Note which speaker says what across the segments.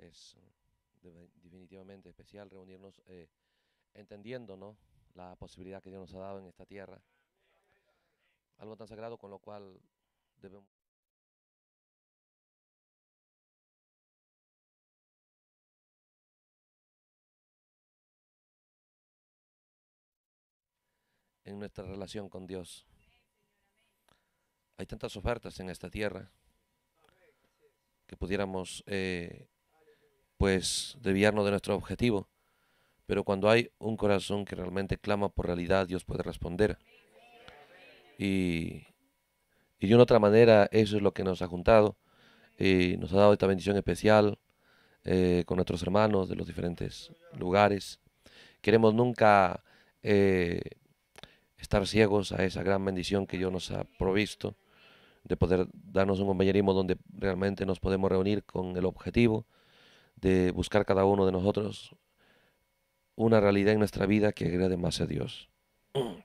Speaker 1: es eh, definitivamente especial reunirnos eh, entendiendo ¿no? la posibilidad que Dios nos ha dado en esta tierra. Algo tan sagrado con lo cual debemos... en nuestra relación con Dios. Hay tantas ofertas en esta tierra que pudiéramos eh, pues desviarnos de nuestro objetivo. Pero cuando hay un corazón que realmente clama por realidad, Dios puede responder. Y, y de una otra manera, eso es lo que nos ha juntado y nos ha dado esta bendición especial eh, con nuestros hermanos de los diferentes lugares. Queremos nunca eh, estar ciegos a esa gran bendición que Dios nos ha provisto, de poder darnos un compañerismo donde realmente nos podemos reunir con el objetivo de buscar cada uno de nosotros una realidad en nuestra vida que agrade más a Dios. Mm.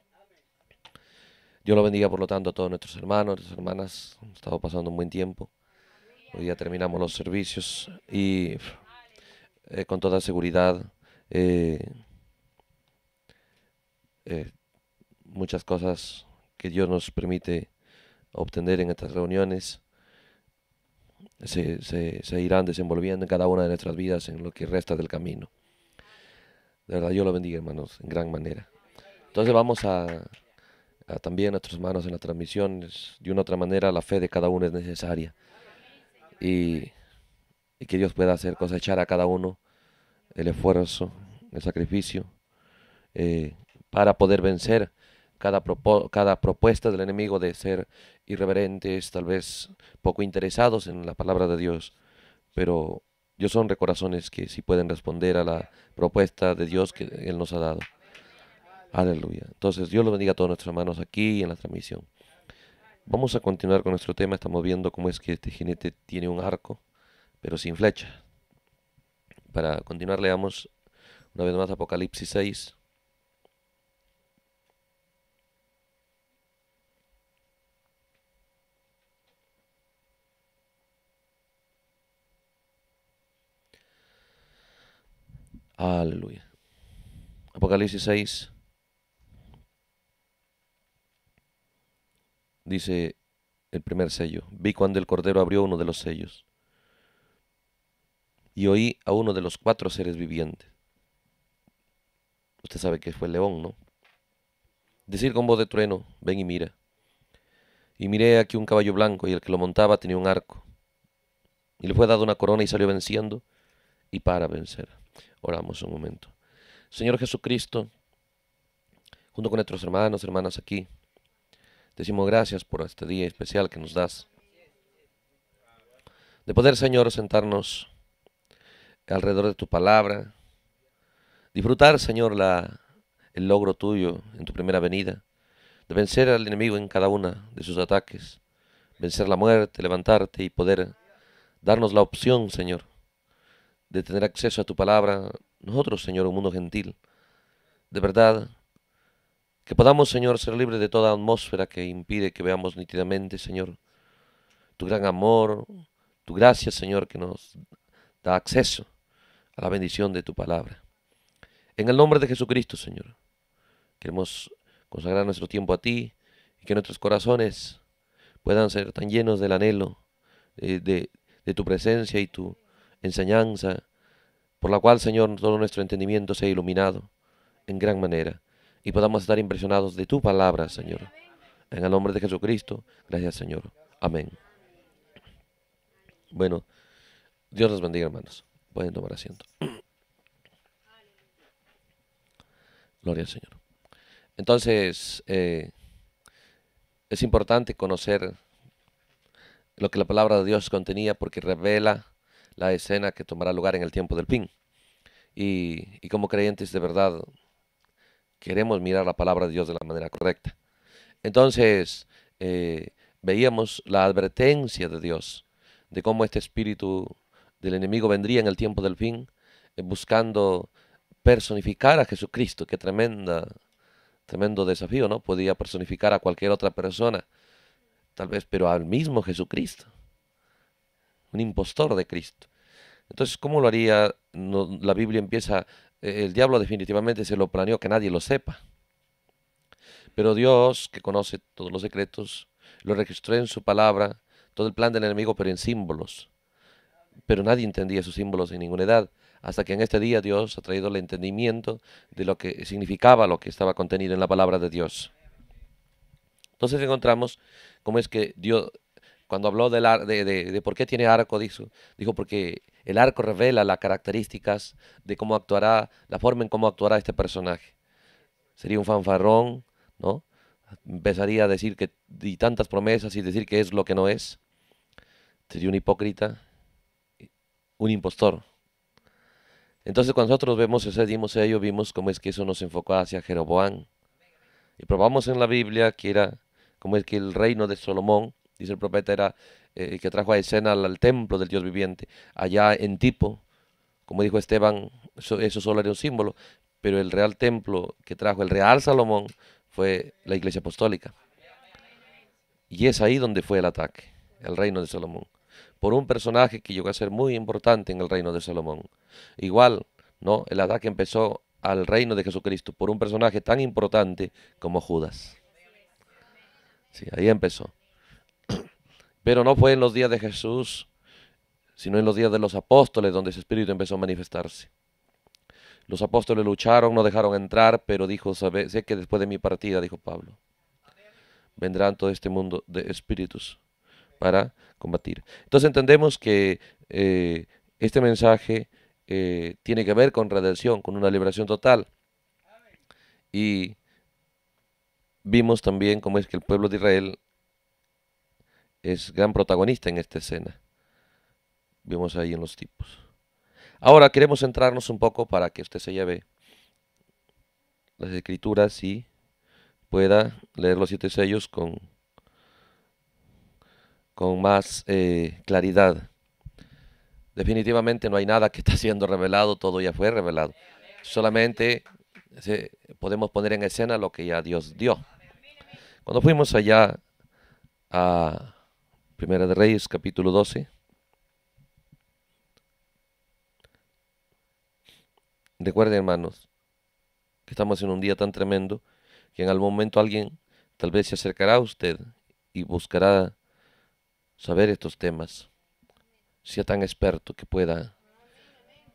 Speaker 1: Dios lo bendiga, por lo tanto, a todos nuestros hermanos, nuestras hermanas. Hemos estado pasando un buen tiempo. Hoy ya terminamos los servicios y eh, con toda seguridad eh, eh, muchas cosas que Dios nos permite obtener en estas reuniones se, irán desenvolviendo en cada una de nuestras vidas en lo que resta del camino. De verdad, yo lo bendiga, hermanos, en gran manera. Entonces vamos a, a también nuestras manos en las transmisiones. De una otra manera, la fe de cada uno es necesaria. Y, que Dios pueda hacer cosechar a cada uno el esfuerzo, el sacrificio, eh, para poder vencer cada, propuesta del enemigo de ser irreverentes, tal vez poco interesados en la palabra de Dios, pero yo son de corazones que sí pueden responder a la propuesta de Dios que Él nos ha dado. Aleluya. Entonces, Dios lo bendiga a todos nuestros hermanos aquí en la transmisión. Vamos a continuar con nuestro tema. Estamos viendo cómo es que este jinete tiene un arco, pero sin flecha. Para continuar, leamos una vez más Apocalipsis 6. Aleluya. Apocalipsis 6. Dice el primer sello. Vi cuando el Cordero abrió uno de los sellos. Y oí a uno de los cuatro seres vivientes. Usted sabe que fue el león, ¿no? Decir con voz de trueno, ven y mira. Y miré aquí un caballo blanco y el que lo montaba tenía un arco. Y le fue dado una corona y salió venciendo y para vencer. Oramos un momento. Señor Jesucristo, junto con nuestros hermanos, hermanas aquí, decimos gracias por este día especial que nos das. De poder, Señor, sentarnos alrededor de tu palabra, disfrutar, Señor, la, el logro tuyo en tu primera venida, de vencer al enemigo en cada una de sus ataques, vencer la muerte, levantarte y poder darnos la opción, Señor, de tener acceso a tu palabra, nosotros, Señor, un mundo gentil. De verdad, que podamos, Señor, ser libres de toda atmósfera que impide que veamos nítidamente, Señor, tu gran amor, tu gracia, Señor, que nos da acceso a la bendición de tu palabra. En el nombre de Jesucristo, Señor, queremos consagrar nuestro tiempo a ti y que nuestros corazones puedan ser tan llenos del anhelo de, eh, de, de tu presencia y tu enseñanza, por la cual, Señor, todo nuestro entendimiento se ha iluminado en gran manera y podamos estar impresionados de tu palabra, Señor. En el nombre de Jesucristo, gracias, Señor. Amén. Bueno, Dios los bendiga, hermanos. Pueden tomar asiento. Gloria al Señor. Entonces, eh, es importante conocer lo que la palabra de Dios contenía porque revela la escena que tomará lugar en el tiempo del fin. Y, como creyentes de verdad queremos mirar la palabra de Dios de la manera correcta. Entonces, eh, veíamos la advertencia de Dios de cómo este espíritu del enemigo vendría en el tiempo del fin, eh, buscando personificar a Jesucristo. Qué tremenda, tremendo desafío, ¿no? Podía personificar a cualquier otra persona, tal vez, pero al mismo Jesucristo un impostor de Cristo. Entonces, ¿cómo lo haría? la Biblia empieza, eh, el diablo definitivamente se lo planeó que nadie lo sepa. Pero Dios, que conoce todos los secretos, lo registró en su palabra, todo el plan del enemigo, pero en símbolos. Pero nadie entendía sus símbolos en ninguna edad, hasta que en este día Dios ha traído el entendimiento de lo que significaba lo que estaba contenido en la palabra de Dios. Entonces encontramos cómo es que Dios, cuando habló de, de, por qué tiene arco, dijo, dijo porque el arco revela las características de cómo actuará, la forma en cómo actuará este personaje. Sería un fanfarrón, ¿no? Empezaría a decir que di tantas promesas y decir que es lo que no es. Sería un hipócrita, un impostor. Entonces cuando nosotros vemos ese dimos vimos cómo es que eso nos enfocó hacia Jeroboam. Y probamos en la Biblia que era como es que el reino de Salomón dice el profeta, era eh, que trajo a escena al, templo del Dios viviente, allá en tipo, como dijo Esteban, eso, solo era un símbolo, pero el real templo que trajo el real Salomón fue la iglesia apostólica. Y es ahí donde fue el ataque, el reino de Salomón, por un personaje que llegó a ser muy importante en el reino de Salomón. Igual, no, el ataque empezó al reino de Jesucristo por un personaje tan importante como Judas. Sí, ahí empezó. Pero no fue en los días de Jesús, sino en los días de los apóstoles donde ese espíritu empezó a manifestarse. Los apóstoles lucharon, no dejaron entrar, pero dijo, sé que después de mi partida, dijo Pablo, vendrán todo este mundo de espíritus para combatir. Entonces entendemos que eh, este mensaje eh, tiene que ver con redención, con una liberación total. Y vimos también cómo es que el pueblo de Israel es gran protagonista en esta escena. Vemos ahí en los tipos. Ahora queremos centrarnos un poco para que usted se lleve las escrituras y pueda leer los siete sellos con, con más eh, claridad. Definitivamente no hay nada que está siendo revelado, todo ya fue revelado. Solamente podemos poner en escena lo que ya Dios dio. Cuando fuimos allá a Primera de Reyes, capítulo 12. Recuerden, hermanos, que estamos en un día tan tremendo que en algún momento alguien tal vez se acercará a usted y buscará saber estos temas. Sea tan experto que pueda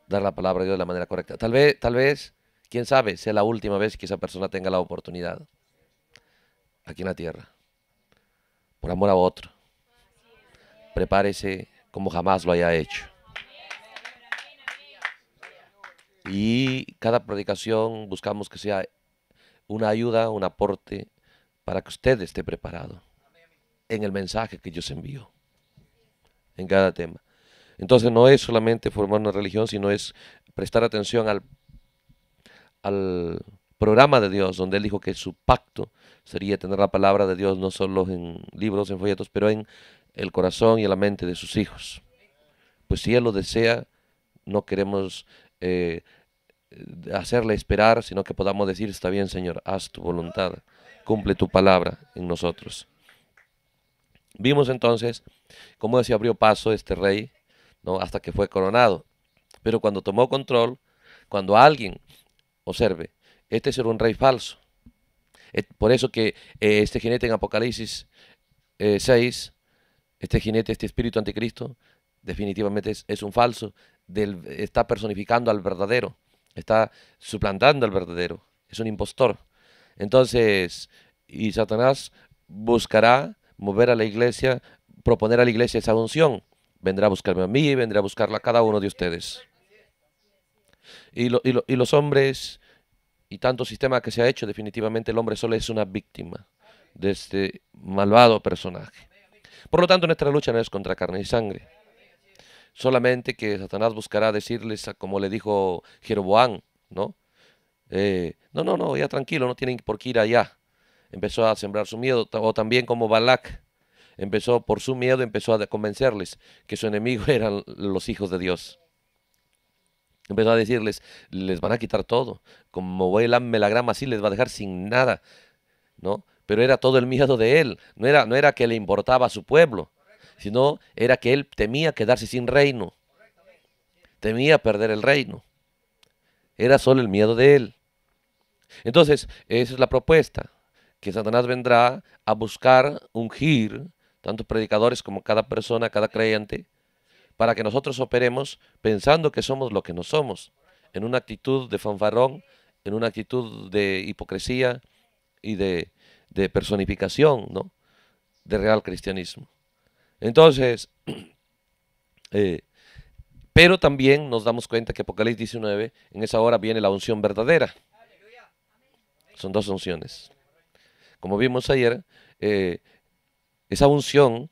Speaker 1: dar la palabra a Dios de la manera correcta. Tal vez, tal vez, quién sabe, sea la última vez que esa persona tenga la oportunidad aquí en la tierra, por amor a otro prepárese como jamás lo haya hecho. Y cada predicación buscamos que sea una ayuda, un aporte para que usted esté preparado en el mensaje que yo envió envío, en cada tema. Entonces no es solamente formar una religión, sino es prestar atención al, al programa de Dios, donde él dijo que su pacto sería tener la palabra de Dios no solo en libros, en folletos, pero en el corazón y la mente de sus hijos. Pues si Él lo desea, no queremos eh, hacerle esperar, sino que podamos decir, está bien Señor, haz tu voluntad, cumple tu palabra en nosotros. Vimos entonces cómo se abrió paso este rey ¿no? hasta que fue coronado. Pero cuando tomó control, cuando alguien, observe, este será un rey falso. Por eso que eh, este jinete en Apocalipsis 6 eh, este jinete, este espíritu anticristo, definitivamente es, un falso, está personificando al verdadero, está suplantando al verdadero, es un impostor. Entonces, y Satanás buscará mover a la iglesia, proponer a la iglesia esa unción. Vendrá a buscarme a mí, y vendrá a buscarla a cada uno de ustedes. Y, y los hombres, y tanto sistema que se ha hecho, definitivamente el hombre solo es una víctima de este malvado personaje. Por lo tanto, nuestra lucha no es contra carne y sangre. Solamente que Satanás buscará decirles, como le dijo Jeroboán, ¿no? Eh, no, no, no, ya tranquilo, no tienen por qué ir allá. Empezó a sembrar su miedo, o también como Balak, empezó por su miedo, empezó a convencerles que su enemigo eran los hijos de Dios. Empezó a decirles, les van a quitar todo, como la Melagrama así les va a dejar sin nada, ¿no? pero era todo el miedo de él, no era, no era que le importaba a su pueblo, sino era que él temía quedarse sin reino, temía perder el reino, era solo el miedo de él. Entonces, esa es la propuesta, que Satanás vendrá a buscar ungir tanto predicadores como cada persona, cada creyente, para que nosotros operemos pensando que somos lo que no somos, en una actitud de fanfarrón, en una actitud de hipocresía y de de personificación, ¿no? De real cristianismo. Entonces, eh, pero también nos damos cuenta que Apocalipsis 19, en esa hora viene la unción verdadera. Son dos unciones. Como vimos ayer, eh, esa unción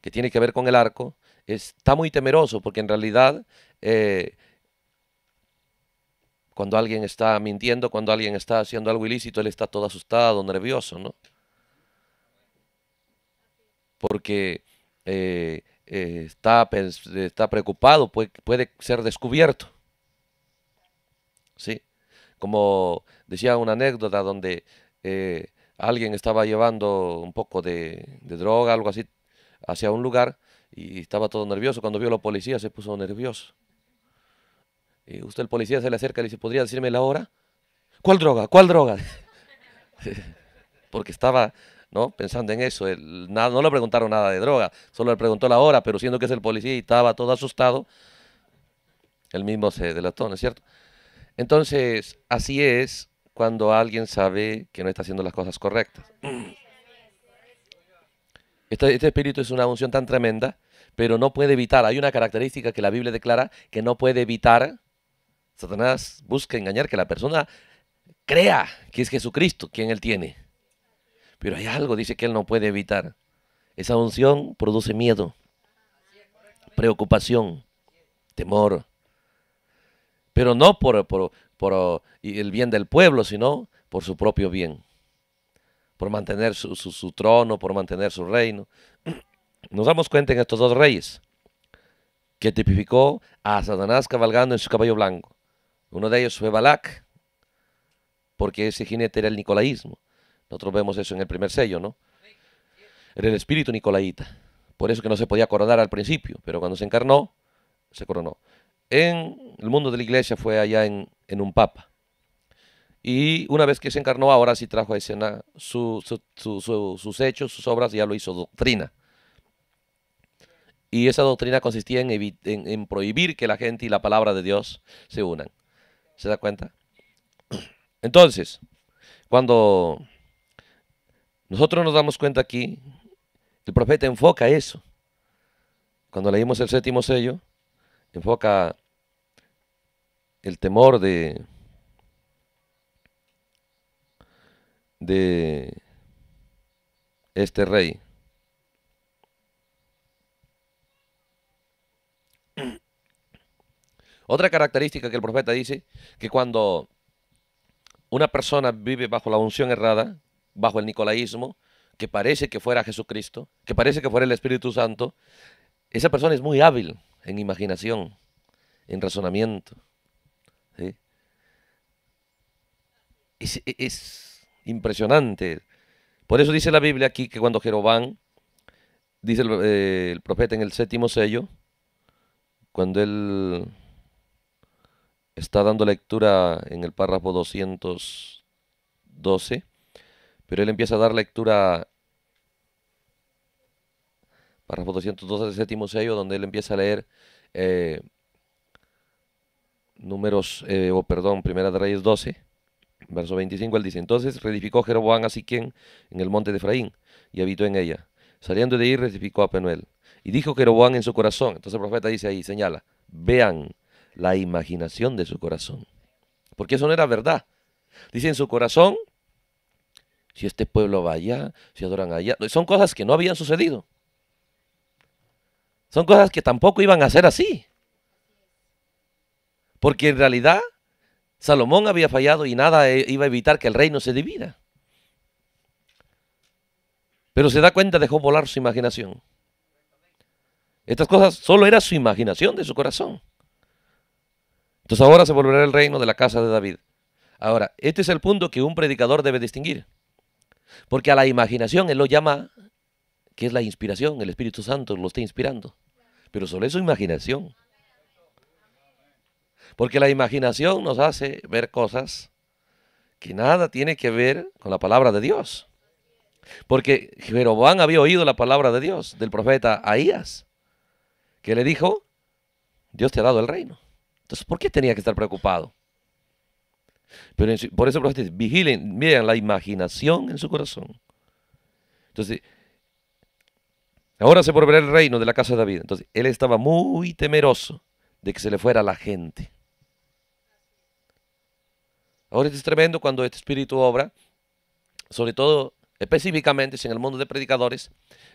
Speaker 1: que tiene que ver con el arco está muy temeroso porque en realidad eh, cuando alguien está mintiendo, cuando alguien está haciendo algo ilícito, él está todo asustado, nervioso, ¿no? Porque eh, eh, está, está, preocupado, puede, puede, ser descubierto. ¿Sí? Como decía una anécdota donde eh, alguien estaba llevando un poco de, droga, algo así, hacia un lugar y estaba todo nervioso. Cuando vio a la policía se puso nervioso usted el policía se le acerca y le dice, ¿podría decirme la hora? ¿Cuál droga? ¿Cuál droga? Porque estaba ¿no? pensando en eso. nada, no le preguntaron nada de droga, solo le preguntó la hora, pero siendo que es el policía y estaba todo asustado, el mismo se delató, ¿no es cierto? Entonces, así es cuando alguien sabe que no está haciendo las cosas correctas. Este, este, espíritu es una unción tan tremenda, pero no puede evitar. Hay una característica que la Biblia declara que no puede evitar Satanás busca engañar que la persona crea que es Jesucristo quien él tiene. Pero hay algo, dice, que él no puede evitar. Esa unción produce miedo, preocupación, temor. Pero no por, el bien del pueblo, sino por su propio bien. Por mantener su, su trono, por mantener su reino. Nos damos cuenta en estos dos reyes que tipificó a Satanás cabalgando en su caballo blanco. Uno de ellos fue Balak, porque ese jinete era el nicolaísmo. Nosotros vemos eso en el primer sello, ¿no? Era el espíritu nicolaíta. Por eso que no se podía coronar al principio, pero cuando se encarnó, se coronó. En el mundo de la iglesia fue allá en, un papa. Y una vez que se encarnó, ahora sí trajo a escena sus hechos, sus obras, y ya lo hizo doctrina. Y esa doctrina consistía en prohibir que la gente y la palabra de Dios se unan. ¿Se da cuenta? Entonces, cuando nosotros nos damos cuenta aquí, el profeta enfoca eso. Cuando leímos el séptimo sello, enfoca el temor de, de este rey. Otra característica que el profeta dice, que cuando una persona vive bajo la unción errada, bajo el nicolaísmo, que parece que fuera Jesucristo, que parece que fuera el Espíritu Santo, esa persona es muy hábil en imaginación, en razonamiento. Es, impresionante. Por eso dice la Biblia aquí que cuando Jerobán, dice eh, el profeta en el séptimo sello, cuando él está dando lectura en el párrafo 212, pero él empieza a dar lectura, párrafo 212 del séptimo sello, donde él empieza a leer eh, números, eh, o perdón, Primera de Reyes 12, verso 25, él dice, entonces reedificó Jeroboam a Siquén en el monte de Efraín y habitó en ella. Saliendo de ahí, reedificó a Penuel. Y dijo Jeroboam en su corazón, entonces el profeta dice ahí, señala, vean, la imaginación de su corazón. Porque eso no era verdad. Dice en su corazón, si este pueblo va allá, si adoran allá. Son cosas que no habían sucedido. Son cosas que tampoco iban a ser así. Porque en realidad Salomón había fallado y nada e-, iba a evitar que el reino se divida. Pero se da cuenta, dejó volar su imaginación. Estas cosas solo era su imaginación de su corazón. Entonces ahora se volverá el reino de la casa de David. Ahora, este es el punto que un predicador debe distinguir. Porque a la imaginación él lo llama, que es la inspiración, el Espíritu Santo lo está inspirando. Pero solo es su imaginación. Porque la imaginación nos hace ver cosas que nada tiene que ver con la palabra de Dios. Porque Jeroboam había oído la palabra de Dios, del profeta Ahías, que le dijo, Dios te ha dado el reino. Entonces, ¿por qué tenía que estar preocupado? Pero por eso el vigilen, miren la imaginación en su corazón. Entonces, ahora se volverá el reino de la casa de David. Entonces, él estaba muy temeroso de que se le fuera la gente. Ahora es tremendo cuando este espíritu obra, sobre todo específicamente si en el mundo de predicadores,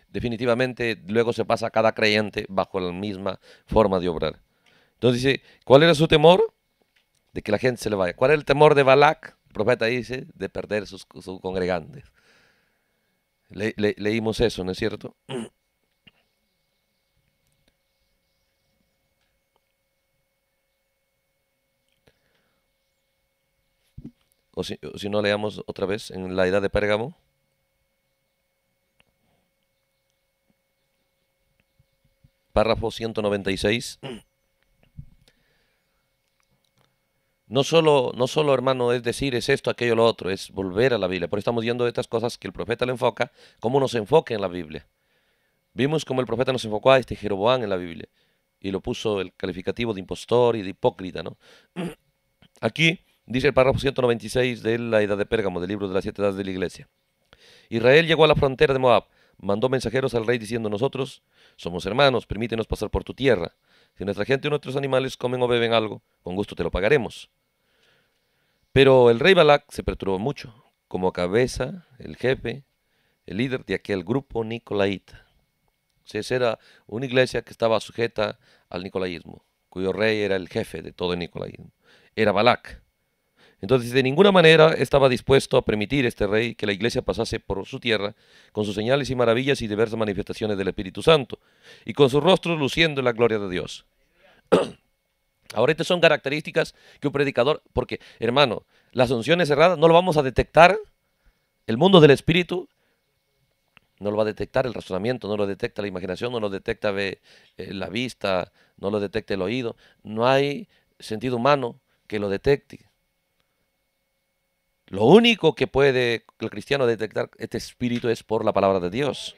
Speaker 1: definitivamente luego se pasa a cada creyente bajo la misma forma de obrar. Entonces dice, ¿cuál era su temor? De que la gente se le vaya. ¿Cuál era el temor de Balak? El profeta dice, de perder sus, sus congregantes. leímos eso, ¿no es cierto? O si, si no, leamos otra vez en la edad de Pérgamo. Párrafo 196. no solo, no solo, hermano, es decir, es esto, aquello, lo otro, es volver a la Biblia. Por eso estamos viendo estas cosas que el profeta le enfoca, cómo nos enfoca en la Biblia. Vimos cómo el profeta nos enfocó a este Jeroboán en la Biblia y lo puso el calificativo de impostor y de hipócrita, ¿no? Aquí dice el párrafo 196 de la Edad de Pérgamo, del libro de las siete edades de la iglesia. Israel llegó a la frontera de Moab, mandó mensajeros al rey diciendo, nosotros somos hermanos, permítenos pasar por tu tierra. Si nuestra gente o nuestros animales comen o beben algo, con gusto te lo pagaremos. Pero el rey Balac se perturbó mucho, como cabeza, el jefe, el líder de aquel grupo nicolaita. O sea, era una iglesia que estaba sujeta al nicolaísmo, cuyo rey era el jefe de todo el nicolaísmo. Era Balac. Entonces, de ninguna manera estaba dispuesto a permitir este rey que la iglesia pasase por su tierra con sus señales y maravillas y diversas manifestaciones del Espíritu Santo, y con su rostro luciendo la gloria de Dios. Ahora, estas son características que un predicador, porque hermano, las unciones cerradas no lo vamos a detectar, el mundo del Espíritu no lo va a detectar el razonamiento, no lo detecta la imaginación, no lo detecta eh, la vista, no lo detecta el oído, no hay sentido humano que lo detecte lo único que puede el cristiano detectar este espíritu es por la palabra de Dios.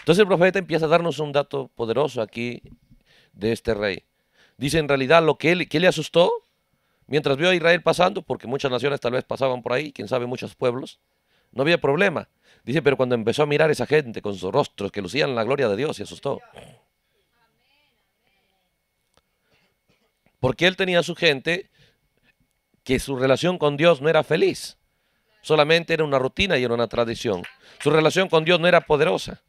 Speaker 1: Entonces el profeta empieza a darnos un dato poderoso aquí de este rey. Dice en realidad lo que, él, qué le asustó mientras vio a Israel pasando, porque muchas naciones tal vez pasaban por ahí, quién sabe, muchos pueblos, no había problema. Dice, pero cuando empezó a mirar a esa gente con sus rostros que lucían la gloria de Dios, se asustó. Porque él tenía a su gente que su relación con Dios no era feliz. Solamente era una rutina y era una tradición. Su relación con Dios no era poderosa.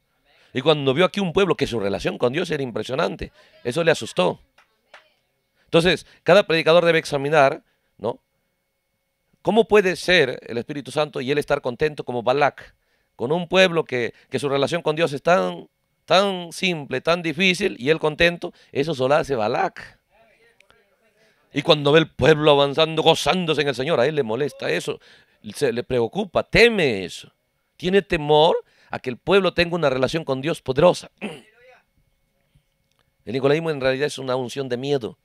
Speaker 1: Y cuando vio aquí un pueblo que su relación con Dios era impresionante, eso le asustó. Entonces, cada predicador debe examinar, ¿no? ¿Cómo puede ser el Espíritu Santo y él estar contento como Balak, con un pueblo que, su relación con Dios es tan, tan simple, tan difícil, y él contento? Eso solo hace Balak. Y cuando ve el pueblo avanzando, gozándose en el Señor, a él le molesta eso, se le preocupa, teme eso. Tiene temor a que el pueblo tenga una relación con Dios poderosa. El nicolaísmo en realidad es una unción de miedo,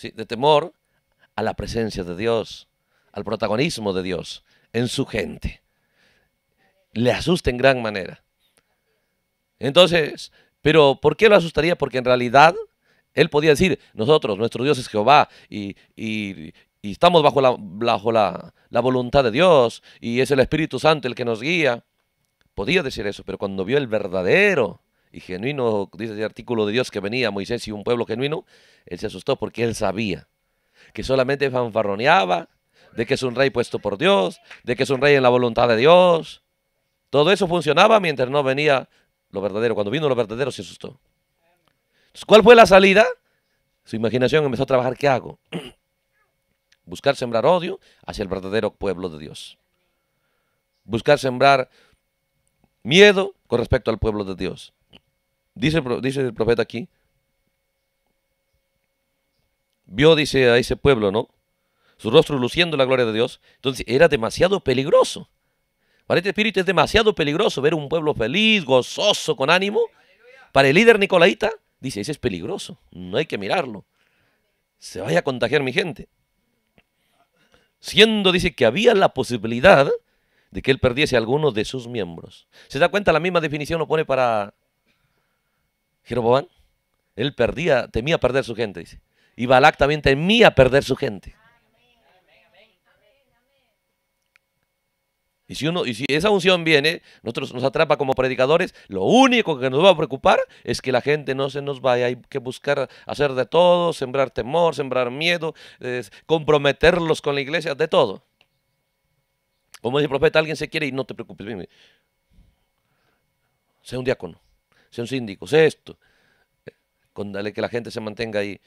Speaker 1: de temor a la presencia de Dios, al protagonismo de Dios en su gente. Le asusta en gran manera. Entonces, pero ¿por qué lo asustaría? Porque en realidad él podía decir, nosotros, nuestro Dios es Jehová y, y, estamos bajo, la, la, la, voluntad de Dios y es el Espíritu Santo el que nos guía. Podía decir eso, pero cuando vio el verdadero y genuino, dice artículo de Dios que venía Moisés y un pueblo genuino, él se asustó porque él sabía que solamente fanfarroneaba, de que es un rey puesto por Dios, de que es un rey en la voluntad de Dios. Todo eso funcionaba mientras no venía lo verdadero. Cuando vino lo verdadero se asustó. ¿Cuál fue la salida? Su imaginación empezó a trabajar, ¿qué hago? Buscar sembrar odio hacia el verdadero pueblo de Dios. Buscar sembrar miedo con respecto al pueblo de Dios. Dice, dice el profeta aquí, vio, dice, a ese pueblo, ¿no? Su rostro luciendo la gloria de Dios. Entonces era demasiado peligroso. Para este espíritu es demasiado peligroso ver un pueblo feliz, gozoso, con ánimo. Para el líder Nicolaita Dice, ese es peligroso, no hay que mirarlo. Se vaya a contagiar mi gente. Siendo, dice, que había la posibilidad de que él perdiese alguno de sus miembros. ¿Se da cuenta? La misma definición lo pone para Jeroboam. Él perdía, temía perder su gente, dice. Y Balak también temía perder su gente. Y si, uno, y si esa unción viene, nosotros nos atrapa como predicadores, lo único que nos va a preocupar es que la gente no se nos vaya. Hay que buscar hacer de todo, sembrar temor, sembrar miedo, comprometerlos con la iglesia, de todo. Como dice el profeta, alguien se quiere y no te preocupes. Sea un diácono, sea un síndico, sea esto. Con que la gente se mantenga ahí.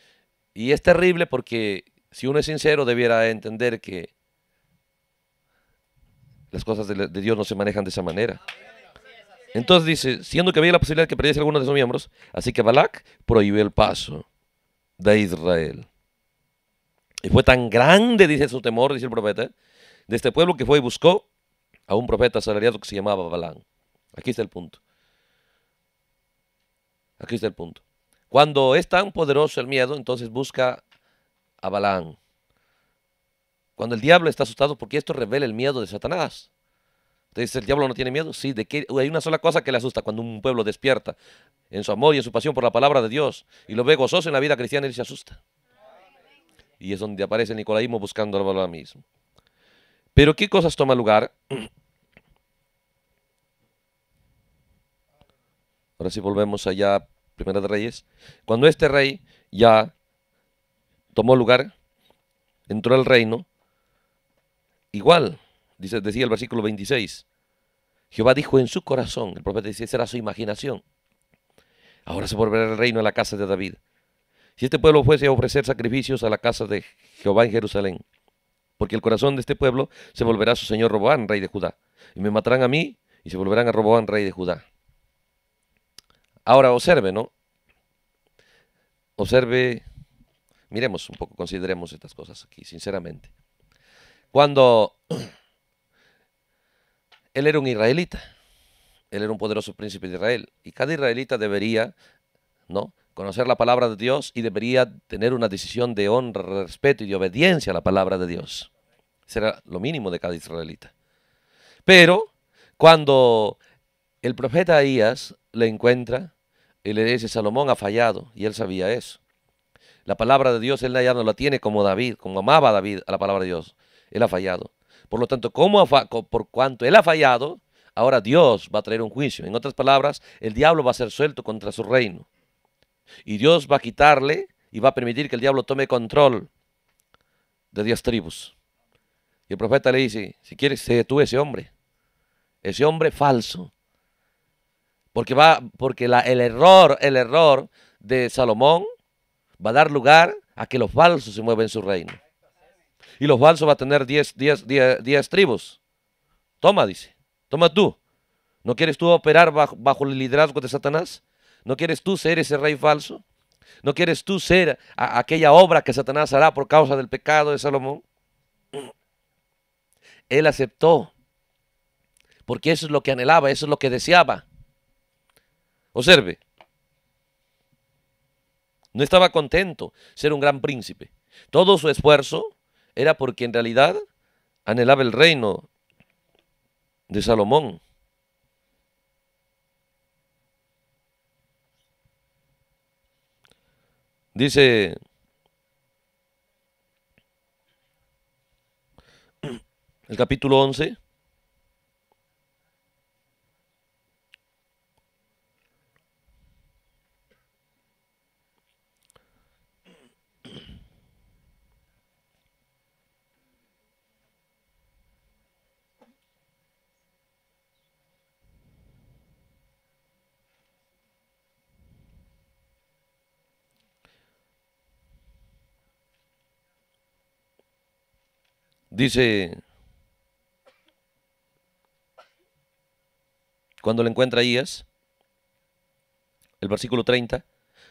Speaker 1: Y es terrible porque si uno es sincero, debiera entender que las cosas de, Dios no se manejan de esa manera. Entonces dice, siendo que había la posibilidad de que perdiese alguno de sus miembros, así que Balak prohibió el paso de Israel. Y fue tan grande, dice su temor, dice el profeta, de este pueblo que fue y buscó a un profeta asalariado que se llamaba Balán. Aquí está el punto. Aquí está el punto. Cuando es tan poderoso el miedo, entonces busca a Balán. Cuando el diablo está asustado, porque esto revela el miedo de Satanás. Entonces, ¿el diablo no tiene miedo? Sí, ¿de que Hay una sola cosa que le asusta cuando un pueblo despierta en su amor y en su pasión por la palabra de Dios y lo ve gozoso en la vida cristiana, él se asusta. Y es donde aparece el nicolaísmo buscando al mismo. Pero ¿qué cosas toma lugar? Ahora sí volvemos allá, Primera de Reyes. Cuando este rey ya tomó lugar, entró al reino, Igual, dice, decía el versículo 26, Jehová dijo en su corazón, el profeta dice, será su imaginación. Ahora se volverá el reino a la casa de David. Si este pueblo fuese a ofrecer sacrificios a la casa de Jehová en Jerusalén, porque el corazón de este pueblo se volverá a su señor Roboán, rey de Judá, y me matarán a mí y se volverán a Roboán, rey de Judá. Ahora observe, ¿no? Observe, miremos un poco, consideremos estas cosas aquí, sinceramente. Cuando él era un israelita, él era un poderoso príncipe de Israel, y cada israelita debería, ¿no? Conocer la palabra de Dios y debería tener una decisión de honra, respeto y de obediencia a la palabra de Dios. Será lo mínimo de cada israelita. Pero cuando el profeta Ahías le encuentra y le dice, Salomón ha fallado, y él sabía eso. La palabra de Dios él ya no la tiene como David, como amaba a David a la palabra de Dios. Él ha fallado. Por lo tanto, por cuanto Él ha fallado, ahora Dios va a traer un juicio. En otras palabras, el diablo va a ser suelto contra su reino. Y Dios va a quitarle y va a permitir que el diablo tome control de diez tribus. Y el profeta le dice, si quieres, se tú ese hombre. Ese hombre falso. Porque, va, porque el error, el error de Salomón va a dar lugar a que los falsos se muevan en su reino y los falsos va a tener 10 diez, tribus. Toma, dice, toma tú. ¿No quieres tú operar bajo, el liderazgo de Satanás? ¿No quieres tú ser ese rey falso? ¿No quieres tú ser aquella obra que Satanás hará por causa del pecado de Salomón? Él aceptó, porque eso es lo que anhelaba, eso es lo que deseaba. Observe, no estaba contento ser un gran príncipe. Todo su esfuerzo era porque en realidad anhelaba el reino de Salomón. Dice el capítulo 11, Dice, cuando le encuentra a Elías, el versículo 30,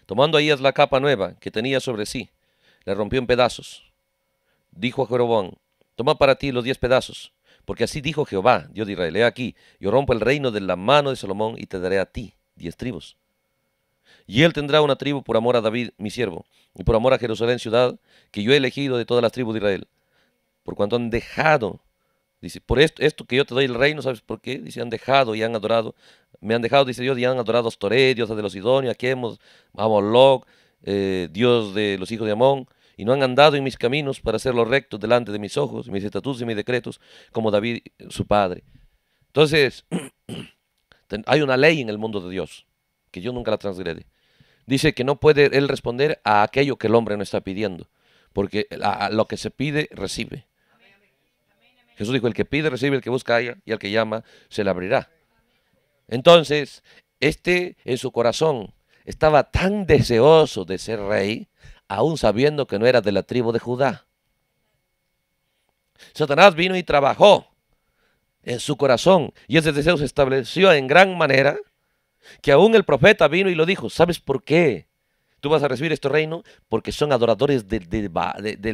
Speaker 1: tomando a Elías la capa nueva que tenía sobre sí, la rompió en pedazos. Dijo a Jeroboam, toma para ti los diez pedazos, porque así dijo Jehová, Dios de Israel, he aquí, yo rompo el reino de la mano de Salomón y te daré a ti diez tribus. Y él tendrá una tribu por amor a David, mi siervo, y por amor a Jerusalén, ciudad que yo he elegido de todas las tribus de Israel por cuanto han dejado. Dice, por esto, esto que yo te doy el reino, ¿sabes por qué? Dice, han dejado y han adorado. Me han dejado, dice Dios, y han adorado a Astoré, dios de los Sidonios, a hemos, a Log, eh, Dios de los hijos de Amón, y no han andado en mis caminos para hacerlo lo recto delante de mis ojos, mis estatutos y mis decretos, como David, su padre. Entonces, hay una ley en el mundo de Dios, que yo nunca la transgrede. Dice que no puede él responder a aquello que el hombre no está pidiendo, porque lo que se pide, recibe. Jesús dijo, el que pide, recibe, el que busca, y al que llama, se le abrirá. Entonces, este en su corazón estaba tan deseoso de ser rey, aún sabiendo que no era de la tribu de Judá. Satanás vino y trabajó en su corazón, y ese deseo se estableció en gran manera, que aún el profeta vino y lo dijo, ¿sabes por qué? Tú vas a recibir este reino porque son adoradores del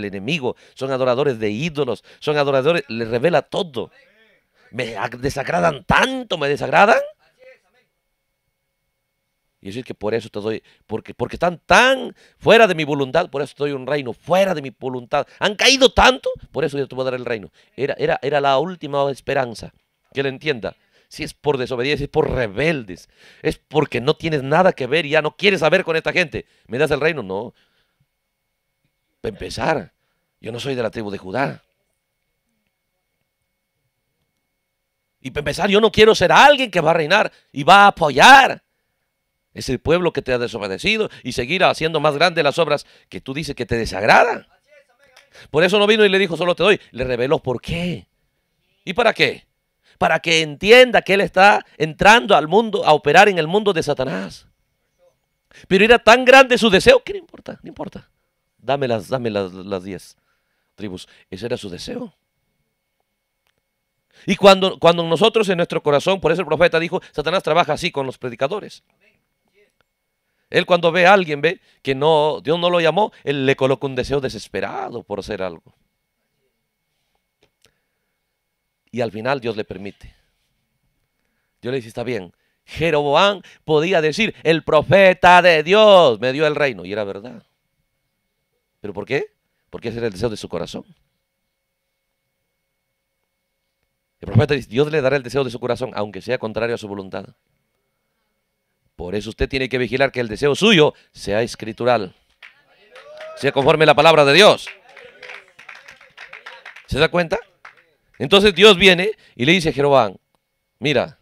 Speaker 1: enemigo, son adoradores de ídolos, son adoradores, les revela todo. Me desagradan tanto, me desagradan. Y decir que por eso te doy, porque, porque están tan fuera de mi voluntad, por eso doy un reino, fuera de mi voluntad. Han caído tanto, por eso yo te voy a dar el reino. Era, era, era la última esperanza, que le entienda si es por desobediencia, es por rebeldes, es porque no tienes nada que ver y ya no quieres saber con esta gente. ¿Me das el reino? No. Para empezar, yo no soy de la tribu de Judá. Y para empezar, yo no quiero ser alguien que va a reinar y va a apoyar ese pueblo que te ha desobedecido y seguir haciendo más grandes las obras que tú dices que te desagrada. Por eso no vino y le dijo, solo te doy. Le reveló por qué. ¿Y para qué? para que entienda que él está entrando al mundo, a operar en el mundo de Satanás. Pero era tan grande su deseo que no importa, no importa. Dame las, dame las, diez tribus. Ese era su deseo. Y cuando, cuando nosotros en nuestro corazón, por eso el profeta dijo, Satanás trabaja así con los predicadores. Él cuando ve a alguien, ve que no, Dios no lo llamó, él le coloca un deseo desesperado por hacer algo. Y al final Dios le permite. Dios le dice, está bien. Jeroboam podía decir, el profeta de Dios me dio el reino. Y era verdad. ¿Pero por qué? Porque ese era el deseo de su corazón. El profeta dice, Dios le dará el deseo de su corazón, aunque sea contrario a su voluntad. Por eso usted tiene que vigilar que el deseo suyo sea escritural. Sea conforme a la palabra de Dios. ¿Se da cuenta? Entonces Dios viene y le dice a Jeroboam, mira,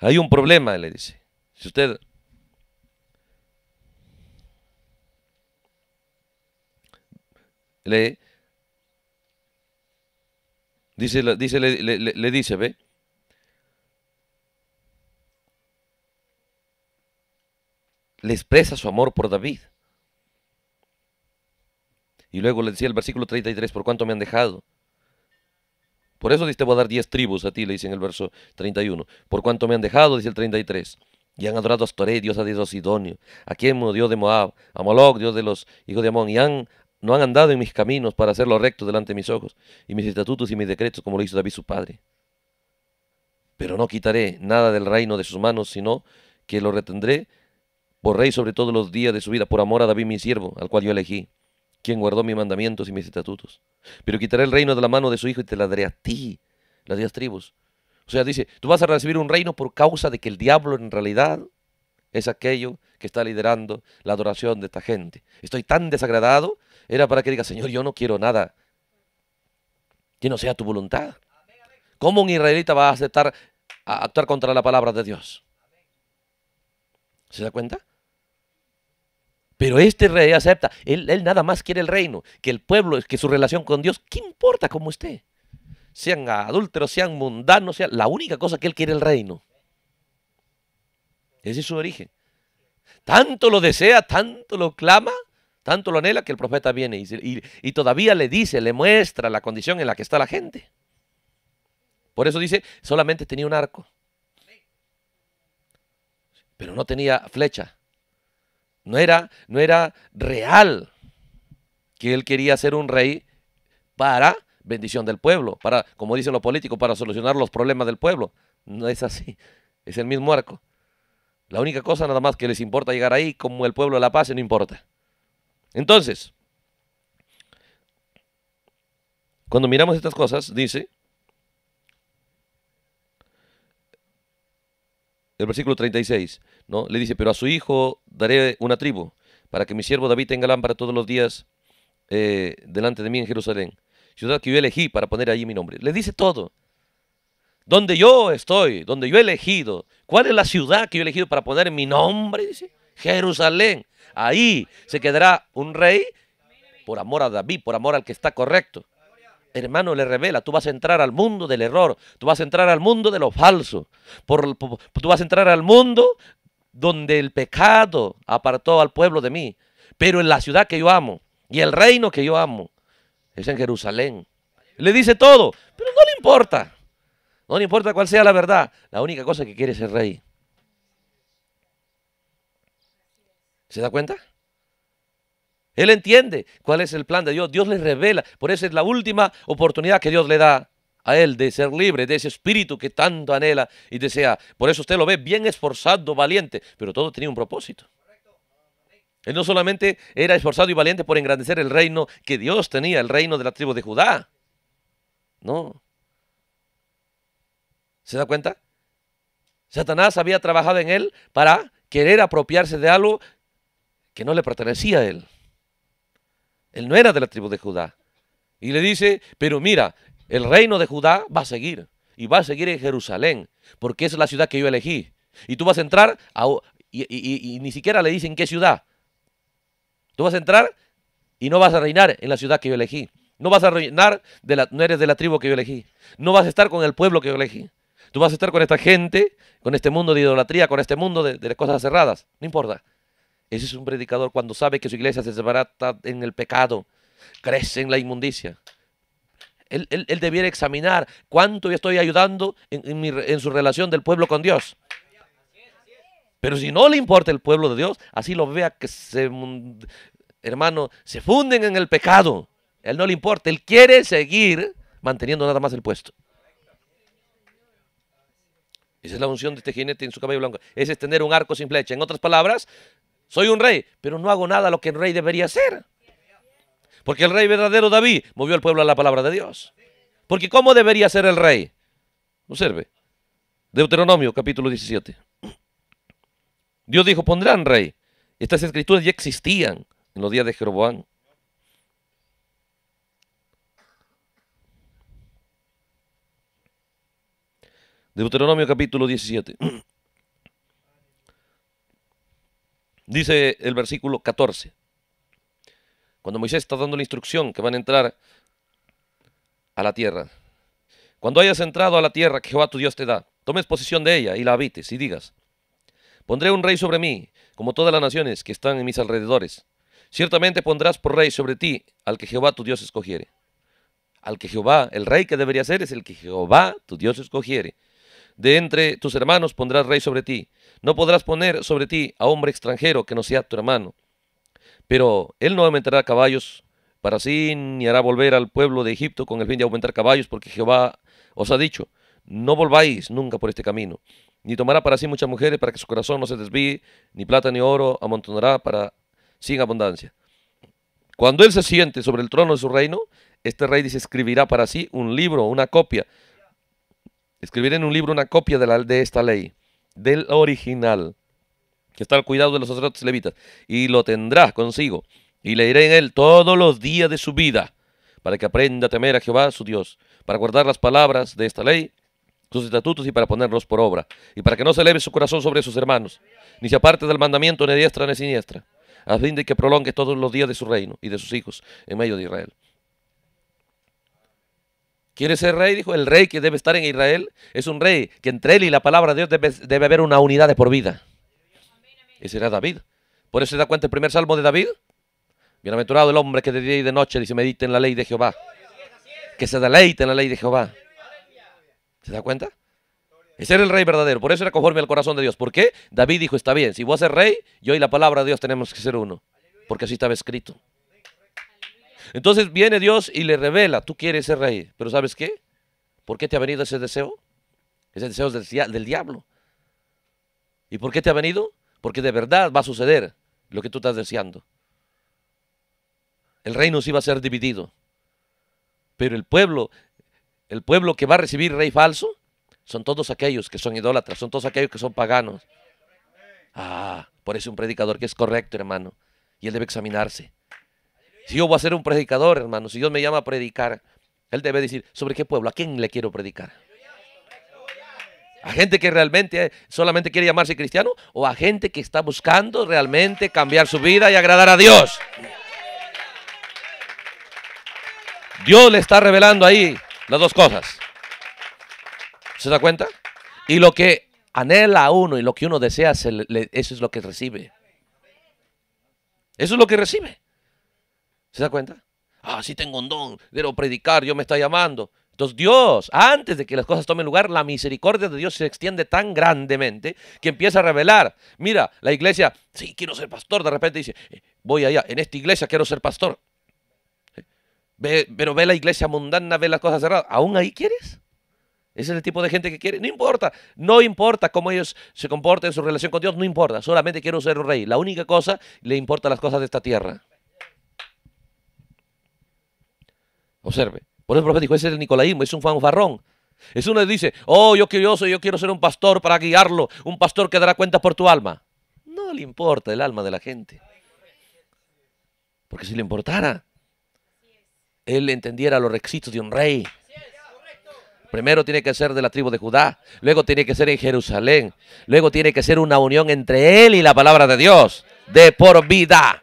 Speaker 1: hay un problema, le dice. Si usted... Le dice, le, le dice, ve, le expresa su amor por David. Y luego le decía el versículo 33, ¿por cuánto me han dejado? Por eso dice, voy a dar diez tribus a ti, le dice en el verso 31. Por cuanto me han dejado, dice el 33. Y han adorado a Astoré, dios a Dios Sidonio, a Quemo, dios de Moab, a Moloch, dios de los hijos de Amón, y han no han andado en mis caminos para hacerlo recto delante de mis ojos, y mis estatutos y mis decretos, como lo hizo David su padre. Pero no quitaré nada del reino de sus manos, sino que lo retendré por rey sobre todos los días de su vida, por amor a David mi siervo, al cual yo elegí quien guardó mis mandamientos y mis estatutos. Pero quitaré el reino de la mano de su hijo y te la daré a ti, las diez tribus. O sea, dice, tú vas a recibir un reino por causa de que el diablo en realidad es aquello que está liderando la adoración de esta gente. Estoy tan desagradado, era para que diga, Señor, yo no quiero nada. Que no sea tu voluntad. ¿Cómo un israelita va a aceptar a actuar contra la palabra de Dios? ¿Se da cuenta? Pero este rey acepta, él, nada más quiere el reino, que el pueblo, que su relación con Dios, ¿qué importa cómo esté? Sean adúlteros, sean mundanos, sea, la única cosa que él quiere el reino. Ese es su origen. Tanto lo desea, tanto lo clama, tanto lo anhela que el profeta viene y, todavía le dice, le muestra la condición en la que está la gente. Por eso dice, solamente tenía un arco. Pero no tenía flecha. No era, no era real que él quería ser un rey para bendición del pueblo, para, como dicen los políticos, para solucionar los problemas del pueblo. No es así, es el mismo arco. La única cosa nada más que les importa llegar ahí, como el pueblo de la paz, no importa. Entonces, cuando miramos estas cosas, dice, el versículo 36, ¿no? Le dice, pero a su hijo daré una tribu, para que mi siervo David tenga lámpara todos los días eh, delante de mí en Jerusalén, ciudad que yo elegí para poner allí mi nombre. Le dice todo. Donde yo estoy, donde yo he elegido, ¿cuál es la ciudad que yo he elegido para poner mi nombre? Dice, Jerusalén. Ahí se quedará un rey por amor a David, por amor al que está correcto hermano, le revela, tú vas a entrar al mundo del error, tú vas a entrar al mundo de lo falso, tú vas a entrar al mundo donde el pecado apartó al pueblo de mí, pero en la ciudad que yo amo y el reino que yo amo es en Jerusalén. Le dice todo, pero no le importa, no le importa cuál sea la verdad, la única cosa que quiere es el rey. ¿Se da cuenta? Él entiende cuál es el plan de Dios. Dios le revela. Por eso es la última oportunidad que Dios le da a él de ser libre de ese espíritu que tanto anhela y desea. Por eso usted lo ve bien esforzado, valiente, pero todo tenía un propósito. Él no solamente era esforzado y valiente por engrandecer el reino que Dios tenía, el reino de la tribu de Judá. No. ¿Se da cuenta? Satanás había trabajado en él para querer apropiarse de algo que no le pertenecía a él. Él no era de la tribu de Judá. Y le dice, pero mira, el reino de Judá va a seguir. Y va a seguir en Jerusalén, porque es la ciudad que yo elegí. Y tú vas a entrar y, ni siquiera le dicen qué ciudad. Tú vas a entrar y no vas a reinar en la ciudad que yo elegí. No vas a reinar, de la, no eres de la tribu que yo elegí. No vas a estar con el pueblo que yo elegí. Tú vas a estar con esta gente, con este mundo de idolatría, con este mundo de, de cosas cerradas. No importa. Ese es un predicador cuando sabe que su iglesia se desbarata en el pecado, crece en la inmundicia. Él, debiera examinar cuánto yo estoy ayudando en, su relación del pueblo con Dios. Pero si no le importa el pueblo de Dios, así lo vea que se, hermano, se funden en el pecado. él no le importa, él quiere seguir manteniendo nada más el puesto. Esa es la unción de este jinete en su cabello blanco. Ese es tener un arco sin flecha. En otras palabras, soy un rey, pero no hago nada lo que el rey debería hacer. Porque el rey verdadero David movió al pueblo a la palabra de Dios. Porque ¿cómo debería ser el rey? Observe. Deuteronomio capítulo 17. Dios dijo, pondrán rey. Estas escrituras ya existían en los días de Jeroboam. Deuteronomio capítulo 17. Dice el versículo 14. Cuando Moisés está dando la instrucción que van a entrar a la tierra. Cuando hayas entrado a la tierra que Jehová tu Dios te da, tomes posesión de ella y la habites y digas, pondré un rey sobre mí, como todas las naciones que están en mis alrededores. Ciertamente pondrás por rey sobre ti al que Jehová tu Dios escogiere. Al que Jehová, el rey que debería ser es el que Jehová tu Dios escogiere. De entre tus hermanos pondrás rey sobre ti, no podrás poner sobre ti a hombre extranjero que no sea tu hermano. Pero él no aumentará caballos para sí, ni hará volver al pueblo de Egipto con el fin de aumentar caballos, porque Jehová os ha dicho, no volváis nunca por este camino. Ni tomará para sí muchas mujeres para que su corazón no se desvíe, ni plata ni oro amontonará para sin abundancia. Cuando él se siente sobre el trono de su reino, este rey dice, escribirá para sí un libro, una copia. Escribiré en un libro una copia de, la, de esta ley del original, que está al cuidado de los sacerdotes levitas, y lo tendrá consigo, y le iré en él todos los días de su vida, para que aprenda a temer a Jehová su Dios, para guardar las palabras de esta ley, sus estatutos y para ponerlos por obra, y para que no se eleve su corazón sobre sus hermanos, ni se aparte del mandamiento ni diestra ni siniestra, a fin de que prolongue todos los días de su reino y de sus hijos en medio de Israel. ¿Quiere ser rey? Dijo, el rey que debe estar en Israel es un rey que entre él y la palabra de Dios debe, haber una unidad de por vida. Ese era David. Por eso se da cuenta el primer salmo de David. Bienaventurado el hombre que de día y de noche dice, medite en la ley de Jehová. Que se deleite en la ley de Jehová. ¿Se da cuenta? Ese era el rey verdadero. Por eso era conforme al corazón de Dios. ¿Por qué? David dijo, está bien, si vos ser rey, yo y la palabra de Dios tenemos que ser uno. Porque así estaba escrito. Entonces viene Dios y le revela, tú quieres ser rey, pero ¿sabes qué? ¿Por qué te ha venido ese deseo? Ese deseo es del, diablo. ¿Y por qué te ha venido? Porque de verdad va a suceder lo que tú estás deseando. El reino sí va a ser dividido. Pero el pueblo, el pueblo que va a recibir rey falso, son todos aquellos que son idólatras, son todos aquellos que son paganos. Ah, por eso un predicador que es correcto, hermano, y él debe examinarse. Si yo voy a ser un predicador, hermano, si Dios me llama a predicar, Él debe decir, ¿sobre qué pueblo? ¿A quién le quiero predicar? ¿A gente que realmente eh, solamente quiere llamarse cristiano? ¿O a gente que está buscando realmente cambiar su vida y agradar a Dios? Dios le está revelando ahí las dos cosas. ¿Se da cuenta? Y lo que anhela a uno y lo que uno desea, eso es lo que recibe. Eso es lo que recibe. ¿Se da cuenta? Ah, sí tengo un don, debo predicar, Dios me está llamando. Entonces Dios, antes de que las cosas tomen lugar, la misericordia de Dios se extiende tan grandemente que empieza a revelar. Mira, la iglesia, sí, quiero ser pastor, de repente dice, eh, voy allá, en esta iglesia quiero ser pastor. Eh, ve, pero ve la iglesia mundana, ve las cosas cerradas. ¿Aún ahí quieres? Ese es el tipo de gente que quiere. No importa, no importa cómo ellos se comporten en su relación con Dios, no importa. Solamente quiero ser un rey. La única cosa le importan las cosas de esta tierra. Observe. Por eso el profeta dijo, ese es el es un fanfarrón. Es uno que dice, oh, yo quiero, yo quiero ser un pastor para guiarlo, un pastor que dará cuenta por tu alma. No le importa el alma de la gente. Porque si le importara, él entendiera los requisitos de un rey. Primero tiene que ser de la tribu de Judá, luego tiene que ser en Jerusalén, luego tiene que ser una unión entre él y la palabra de Dios, de por vida.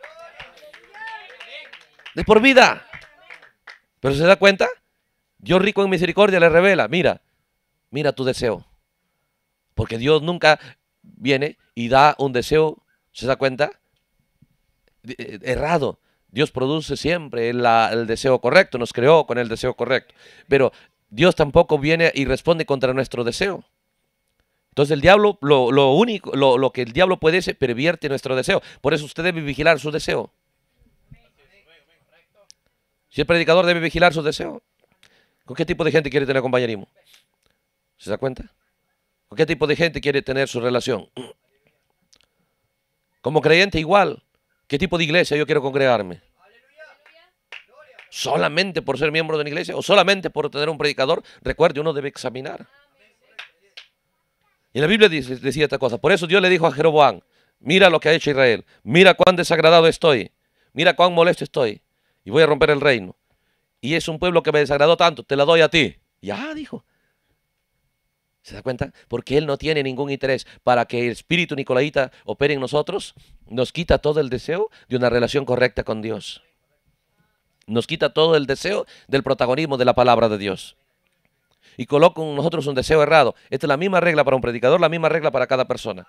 Speaker 1: De por vida. Pero se da cuenta, Dios rico en misericordia le revela, mira, mira tu deseo. Porque Dios nunca viene y da un deseo, ¿se da cuenta? Eh, errado. Dios produce siempre el deseo correcto, nos creó con el deseo correcto. Pero Dios tampoco viene y responde contra nuestro deseo. Entonces el diablo, lo, único, lo, que el diablo puede es pervierte nuestro deseo. Por eso usted debe vigilar su deseo. Si el predicador debe vigilar sus deseos. ¿Con qué tipo de gente quiere tener compañerismo? ¿Se da cuenta? ¿Con qué tipo de gente quiere tener su relación? Como creyente igual, ¿qué tipo de iglesia yo quiero congregarme? ¿Solamente por ser miembro de una iglesia o solamente por tener un predicador? Recuerde, uno debe examinar. Y la Biblia decía esta cosa. Por eso Dios le dijo a Jeroboam, mira lo que ha hecho Israel, mira cuán desagradado estoy, mira cuán molesto estoy y voy a romper el reino. Y es un pueblo que me desagradó tanto, te la doy a ti. Ya, ah, dijo. ¿Se da cuenta? Porque Él no tiene ningún interés para que el espíritu nicolaita opere en nosotros. Nos quita todo el deseo de una relación correcta con Dios. Nos quita todo el deseo del protagonismo de la palabra de Dios. Y coloca en nosotros un deseo errado. Esta es la misma regla para un predicador, la misma regla para cada persona.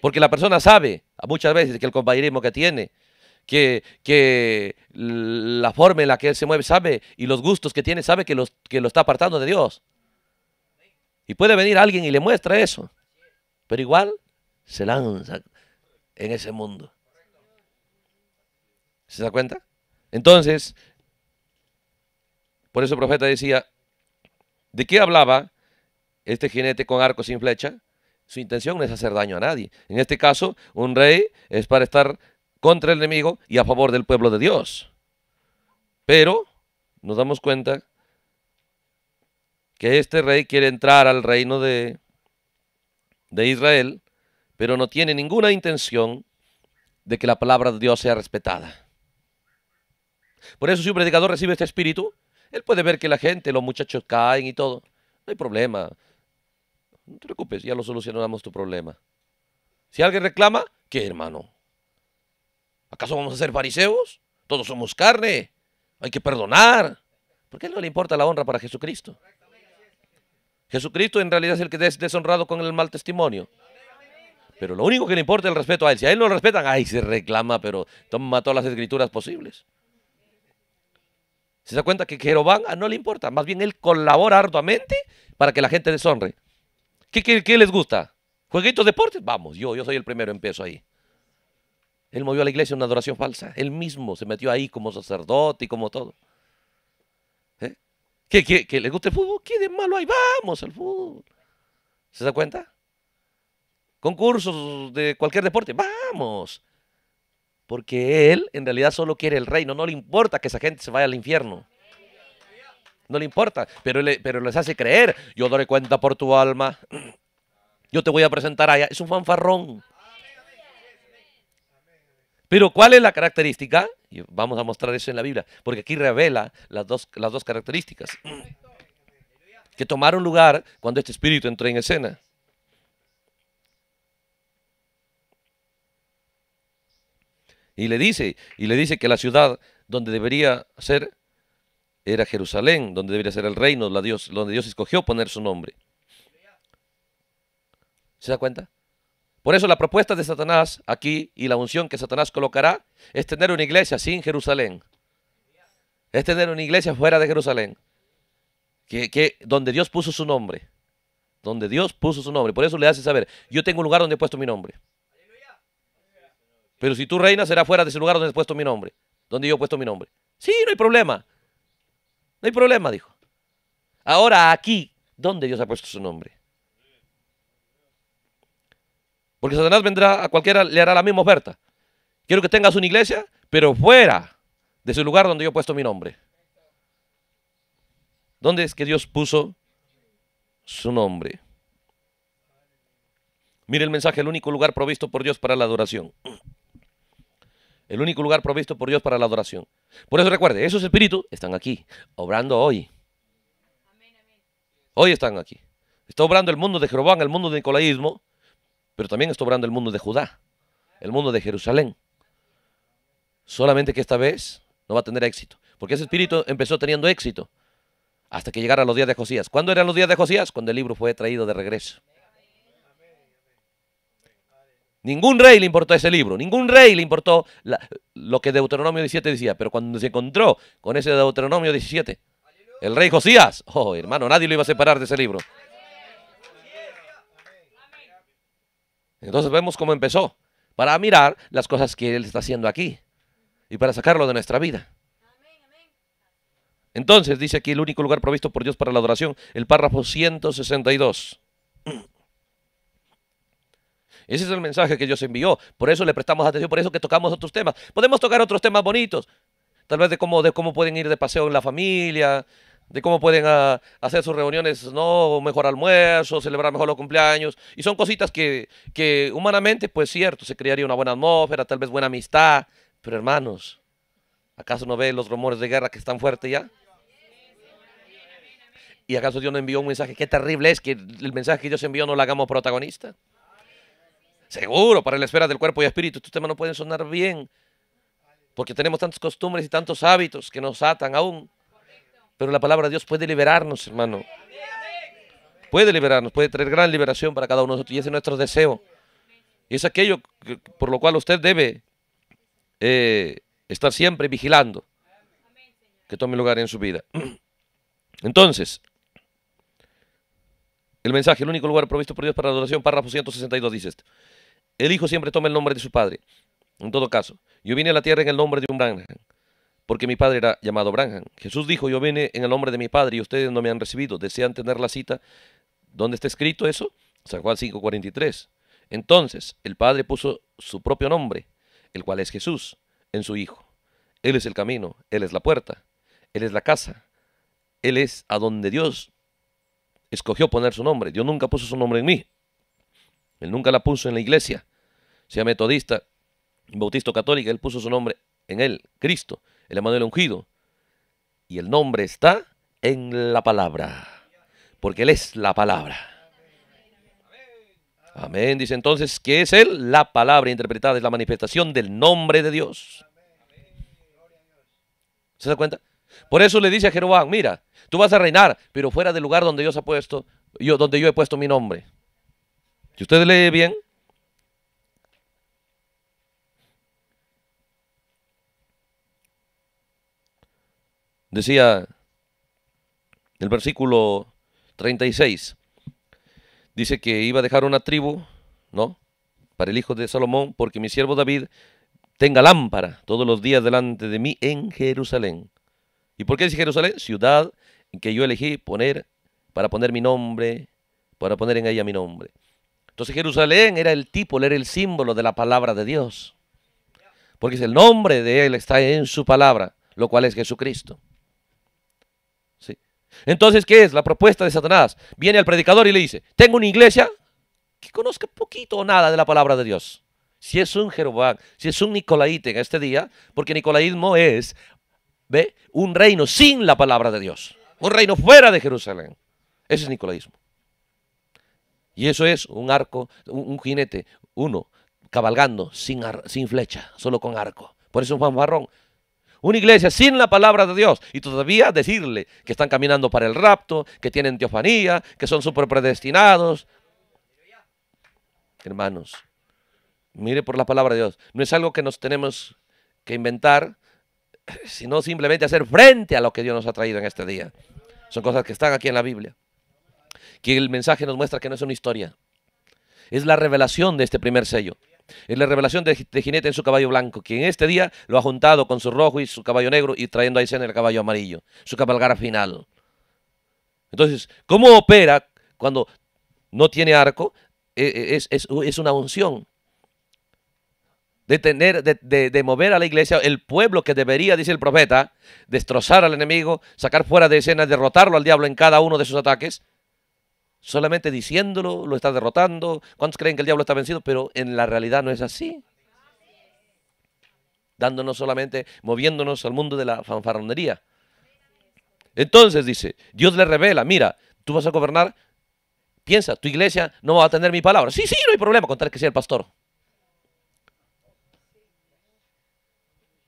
Speaker 1: Porque la persona sabe muchas veces que el compañerismo que tiene, que, la forma en la que él se mueve sabe y los gustos que tiene sabe que, que lo está apartando de Dios. Y puede venir alguien y le muestra eso. Pero igual se lanza en ese mundo. ¿Se da cuenta? Entonces, por eso el profeta decía, ¿de qué hablaba este jinete con arco sin flecha? Su intención no es hacer daño a nadie. En este caso, un rey es para estar contra el enemigo y a favor del pueblo de Dios. Pero nos damos cuenta que este rey quiere entrar al reino de, de Israel, pero no tiene ninguna intención de que la palabra de Dios sea respetada. Por eso si un predicador recibe este espíritu, él puede ver que la gente, los muchachos caen y todo. No hay problema. No te preocupes, ya lo solucionamos tu problema. Si alguien reclama, ¿qué hermano? ¿Acaso vamos a ser fariseos? Todos somos carne. Hay que perdonar. ¿Por qué no le importa la honra para Jesucristo. Jesucristo en realidad es el que es deshonrado con el mal testimonio. Pero lo único que le importa es el respeto a él. Si a él no lo respetan, ahí se reclama, pero toma todas las escrituras posibles. ¿Se da cuenta que Jeroboam no le importa? Más bien él colabora arduamente para que la gente deshonre. ¿Qué, qué, qué les gusta? ¿Jueguitos, deportes? Vamos, yo, yo soy el primero, en peso ahí. Él movió a la iglesia una adoración falsa. Él mismo se metió ahí como sacerdote y como todo. ¿Eh? ¿Qué, qué, le gusta el fútbol? ¿Qué de malo hay? Vamos al fútbol. ¿Se da cuenta? Concursos de cualquier deporte. Vamos. Porque él en realidad solo quiere el reino. No le importa que esa gente se vaya al infierno. No le importa. Pero, pero les hace creer. Yo daré cuenta por tu alma. Yo te voy a presentar allá. Es un fanfarrón. Pero ¿cuál es la característica? Y vamos a mostrar eso en la Biblia, porque aquí revela las dos, las dos características que tomaron lugar cuando este espíritu entró en escena. Y le dice, y le dice que la ciudad donde debería ser era Jerusalén, donde debería ser el reino, la Dios, donde Dios escogió poner su nombre. ¿Se da cuenta? Por eso la propuesta de Satanás aquí y la unción que Satanás colocará es tener una iglesia sin Jerusalén. Es tener una iglesia fuera de Jerusalén. Que, donde Dios puso su nombre. Donde Dios puso su nombre. Por eso le hace saber, yo tengo un lugar donde he puesto mi nombre. Pero si tú reinas será fuera de ese lugar donde he puesto mi nombre. Donde yo he puesto mi nombre. Sí, no hay problema. No hay problema, dijo. Ahora aquí, donde Dios ha puesto su nombre. Porque Satanás vendrá a cualquiera, le hará la misma oferta. Quiero que tengas una iglesia, pero fuera de su lugar donde yo he puesto mi nombre. ¿Dónde es que Dios puso su nombre? Mire el mensaje, el único lugar provisto por Dios para la adoración. El único lugar provisto por Dios para la adoración. Por eso recuerde, esos espíritus están aquí, obrando hoy. Hoy están aquí. Está obrando el mundo de Jeroboam, el mundo de Nicolaísmo, pero también está obrando el mundo de Judá, el mundo de Jerusalén. Solamente que esta vez no va a tener éxito, porque ese espíritu empezó teniendo éxito hasta que llegaron los días de Josías. ¿Cuándo eran los días de Josías? Cuando el libro fue traído de regreso. Ningún rey le importó ese libro, ningún rey le importó lo que Deuteronomio 17 decía, pero cuando se encontró con ese Deuteronomio 17, el rey Josías, oh hermano, nadie lo iba a separar de ese libro. Entonces vemos cómo empezó, para mirar las cosas que Él está haciendo aquí y para sacarlo de nuestra vida. Entonces dice aquí el único lugar provisto por Dios para la adoración, el párrafo 162. Ese es el mensaje que Dios envió. Por eso le prestamos atención, por eso que tocamos otros temas. Podemos tocar otros temas bonitos, tal vez de cómo, de cómo pueden ir de paseo en la familia, de cómo pueden ah, hacer sus reuniones, ¿no? Mejor almuerzo, celebrar mejor los cumpleaños. Y son cositas que, que humanamente, pues cierto, se crearía una buena atmósfera, tal vez buena amistad. Pero hermanos, ¿acaso no ve los rumores de guerra que están fuertes ya? ¿Y acaso Dios no envió un mensaje? Qué terrible es que el mensaje que Dios envió no lo hagamos protagonista. Seguro, para la esfera del cuerpo y espíritu, estos temas no pueden sonar bien. Porque tenemos tantas costumbres y tantos hábitos que nos atan aún. Pero la palabra de Dios puede liberarnos, hermano. Puede liberarnos, puede traer gran liberación para cada uno de nosotros. Y ese es nuestro deseo. Y es aquello por lo cual usted debe eh, estar siempre vigilando que tome lugar en su vida. Entonces, el mensaje, el único lugar provisto por Dios para la adoración, párrafo 162 dice esto. El Hijo siempre toma el nombre de su Padre, en todo caso. Yo vine a la tierra en el nombre de un gran porque mi padre era llamado Branham. Jesús dijo, yo vine en el nombre de mi padre y ustedes no me han recibido, desean tener la cita. ¿Dónde está escrito eso? San Juan 5:43. Entonces, el Padre puso su propio nombre, el cual es Jesús, en su Hijo. Él es el camino, Él es la puerta, Él es la casa, Él es a donde Dios escogió poner su nombre. Dios nunca puso su nombre en mí. Él nunca la puso en la iglesia. Sea metodista, bautista católica, Él puso su nombre en Él, Cristo el hermano del ungido. Y el nombre está en la palabra, porque Él es la palabra. Amén. Dice entonces, ¿qué es Él? La palabra interpretada es la manifestación del nombre de Dios. ¿Se da cuenta? Por eso le dice a Jeroboam, mira, tú vas a reinar, pero fuera del lugar donde Dios ha puesto, yo, donde yo he puesto mi nombre. Si usted lee bien, Decía el versículo 36, dice que iba a dejar una tribu, ¿no? Para el hijo de Salomón, porque mi siervo David tenga lámpara todos los días delante de mí en Jerusalén. ¿Y por qué dice Jerusalén? Ciudad en que yo elegí poner, para poner mi nombre, para poner en ella mi nombre. Entonces Jerusalén era el tipo, era el símbolo de la palabra de Dios. Porque es el nombre de Él está en su palabra, lo cual es Jesucristo. Entonces, ¿qué es la propuesta de Satanás? Viene al predicador y le dice, tengo una iglesia que conozca poquito o nada de la palabra de Dios. Si es un Jeroboam, si es un Nicolaíte en este día, porque Nicolaísmo es ¿ve? un reino sin la palabra de Dios, un reino fuera de Jerusalén. Ese es Nicolaísmo. Y eso es un arco, un, jinete, uno, cabalgando sin, sin flecha, solo con arco. Por eso un fanfarrón una iglesia sin la palabra de Dios y todavía decirle que están caminando para el rapto, que tienen teofanía, que son super predestinados. Hermanos, mire por la palabra de Dios. No es algo que nos tenemos que inventar, sino simplemente hacer frente a lo que Dios nos ha traído en este día. Son cosas que están aquí en la Biblia. Que el mensaje nos muestra que no es una historia. Es la revelación de este primer sello. Es la revelación de, jinete en su caballo blanco, quien este día lo ha juntado con su rojo y su caballo negro y trayendo a escena el caballo amarillo, su cabalgara final. Entonces, ¿cómo opera cuando no tiene arco? Eh, eh, es, una unción. De, tener, de, de, mover a la iglesia, el pueblo que debería, dice el profeta, destrozar al enemigo, sacar fuera de escena, derrotarlo al diablo en cada uno de sus ataques, Solamente diciéndolo lo está derrotando. ¿Cuántos creen que el diablo está vencido? Pero en la realidad no es así. Dándonos solamente, moviéndonos al mundo de la fanfarronería. Entonces dice, Dios le revela, mira, tú vas a gobernar, piensa, tu iglesia no va a tener mi palabra. Sí, sí, no hay problema con que sea el pastor.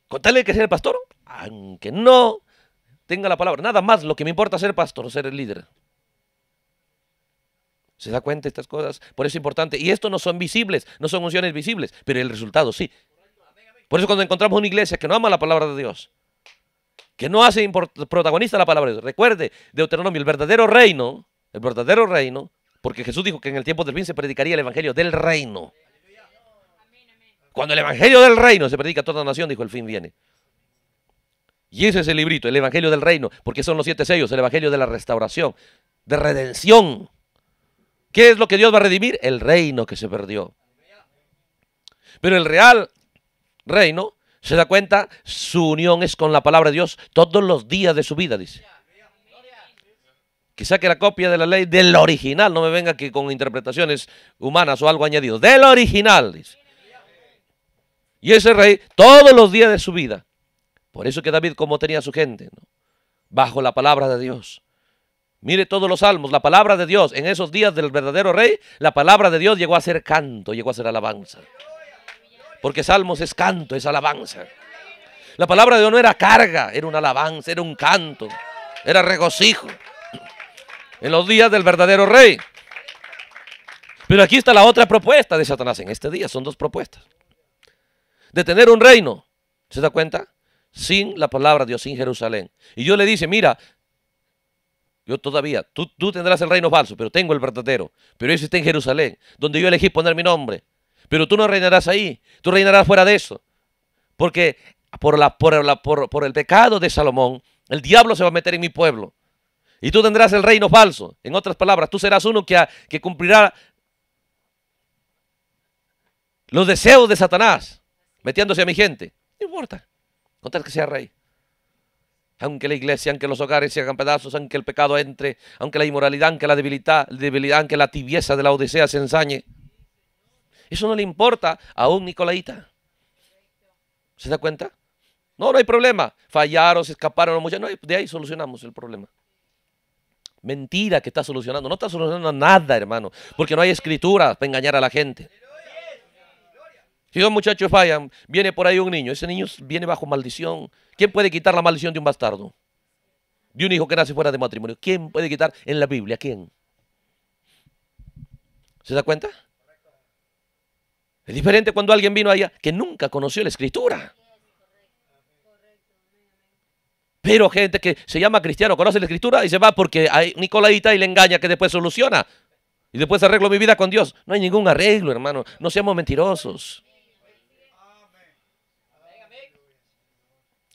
Speaker 1: Contarle que sea el pastor, aunque no tenga la palabra. Nada más lo que me importa es ser pastor, ser el líder. ¿Se da cuenta de estas cosas? Por eso es importante. Y esto no son visibles, no son unciones visibles, pero el resultado sí. Por eso cuando encontramos una iglesia que no ama la palabra de Dios, que no hace protagonista la palabra de Dios, recuerde Deuteronomio, el verdadero reino, el verdadero reino, porque Jesús dijo que en el tiempo del fin se predicaría el evangelio del reino. Cuando el evangelio del reino se predica a toda nación, dijo el fin viene. Y ese es el librito, el evangelio del reino, porque son los siete sellos, el evangelio de la restauración, de redención ¿Qué es lo que Dios va a redimir? El reino que se perdió. Pero el real reino, se da cuenta, su unión es con la palabra de Dios todos los días de su vida, dice. Que saque la copia de la ley del original, no me venga aquí con interpretaciones humanas o algo añadido, del original, dice. Y ese rey todos los días de su vida. Por eso que David, como tenía su gente, bajo la palabra de Dios. Mire todos los salmos, la palabra de Dios. En esos días del verdadero rey, la palabra de Dios llegó a ser canto, llegó a ser alabanza. Porque salmos es canto, es alabanza. La palabra de Dios no era carga, era una alabanza, era un canto, era regocijo. En los días del verdadero rey. Pero aquí está la otra propuesta de Satanás en este día. Son dos propuestas. De tener un reino. ¿Se da cuenta? Sin la palabra de Dios, sin Jerusalén. Y yo le dice, mira, yo todavía, tú, tendrás el reino falso, pero tengo el verdadero. Pero eso está en Jerusalén, donde yo elegí poner mi nombre. Pero tú no reinarás ahí, tú reinarás fuera de eso. Porque por, la, por, el pecado de Salomón, el diablo se va a meter en mi pueblo. Y tú tendrás el reino falso. En otras palabras, tú serás uno que, que cumplirá los deseos de Satanás, metiéndose a mi gente. No importa, contar que sea rey aunque la iglesia, aunque los hogares se hagan pedazos, aunque el pecado entre, aunque la inmoralidad, aunque la debilidad, debilidad, aunque la tibieza de la odisea se ensañe. Eso no le importa a un nicolaita. ¿Se da cuenta? No, no hay problema. Fallaron, se escaparon los muchachos. No, de ahí solucionamos el problema. Mentira que está solucionando. No está solucionando nada, hermano. Porque no hay escritura para engañar a la gente. Si dos muchachos fallan, viene por ahí un niño, ese niño viene bajo maldición. ¿Quién puede quitar la maldición de un bastardo? De un hijo que nace fuera de matrimonio. ¿Quién puede quitar en la Biblia? ¿Quién? ¿Se da cuenta? Es diferente cuando alguien vino allá que nunca conoció la escritura. Pero gente que se llama cristiano, conoce la escritura y se va porque hay Nicoladita y le engaña que después soluciona. Y después arreglo mi vida con Dios. No hay ningún arreglo, hermano. No seamos mentirosos.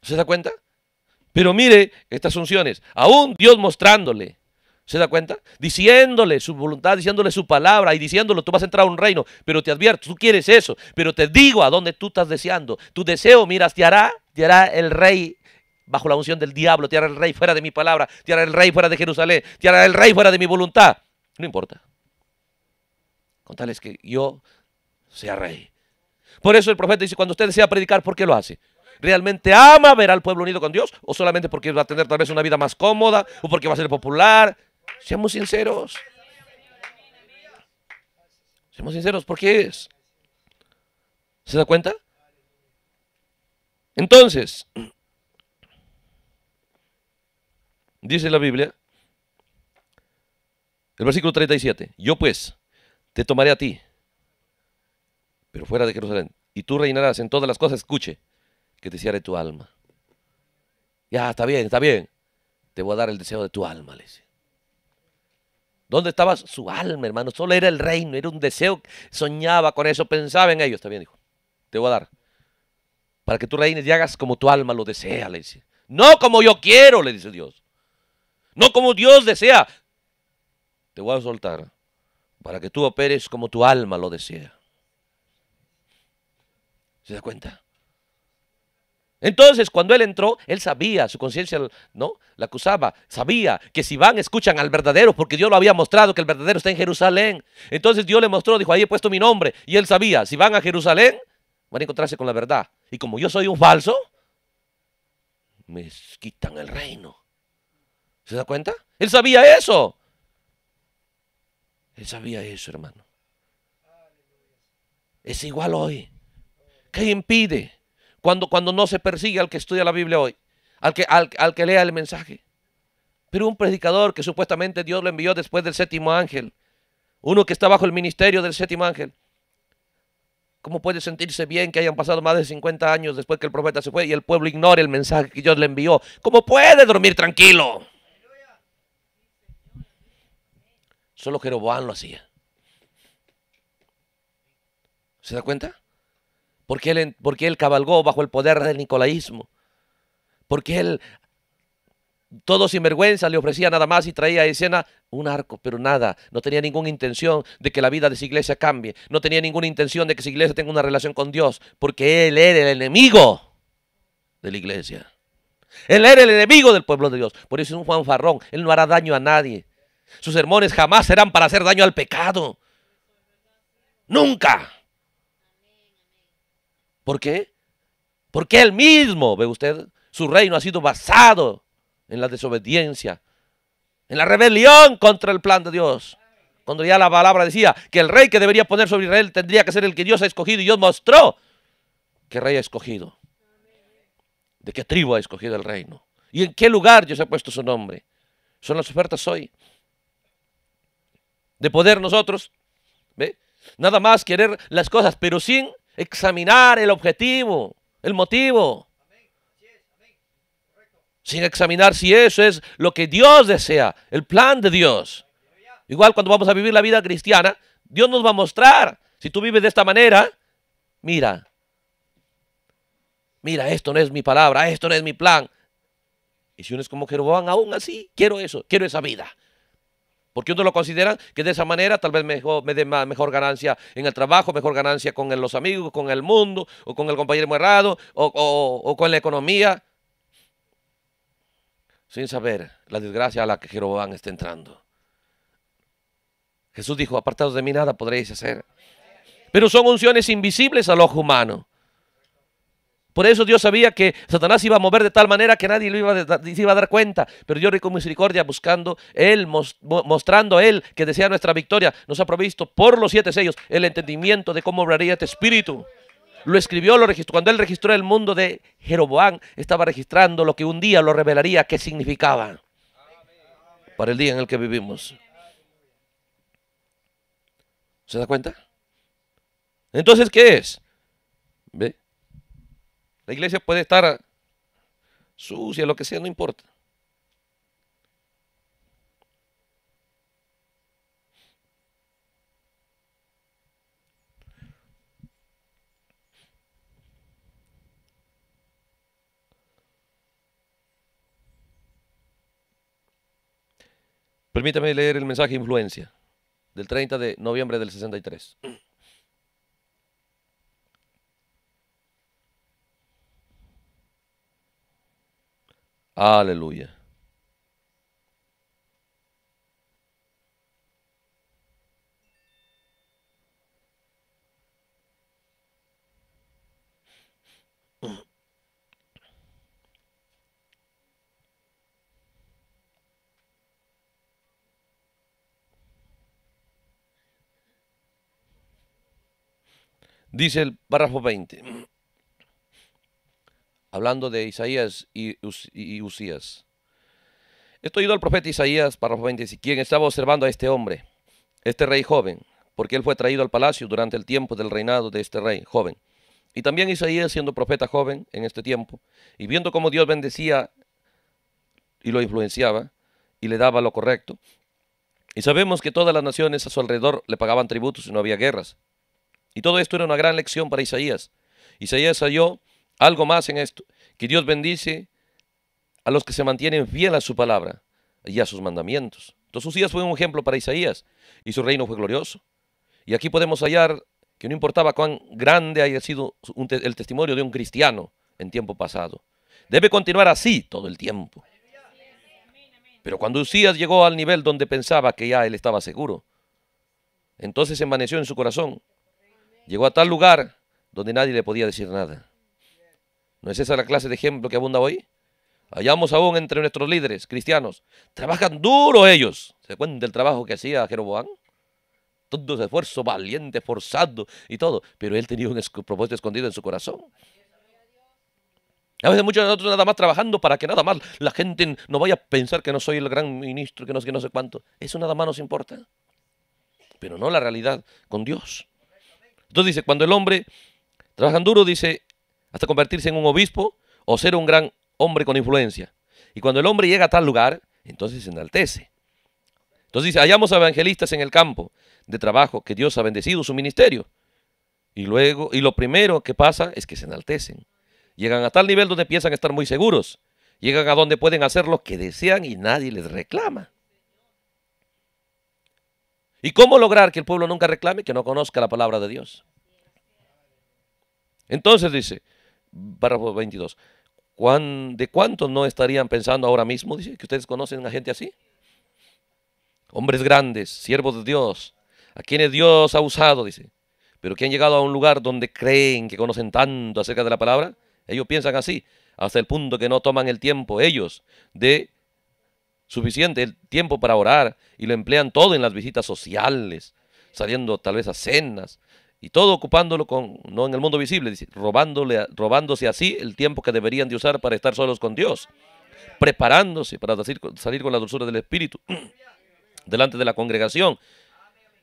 Speaker 1: ¿Se da cuenta? Pero mire estas unciones. Aún Dios mostrándole. ¿Se da cuenta? Diciéndole su voluntad, diciéndole su palabra y diciéndolo, tú vas a entrar a un reino, pero te advierto, tú quieres eso, pero te digo a dónde tú estás deseando. Tu deseo, miras, te hará, te hará el rey bajo la unción del diablo, te hará el rey fuera de mi palabra, te hará el rey fuera de Jerusalén, te hará el rey fuera de mi voluntad. No importa. Con tal es que yo sea rey. Por eso el profeta dice, cuando usted desea predicar, ¿por qué lo hace? realmente ama ver al pueblo unido con Dios o solamente porque va a tener tal vez una vida más cómoda o porque va a ser popular. Seamos sinceros. Seamos sinceros, ¿por qué es? ¿Se da cuenta? Entonces, dice la Biblia, el versículo 37, yo pues te tomaré a ti, pero fuera de Jerusalén, y tú reinarás en todas las cosas, escuche, que te cierre tu alma. Ya, está bien, está bien. Te voy a dar el deseo de tu alma, le dice. ¿Dónde estaba su alma, hermano? Solo era el reino, era un deseo. Soñaba con eso, pensaba en ello. Está bien, hijo. Te voy a dar. Para que tú reines y hagas como tu alma lo desea, le dice. No como yo quiero, le dice Dios. No como Dios desea. Te voy a soltar para que tú operes como tu alma lo desea. ¿Se da cuenta? Entonces, cuando él entró, él sabía, su conciencia no la acusaba, sabía que si van, escuchan al verdadero, porque Dios lo había mostrado que el verdadero está en Jerusalén. Entonces Dios le mostró, dijo, ahí he puesto mi nombre. Y él sabía, si van a Jerusalén, van a encontrarse con la verdad. Y como yo soy un falso, me quitan el reino. ¿Se da cuenta? Él sabía eso. Él sabía eso, hermano. Es igual hoy. ¿Qué impide? cuando, no se persigue al que estudia la Biblia hoy, al que, al, que lea el mensaje. Pero un predicador que supuestamente Dios lo envió después del séptimo ángel, uno que está bajo el ministerio del séptimo ángel, ¿cómo puede sentirse bien que hayan pasado más de 50 años después que el profeta se fue y el pueblo ignore el mensaje que Dios le envió? ¿Cómo puede dormir tranquilo? Solo Jeroboam lo hacía. ¿Se da cuenta? porque él, porque él cabalgó bajo el poder del nicolaísmo, porque él, todo vergüenza, le ofrecía nada más y traía a escena un arco, pero nada, no tenía ninguna intención de que la vida de su iglesia cambie, no tenía ninguna intención de que su iglesia tenga una relación con Dios, porque él era el enemigo de la iglesia. Él era el enemigo del pueblo de Dios. Por eso es un Juan Farrón. Él no hará daño a nadie. Sus sermones jamás serán para hacer daño al pecado. Nunca. ¿Por qué? Porque él mismo, ve usted, su reino ha sido basado en la desobediencia, en la rebelión contra el plan de Dios. Cuando ya la palabra decía que el rey que debería poner sobre Israel tendría que ser el que Dios ha escogido y Dios mostró qué rey ha escogido. ¿De qué tribu ha escogido el reino? ¿Y en qué lugar Dios ha puesto su nombre? Son las ofertas hoy. De poder nosotros, ¿ve? Nada más querer las cosas, pero sin examinar el objetivo, el motivo. Sin examinar si eso es lo que Dios desea, el plan de Dios. Igual cuando vamos a vivir la vida cristiana, Dios nos va a mostrar. Si tú vives de esta manera, mira, mira, esto no es mi palabra, esto no es mi plan. Y si uno es como Jeroboam, aún así, quiero eso, quiero esa vida. Porque uno lo considera que de esa manera tal vez me dé mejor ganancia en el trabajo, mejor ganancia con los amigos, con el mundo, o con el compañero errado, o, o con la economía. Sin saber la desgracia a la que Jeroboam está entrando. Jesús dijo, apartados de mí nada podréis hacer. Pero son unciones invisibles al ojo humano. Por eso Dios sabía que Satanás iba a mover de tal manera que nadie le iba a, se iba a dar cuenta. Pero Dios rico misericordia, buscando Él, mostrando a Él que desea nuestra victoria, nos ha provisto por los siete sellos el entendimiento de cómo obraría este espíritu. Lo escribió, lo registró. Cuando Él registró el mundo de Jeroboam, estaba registrando lo que un día lo revelaría qué significaba para el día en el que vivimos. ¿Se da cuenta? Entonces, ¿qué es? ¿Ve? La iglesia puede estar sucia, lo que sea, no importa. Permítame leer el mensaje Influencia del 30 de noviembre del 63. Aleluya. Dice el párrafo 20 hablando de Isaías y, Usías. Esto oído al profeta Isaías, párrafo 20, quien estaba observando a este hombre, este rey joven, porque él fue traído al palacio durante el tiempo del reinado de este rey joven. Y también Isaías, siendo profeta joven en este tiempo, y viendo cómo Dios bendecía y lo influenciaba y le daba lo correcto, y sabemos que todas las naciones a su alrededor le pagaban tributos y no había guerras. Y todo esto era una gran lección para Isaías. Isaías halló algo más en esto, que Dios bendice a los que se mantienen fiel a su palabra y a sus mandamientos. Entonces Usías fue un ejemplo para Isaías y su reino fue glorioso. Y aquí podemos hallar que no importaba cuán grande haya sido el testimonio de un cristiano en tiempo pasado. Debe continuar así todo el tiempo. Pero cuando Usías llegó al nivel donde pensaba que ya él estaba seguro, entonces se envaneció en su corazón. Llegó a tal lugar donde nadie le podía decir nada. ¿No es esa la clase de ejemplo que abunda hoy? Hallamos aún entre nuestros líderes cristianos. Trabajan duro ellos. ¿Se cuenta del trabajo que hacía Jeroboam? Todo ese esfuerzo valiente, forzado y todo. Pero él tenía un propósito escondido en su corazón. A veces muchos de nosotros nada más trabajando para que nada más la gente no vaya a pensar que no soy el gran ministro, que no sé, que no sé cuánto. Eso nada más nos importa. Pero no la realidad con Dios. Entonces dice, cuando el hombre trabaja duro, dice, hasta convertirse en un obispo o ser un gran hombre con influencia. Y cuando el hombre llega a tal lugar, entonces se enaltece. Entonces dice, hallamos evangelistas en el campo de trabajo que Dios ha bendecido su ministerio. Y luego, y lo primero que pasa es que se enaltecen. Llegan a tal nivel donde piensan estar muy seguros. Llegan a donde pueden hacer lo que desean y nadie les reclama. ¿Y cómo lograr que el pueblo nunca reclame que no conozca la palabra de Dios? Entonces dice, párrafo 22. ¿De cuántos no estarían pensando ahora mismo? Dice que ustedes conocen a gente así. Hombres grandes, siervos de Dios, a quienes Dios ha usado, dice. Pero que han llegado a un lugar donde creen que conocen tanto acerca de la palabra. Ellos piensan así, hasta el punto que no toman el tiempo ellos de suficiente tiempo para orar y lo emplean todo en las visitas sociales, saliendo tal vez a cenas, y todo ocupándolo con, no en el mundo visible, robándole, robándose así el tiempo que deberían de usar para estar solos con Dios, preparándose para salir, salir con la dulzura del Espíritu delante de la congregación,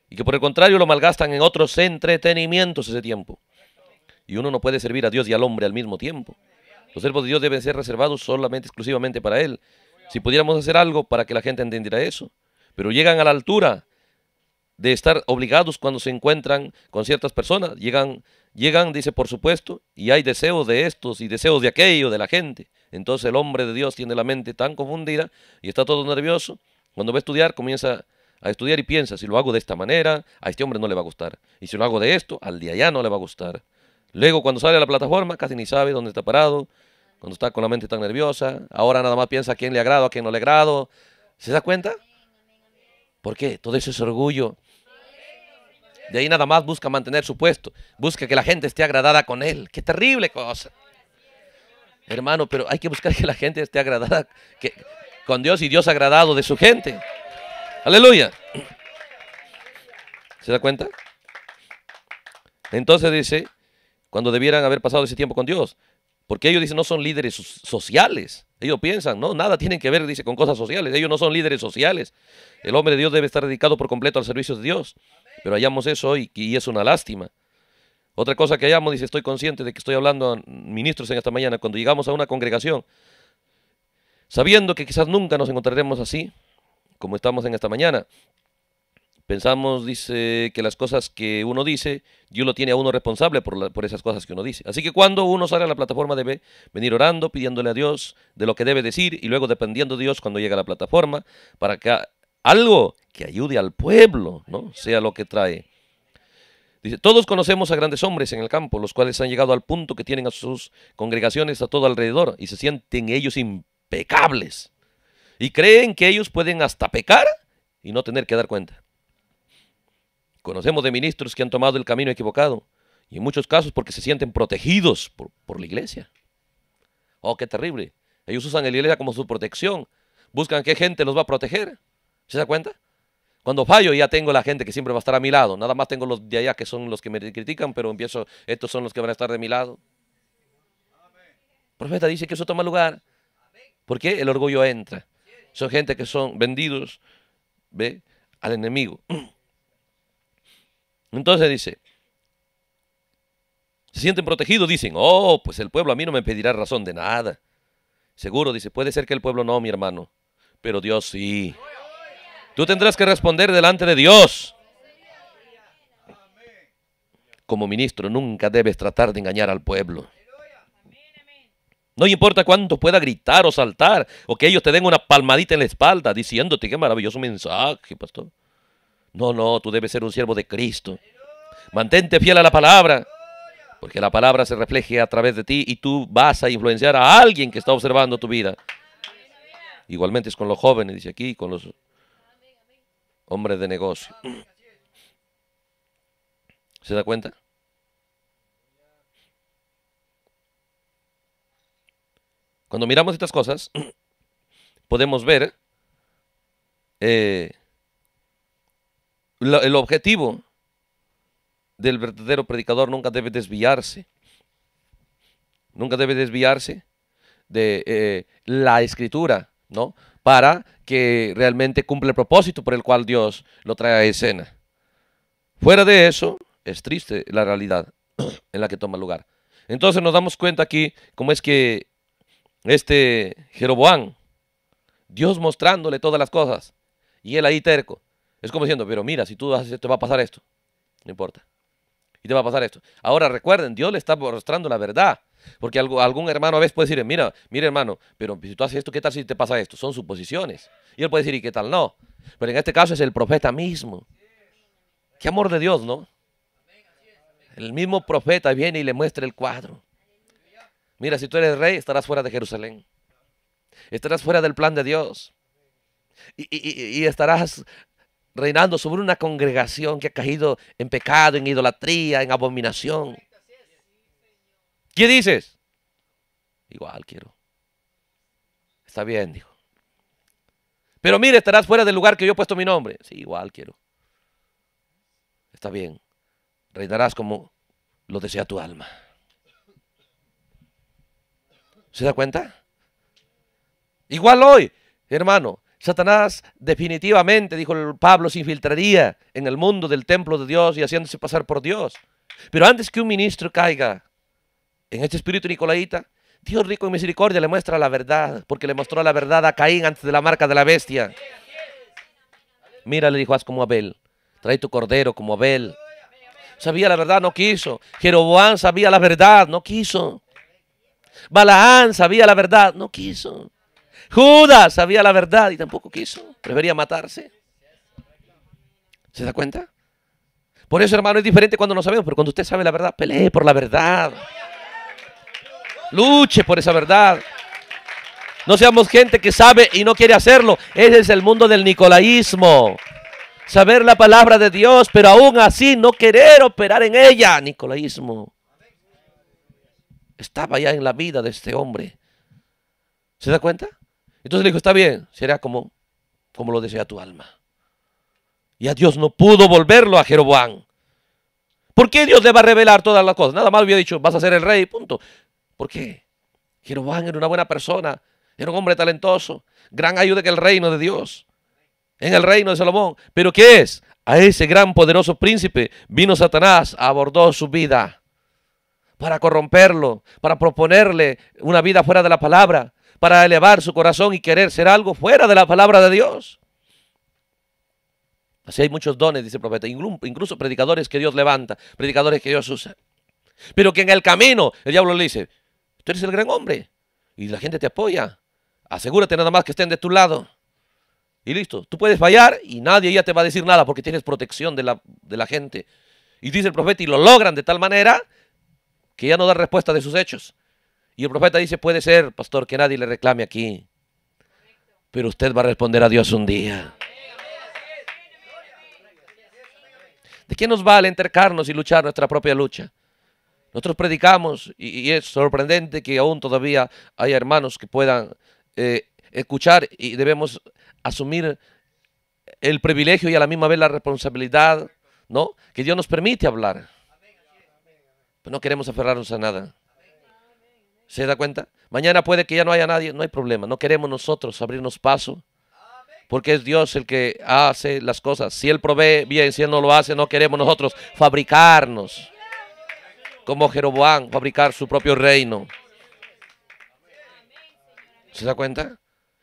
Speaker 1: y que por el contrario lo malgastan en otros entretenimientos ese tiempo. Y uno no puede servir a Dios y al hombre al mismo tiempo. Los siervos de Dios deben ser reservados solamente, exclusivamente para Él. Si pudiéramos hacer algo para que la gente entendiera eso, pero llegan a la altura de estar obligados cuando se encuentran con ciertas personas. Llegan, llegan, dice, por supuesto, y hay deseos de estos y deseos de aquello, de la gente. Entonces el hombre de Dios tiene la mente tan confundida y está todo nervioso. Cuando va a estudiar, comienza a estudiar y piensa, si lo hago de esta manera, a este hombre no le va a gustar. Y si lo hago de esto, al día ya no le va a gustar. Luego cuando sale a la plataforma, casi ni sabe dónde está parado, cuando está con la mente tan nerviosa. Ahora nada más piensa a quién le agrado, a quién no le agrado. ¿Se da cuenta? ¿Por qué? Todo eso es orgullo de ahí nada más busca mantener su puesto. Busca que la gente esté agradada con él. Qué terrible cosa. Hermano, pero hay que buscar que la gente esté agradada que, con Dios y Dios agradado de su gente. Aleluya. ¿Se da cuenta? Entonces dice, cuando debieran haber pasado ese tiempo con Dios. Porque ellos dicen no son líderes sociales. Ellos piensan, no, nada tienen que ver, dice, con cosas sociales. Ellos no son líderes sociales. El hombre de Dios debe estar dedicado por completo al servicio de Dios. Pero hallamos eso y, es una lástima. Otra cosa que hallamos, dice, estoy consciente de que estoy hablando a ministros en esta mañana, cuando llegamos a una congregación, sabiendo que quizás nunca nos encontraremos así como estamos en esta mañana. Pensamos, dice, que las cosas que uno dice, Dios lo tiene a uno responsable por, por esas cosas que uno dice. Así que cuando uno sale a la plataforma debe venir orando, pidiéndole a Dios de lo que debe decir y luego dependiendo de Dios cuando llega a la plataforma para que algo que ayude al pueblo, ¿no? Sea lo que trae. Dice, todos conocemos a grandes hombres en el campo, los cuales han llegado al punto que tienen a sus congregaciones a todo alrededor y se sienten ellos impecables. Y creen que ellos pueden hasta pecar y no tener que dar cuenta. Conocemos de ministros que han tomado el camino equivocado y en muchos casos porque se sienten protegidos por, la iglesia. Oh, qué terrible. Ellos usan el la iglesia como su protección. Buscan qué gente los va a proteger. ¿Se da cuenta? Cuando fallo ya tengo la gente que siempre va a estar a mi lado. Nada más tengo los de allá que son los que me critican, pero empiezo, estos son los que van a estar de mi lado. El profeta dice que eso toma lugar. Porque el orgullo entra. Son gente que son vendidos ¿ve? al enemigo. Entonces dice, se sienten protegidos, dicen, oh, pues el pueblo a mí no me pedirá razón de nada. Seguro, dice, puede ser que el pueblo no, mi hermano, pero Dios sí. Tú tendrás que responder delante de Dios. Como ministro nunca debes tratar de engañar al pueblo. No importa cuánto pueda gritar o saltar o que ellos te den una palmadita en la espalda diciéndote qué maravilloso mensaje, pastor. No, no, tú debes ser un siervo de Cristo. Mantente fiel a la palabra, porque la palabra se refleje a través de ti y tú vas a influenciar a alguien que está observando tu vida. Igualmente es con los jóvenes, dice aquí, con los hombre de negocio. ¿Se da cuenta? Cuando miramos estas cosas, podemos ver eh, el objetivo del verdadero predicador nunca debe desviarse. Nunca debe desviarse de eh, la escritura, ¿no? para que realmente cumpla el propósito por el cual Dios lo trae a escena. Fuera de eso, es triste la realidad en la que toma lugar. Entonces nos damos cuenta aquí cómo es que este Jeroboán, Dios mostrándole todas las cosas, y él ahí terco. Es como diciendo, pero mira, si tú haces esto, te va a pasar esto. No importa. Y te va a pasar esto. Ahora recuerden, Dios le está mostrando la verdad. Porque algún hermano a veces puede decir, mira, mira hermano, pero si tú haces esto, ¿qué tal si te pasa esto? Son suposiciones. Y él puede decir, ¿y qué tal no? Pero en este caso es el profeta mismo. Qué amor de Dios, ¿no? El mismo profeta viene y le muestra el cuadro. Mira, si tú eres rey, estarás fuera de Jerusalén. Estarás fuera del plan de Dios. Y, y estarás reinando sobre una congregación que ha caído en pecado, en idolatría, en abominación. ¿Qué dices? Igual quiero. Está bien, dijo. Pero mire, estarás fuera del lugar que yo he puesto mi nombre. Sí, igual quiero. Está bien. Reinarás como lo desea tu alma. ¿Se da cuenta? Igual hoy, hermano, Satanás definitivamente, dijo Pablo, se infiltraría en el mundo del templo de Dios y haciéndose pasar por Dios. Pero antes que un ministro caiga en este espíritu nicolaita, Dios rico en misericordia le muestra la verdad, porque le mostró la verdad a Caín antes de la marca de la bestia. Mira, le dijo, haz como Abel, trae tu cordero como Abel. Sabía la verdad, no quiso. Jeroboán sabía la verdad, no quiso. Balaán sabía la verdad, no quiso. Judas sabía la verdad y tampoco quiso. Prefería matarse. ¿Se da cuenta? Por eso, hermano, es diferente cuando no sabemos, pero cuando usted sabe la verdad, pelee por la verdad. Luche por esa verdad. No seamos gente que sabe y no quiere hacerlo. Ese es el mundo del nicolaísmo. Saber la palabra de Dios, pero aún así no querer operar en ella. Nicolaísmo. Estaba ya en la vida de este hombre. ¿Se da cuenta? Entonces le dijo, está bien, será como, como lo desea tu alma. Y a Dios no pudo volverlo a Jeroboam. ¿Por qué Dios le va a revelar todas las cosas? Nada más había dicho, vas a ser el rey, punto. ¿Por qué? Jeroboam era una buena persona, era un hombre talentoso, gran ayuda que el reino de Dios, en el reino de Salomón. Pero ¿qué es? A ese gran poderoso príncipe vino Satanás, abordó su vida para corromperlo, para proponerle una vida fuera de la palabra, para elevar su corazón y querer ser algo fuera de la palabra de Dios. Así hay muchos dones, dice el profeta, incluso predicadores que Dios levanta, predicadores que Dios usa. Pero que en el camino el diablo le dice, Tú eres el gran hombre y la gente te apoya. Asegúrate nada más que estén de tu lado. Y listo, tú puedes fallar y nadie ya te va a decir nada porque tienes protección de la, gente. Y dice el profeta, y lo logran de tal manera que ya no da respuesta de sus hechos. Y el profeta dice, puede ser, pastor, que nadie le reclame aquí. Pero usted va a responder a Dios un día. ¿De qué nos vale entercarnos y luchar nuestra propia lucha? Nosotros predicamos y, es sorprendente que aún todavía hay hermanos que puedan eh, escuchar y debemos asumir el privilegio y a la misma vez la responsabilidad, ¿no? Que Dios nos permite hablar. Pues no queremos aferrarnos a nada. ¿Se da cuenta? Mañana puede que ya no haya nadie, no hay problema. No queremos nosotros abrirnos paso. Porque es Dios el que hace las cosas. Si Él provee bien, si Él no lo hace, no queremos nosotros fabricarnos como Jeroboam fabricar su propio reino. ¿Se da cuenta?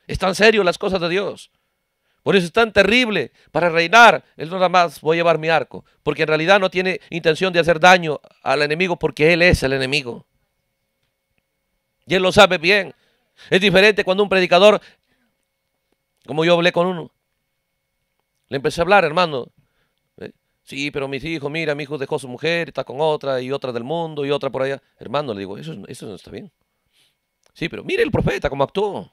Speaker 1: Es tan serio las cosas de Dios. Por eso es tan terrible. Para reinar, él no nada más voy a llevar mi arco. Porque en realidad no tiene intención de hacer daño al enemigo porque él es el enemigo. Y él lo sabe bien. Es diferente cuando un predicador, como yo hablé con uno, le empecé a hablar, hermano, Sí, pero mis hijos, mira, mi hijo dejó su mujer, está con otra y otra del mundo y otra por allá. Hermano, le digo, eso, eso no está bien. Sí, pero mire el profeta cómo actuó.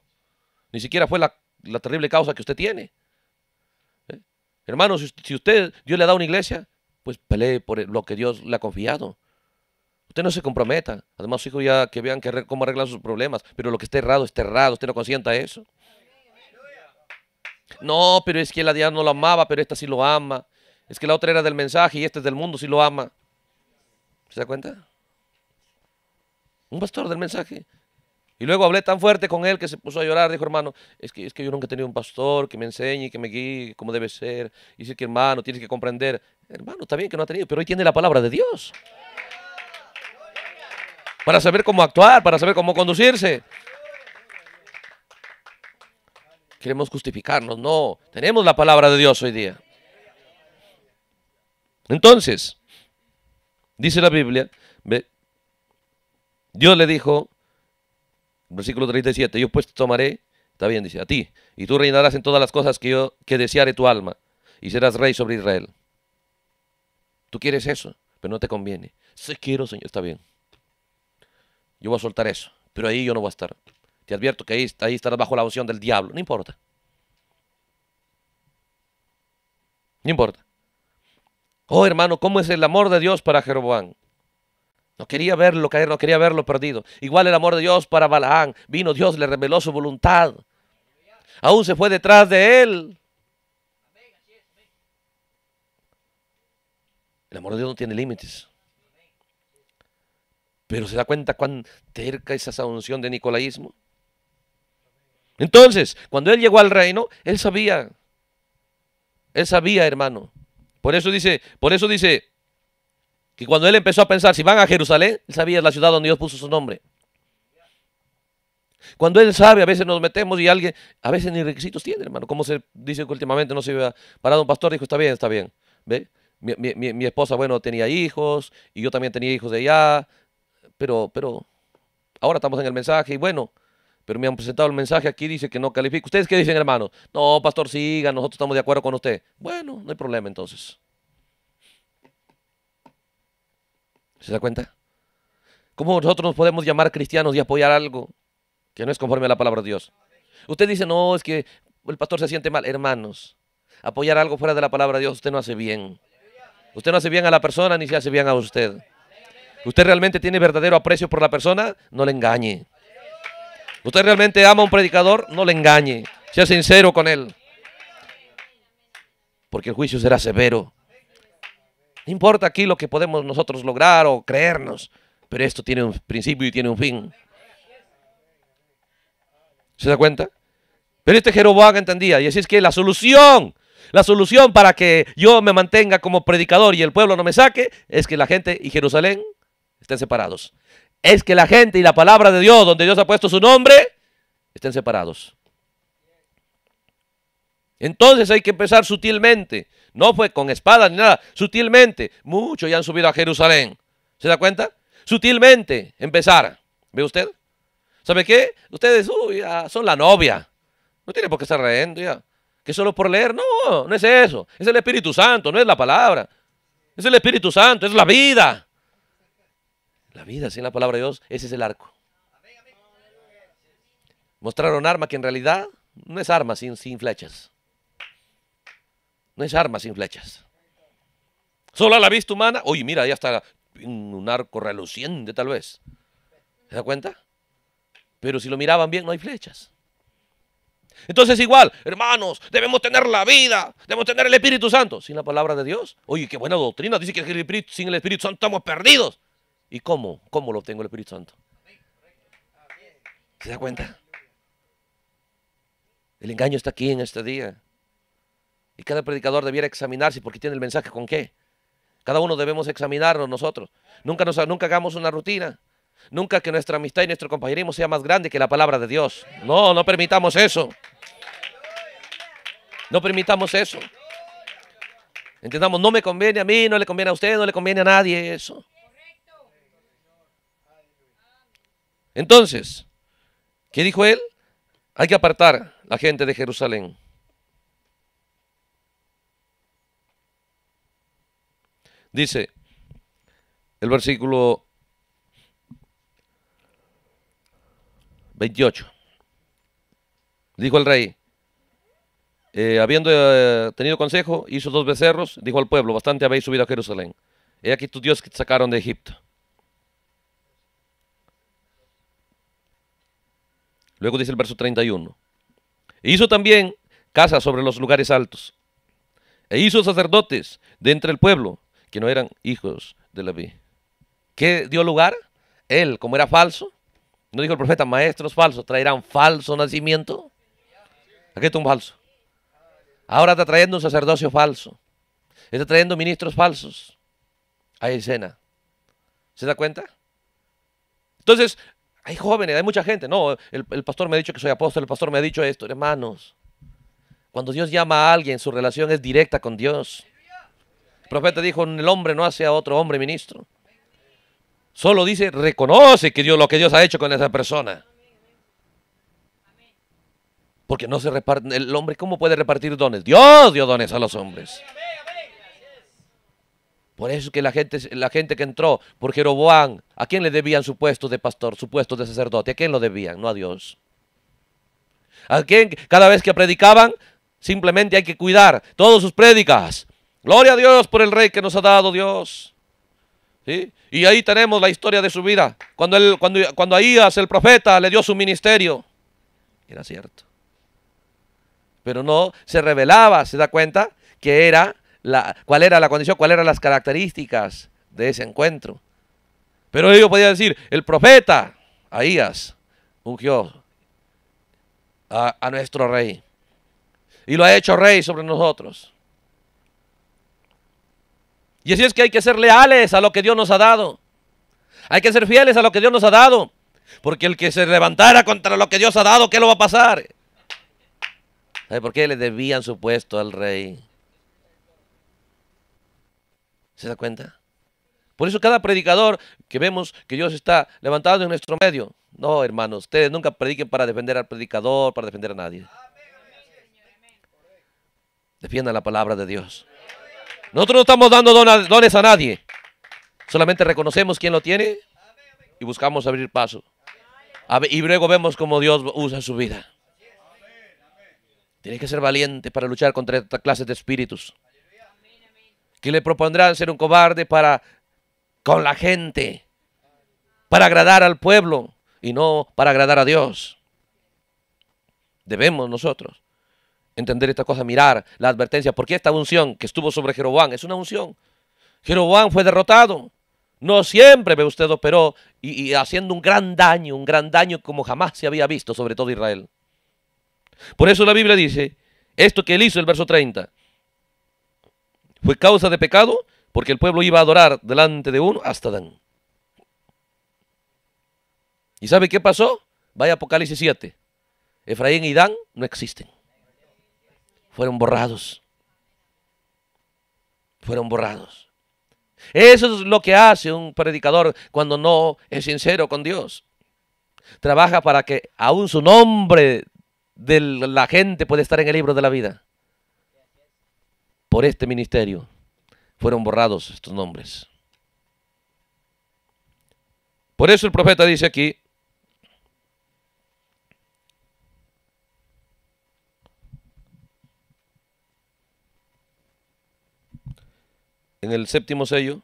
Speaker 1: Ni siquiera fue la, terrible causa que usted tiene. ¿Eh? Hermano, si, usted, Dios le ha dado una iglesia, pues pelee por lo que Dios le ha confiado. Usted no se comprometa. Además, su hijos ya que vean cómo arreglan sus problemas. Pero lo que está errado está errado. Usted no consienta eso. No, pero es que la diana no lo amaba, pero esta sí lo ama. Es que la otra era del mensaje y este es del mundo, si lo ama. ¿Se da cuenta? Un pastor del mensaje. Y luego hablé tan fuerte con él que se puso a llorar. Dijo, hermano, es que, es que yo nunca he tenido un pastor que me enseñe, que me guíe, cómo debe ser. Y dice que, hermano, tienes que comprender. Hermano, está bien que no ha tenido, pero hoy tiene la palabra de Dios. Para saber cómo actuar, para saber cómo conducirse. Queremos justificarnos, no. Tenemos la palabra de Dios hoy día. Entonces, dice la Biblia, Dios le dijo, versículo 37, yo pues te tomaré, está bien, dice, a ti, y tú reinarás en todas las cosas que yo que deseare tu alma, y serás rey sobre Israel. Tú quieres eso, pero no te conviene. Sí quiero, Señor, está bien. Yo voy a soltar eso, pero ahí yo no voy a estar. Te advierto que ahí, ahí estarás bajo la unción del diablo, no importa. No importa. Oh hermano, ¿cómo es el amor de Dios para Jeroboam? No quería verlo caer, no quería verlo perdido. Igual el amor de Dios para Balaán. Vino Dios, le reveló su voluntad. Aún se fue detrás de él. El amor de Dios no tiene límites. Pero se da cuenta cuán terca es esa unción de nicolaísmo. Entonces, cuando él llegó al reino, él sabía. Él sabía, hermano, por eso dice, por eso dice que cuando él empezó a pensar, si van a Jerusalén, él sabía la ciudad donde Dios puso su nombre. Cuando él sabe, a veces nos metemos y alguien, a veces ni requisitos tiene, hermano. Como se dice que últimamente no se había parado un pastor, dijo, está bien, está bien. ¿Ve? Mi, mi, esposa, bueno, tenía hijos y yo también tenía hijos de allá, pero, pero ahora estamos en el mensaje y bueno, pero me han presentado el mensaje aquí, dice que no califica. ¿Ustedes qué dicen, hermanos? No, pastor, siga, nosotros estamos de acuerdo con usted. Bueno, no hay problema entonces. ¿Se da cuenta? ¿Cómo nosotros nos podemos llamar cristianos y apoyar algo que no es conforme a la palabra de Dios? Usted dice, no, es que el pastor se siente mal. Hermanos, apoyar algo fuera de la palabra de Dios usted no hace bien. Usted no hace bien a la persona ni se hace bien a usted. Usted realmente tiene verdadero aprecio por la persona, no le engañe. Usted realmente ama a un predicador, no le engañe. Sea sincero con él. Porque el juicio será severo. No importa aquí lo que podemos nosotros lograr o creernos, pero esto tiene un principio y tiene un fin. ¿Se da cuenta? Pero este Jeroboam entendía, y así es que la solución, la solución para que yo me mantenga como predicador y el pueblo no me saque, es que la gente y Jerusalén estén separados es que la gente y la palabra de Dios, donde Dios ha puesto su nombre, estén separados. Entonces hay que empezar sutilmente. No fue con espadas ni nada, sutilmente. Muchos ya han subido a Jerusalén. ¿Se da cuenta? Sutilmente empezar. ¿Ve usted? ¿Sabe qué? Ustedes son la novia. No tiene por qué estar reyendo, ya. Que solo por leer. No, no es eso. Es el Espíritu Santo, no es la palabra. Es el Espíritu Santo, es la vida. La vida sin la palabra de Dios, ese es el arco. Mostraron arma que en realidad no es arma sin, sin flechas. No es arma sin flechas. Solo a la vista humana, oye, mira, ya está un arco reluciente tal vez. ¿Se da cuenta? Pero si lo miraban bien, no hay flechas. Entonces igual, hermanos, debemos tener la vida, debemos tener el Espíritu Santo. Sin la palabra de Dios. Oye, qué buena doctrina. Dice que sin el Espíritu Santo estamos perdidos. ¿Y cómo? ¿Cómo lo obtengo el Espíritu Santo? ¿Se da cuenta? El engaño está aquí en este día. Y cada predicador debiera examinarse porque tiene el mensaje con qué. Cada uno debemos examinarnos nosotros. Nunca, nos, nunca hagamos una rutina. Nunca que nuestra amistad y nuestro compañerismo sea más grande que la palabra de Dios. No, no permitamos eso. No permitamos eso. Entendamos, no me conviene a mí, no le conviene a usted, no le conviene a nadie eso. Entonces, ¿qué dijo él? Hay que apartar la gente de Jerusalén. Dice el versículo 28. Dijo el rey, eh, habiendo eh, tenido consejo, hizo dos becerros, dijo al pueblo, bastante habéis subido a Jerusalén. He aquí tus dioses que te sacaron de Egipto. Luego dice el verso 31. E hizo también casas sobre los lugares altos. E hizo sacerdotes de entre el pueblo que no eran hijos de la Leví. ¿Qué dio lugar? Él, como era falso, no dijo el profeta, maestros falsos traerán falso nacimiento. Aquí está un falso. Ahora está trayendo un sacerdocio falso. Está trayendo ministros falsos Hay escena. ¿Se da cuenta? Entonces, hay jóvenes, hay mucha gente. No, el, pastor me ha dicho que soy apóstol, el pastor me ha dicho esto, hermanos. Cuando Dios llama a alguien, su relación es directa con Dios. El profeta dijo, el hombre no hace a otro hombre ministro. Solo dice, reconoce que Dios, lo que Dios ha hecho con esa persona. Porque no se reparte, el hombre, ¿cómo puede repartir dones? Dios dio dones a los hombres. Por eso es que la gente, la gente que entró por Jeroboán, ¿a quién le debían su puesto de pastor, su puesto de sacerdote? ¿A quién lo debían? No a Dios. ¿A quién cada vez que predicaban? Simplemente hay que cuidar todas sus prédicas. Gloria a Dios por el rey que nos ha dado Dios. Y ahí tenemos la historia de su vida. Cuando, él, cuando, cuando el profeta, le dio su ministerio. Era cierto. Pero no, se revelaba, se da cuenta, que era cuál era la condición, cuáles eran las características de ese encuentro. Pero ellos podían decir, el profeta Ahías ungió a, nuestro rey y lo ha hecho rey sobre nosotros. Y así es que hay que ser leales a lo que Dios nos ha dado. Hay que ser fieles a lo que Dios nos ha dado. Porque el que se levantara contra lo que Dios ha dado, ¿qué lo va a pasar? ¿Sabe por qué le debían su puesto al rey? ¿Se da cuenta? Por eso cada predicador que vemos que Dios está levantado en nuestro medio. No, hermanos, ustedes nunca prediquen para defender al predicador, para defender a nadie. Defiendan la palabra de Dios. Nosotros no estamos dando dones a nadie. Solamente reconocemos quién lo tiene y buscamos abrir paso. Y luego vemos cómo Dios usa su vida. Tienes que ser valiente para luchar contra esta clase de espíritus que le propondrán ser un cobarde para con la gente, para agradar al pueblo y no para agradar a Dios. Debemos nosotros entender esta cosa, mirar la advertencia, porque esta unción que estuvo sobre Jeroboam es una unción. Jeroboam fue derrotado. No siempre, ve usted, operó y, y haciendo un gran daño, un gran daño como jamás se había visto, sobre todo Israel. Por eso la Biblia dice, esto que él hizo, el verso 30, fue causa de pecado porque el pueblo iba a adorar delante de uno hasta Dan. ¿Y sabe qué pasó? Vaya Apocalipsis 7. Efraín y Dan no existen. Fueron borrados. Fueron borrados. Eso es lo que hace un predicador cuando no es sincero con Dios. Trabaja para que aún su nombre de la gente pueda estar en el libro de la vida por este ministerio, fueron borrados estos nombres. Por eso el profeta dice aquí, en el séptimo sello,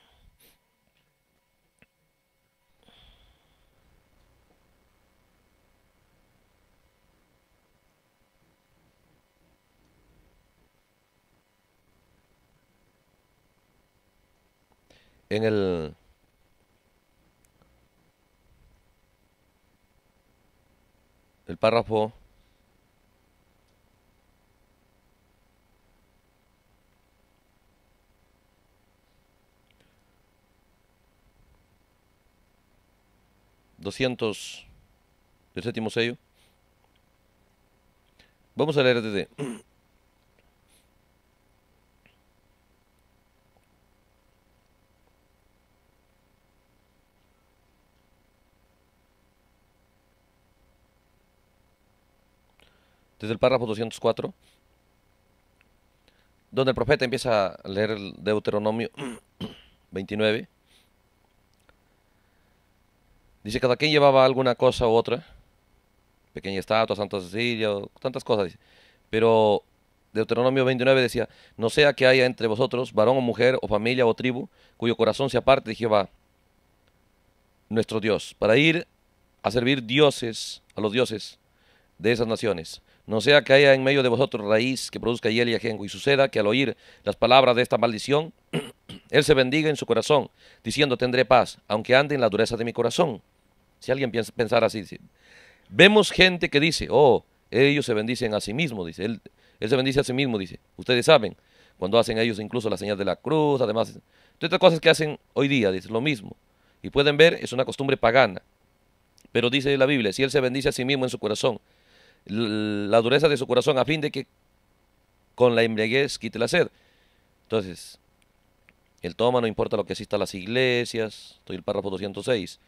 Speaker 1: en el... El párrafo doscientos del séptimo sello. Vamos a leer desde desde el párrafo 204, donde el profeta empieza a leer el Deuteronomio 29. Dice, cada quien llevaba alguna cosa u otra, pequeña estatua, santos Cecilia, tantas cosas. Pero Deuteronomio 29 decía, no sea que haya entre vosotros varón o mujer o familia o tribu cuyo corazón se aparte de Jehová, nuestro Dios, para ir a servir dioses, a los dioses de esas naciones, no sea que haya en medio de vosotros raíz que produzca hiel y ajengo, y suceda que al oír las palabras de esta maldición, él se bendiga en su corazón, diciendo, tendré paz, aunque ande en la dureza de mi corazón. Si alguien piensa pensar así, dice, vemos gente que dice, oh, ellos se bendicen a sí mismo, dice, él, se bendice a sí mismo, dice, ustedes saben, cuando hacen ellos incluso la señal de la cruz, además, todas estas cosas que hacen hoy día, dice, lo mismo. Y pueden ver, es una costumbre pagana. Pero dice la Biblia, si él se bendice a sí mismo en su corazón, la dureza de su corazón a fin de que con la embriaguez quite la sed. Entonces, el toma no importa lo que exista las iglesias, estoy el párrafo 206.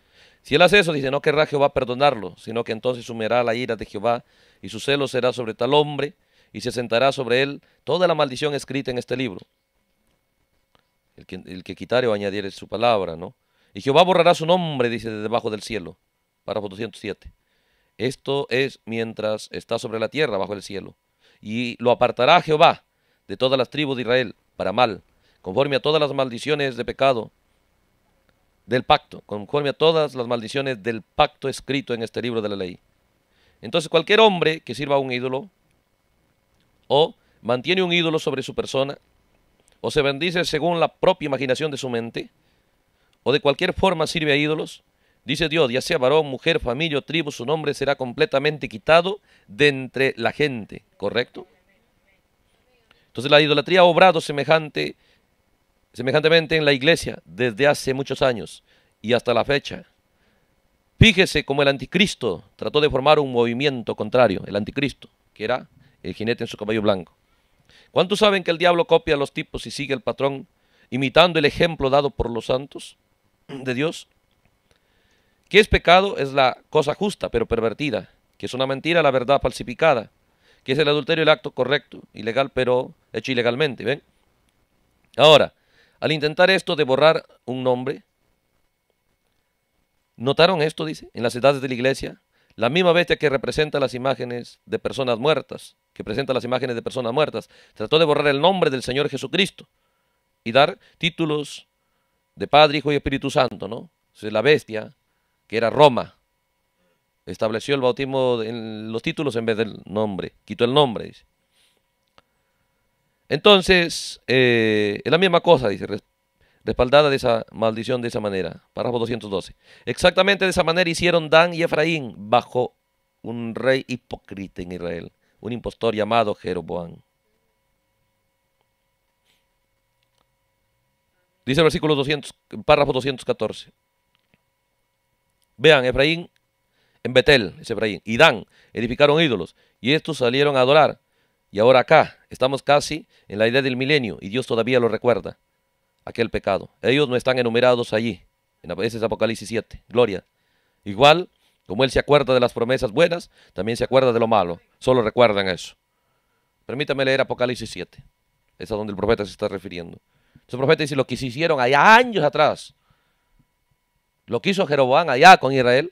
Speaker 1: Si él hace eso, dice, no querrá Jehová perdonarlo, sino que entonces sumerá la ira de Jehová y su celo será sobre tal hombre y se sentará sobre él toda la maldición escrita en este libro. El que, el quitare o añadiere su palabra, ¿no? Y Jehová borrará su nombre, dice, debajo del cielo. Párrafo 207. Esto es mientras está sobre la tierra, bajo el cielo. Y lo apartará Jehová de todas las tribus de Israel para mal, conforme a todas las maldiciones de pecado del pacto, conforme a todas las maldiciones del pacto escrito en este libro de la ley. Entonces cualquier hombre que sirva a un ídolo o mantiene un ídolo sobre su persona o se bendice según la propia imaginación de su mente o de cualquier forma sirve a ídolos, Dice Dios, ya sea varón, mujer, familia o tribu, su nombre será completamente quitado de entre la gente, ¿correcto? Entonces la idolatría ha obrado semejante, semejantemente en la iglesia desde hace muchos años y hasta la fecha. Fíjese cómo el anticristo trató de formar un movimiento contrario, el anticristo, que era el jinete en su caballo blanco. ¿Cuántos saben que el diablo copia a los tipos y sigue el patrón, imitando el ejemplo dado por los santos de Dios? ¿Qué es pecado? Es la cosa justa, pero pervertida. Que es una mentira, la verdad falsificada. Que es el adulterio, el acto correcto, ilegal, pero hecho ilegalmente. ¿Ven? Ahora, al intentar esto de borrar un nombre, ¿notaron esto? Dice, en las edades de la iglesia, la misma bestia que representa las imágenes de personas muertas, que presenta las imágenes de personas muertas, trató de borrar el nombre del Señor Jesucristo y dar títulos de Padre, Hijo y Espíritu Santo, ¿no? Es la bestia que era Roma. Estableció el bautismo en los títulos en vez del nombre. Quitó el nombre, Entonces, eh, es la misma cosa, dice, respaldada de esa maldición de esa manera. Párrafo 212. Exactamente de esa manera hicieron Dan y Efraín bajo un rey hipócrita en Israel, un impostor llamado Jeroboam. Dice el versículo 200, párrafo 214. Vean, Efraín en Betel, es Efraín, y Dan edificaron ídolos, y estos salieron a adorar. Y ahora acá estamos casi en la idea del milenio, y Dios todavía lo recuerda, aquel pecado. Ellos no están enumerados allí, en ese Apocalipsis 7, gloria. Igual, como Él se acuerda de las promesas buenas, también se acuerda de lo malo, solo recuerdan eso. Permítame leer Apocalipsis 7, es a donde el profeta se está refiriendo. Ese profeta dice lo que se hicieron allá años atrás, lo que hizo Jeroboam allá con Israel.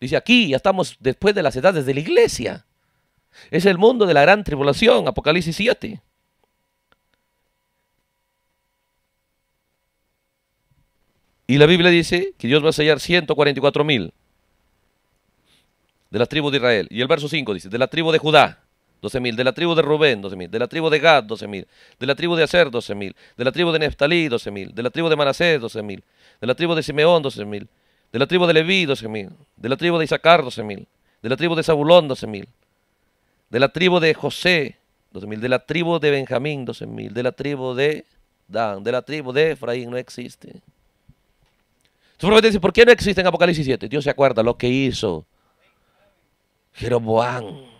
Speaker 1: Dice, aquí ya estamos después de las edades de la iglesia. Es el mundo de la gran tribulación, Apocalipsis 7. Y la Biblia dice que Dios va a sellar 144 mil de las tribus de Israel. Y el verso 5 dice, de la tribu de Judá, 12.000. De la tribu de Rubén, 12.000. De la tribu de Gad, 12.000. De la tribu de Aser, 12.000. De la tribu de Neftalí, 12.000. De la tribu de Manasés, 12.000. De la tribu de Simeón, 12.000. De la tribu de Leví, 12.000. De la tribu de Isaacar, 12.000. De la tribu de Zabulón, 12.000. De la tribu de José, 12.000. De la tribu de Benjamín, 12.000. De la tribu de Dan. De la tribu de Efraín, no existe. Entonces, dice, ¿por qué no existe en Apocalipsis 7? Dios se acuerda lo que hizo Jeroboán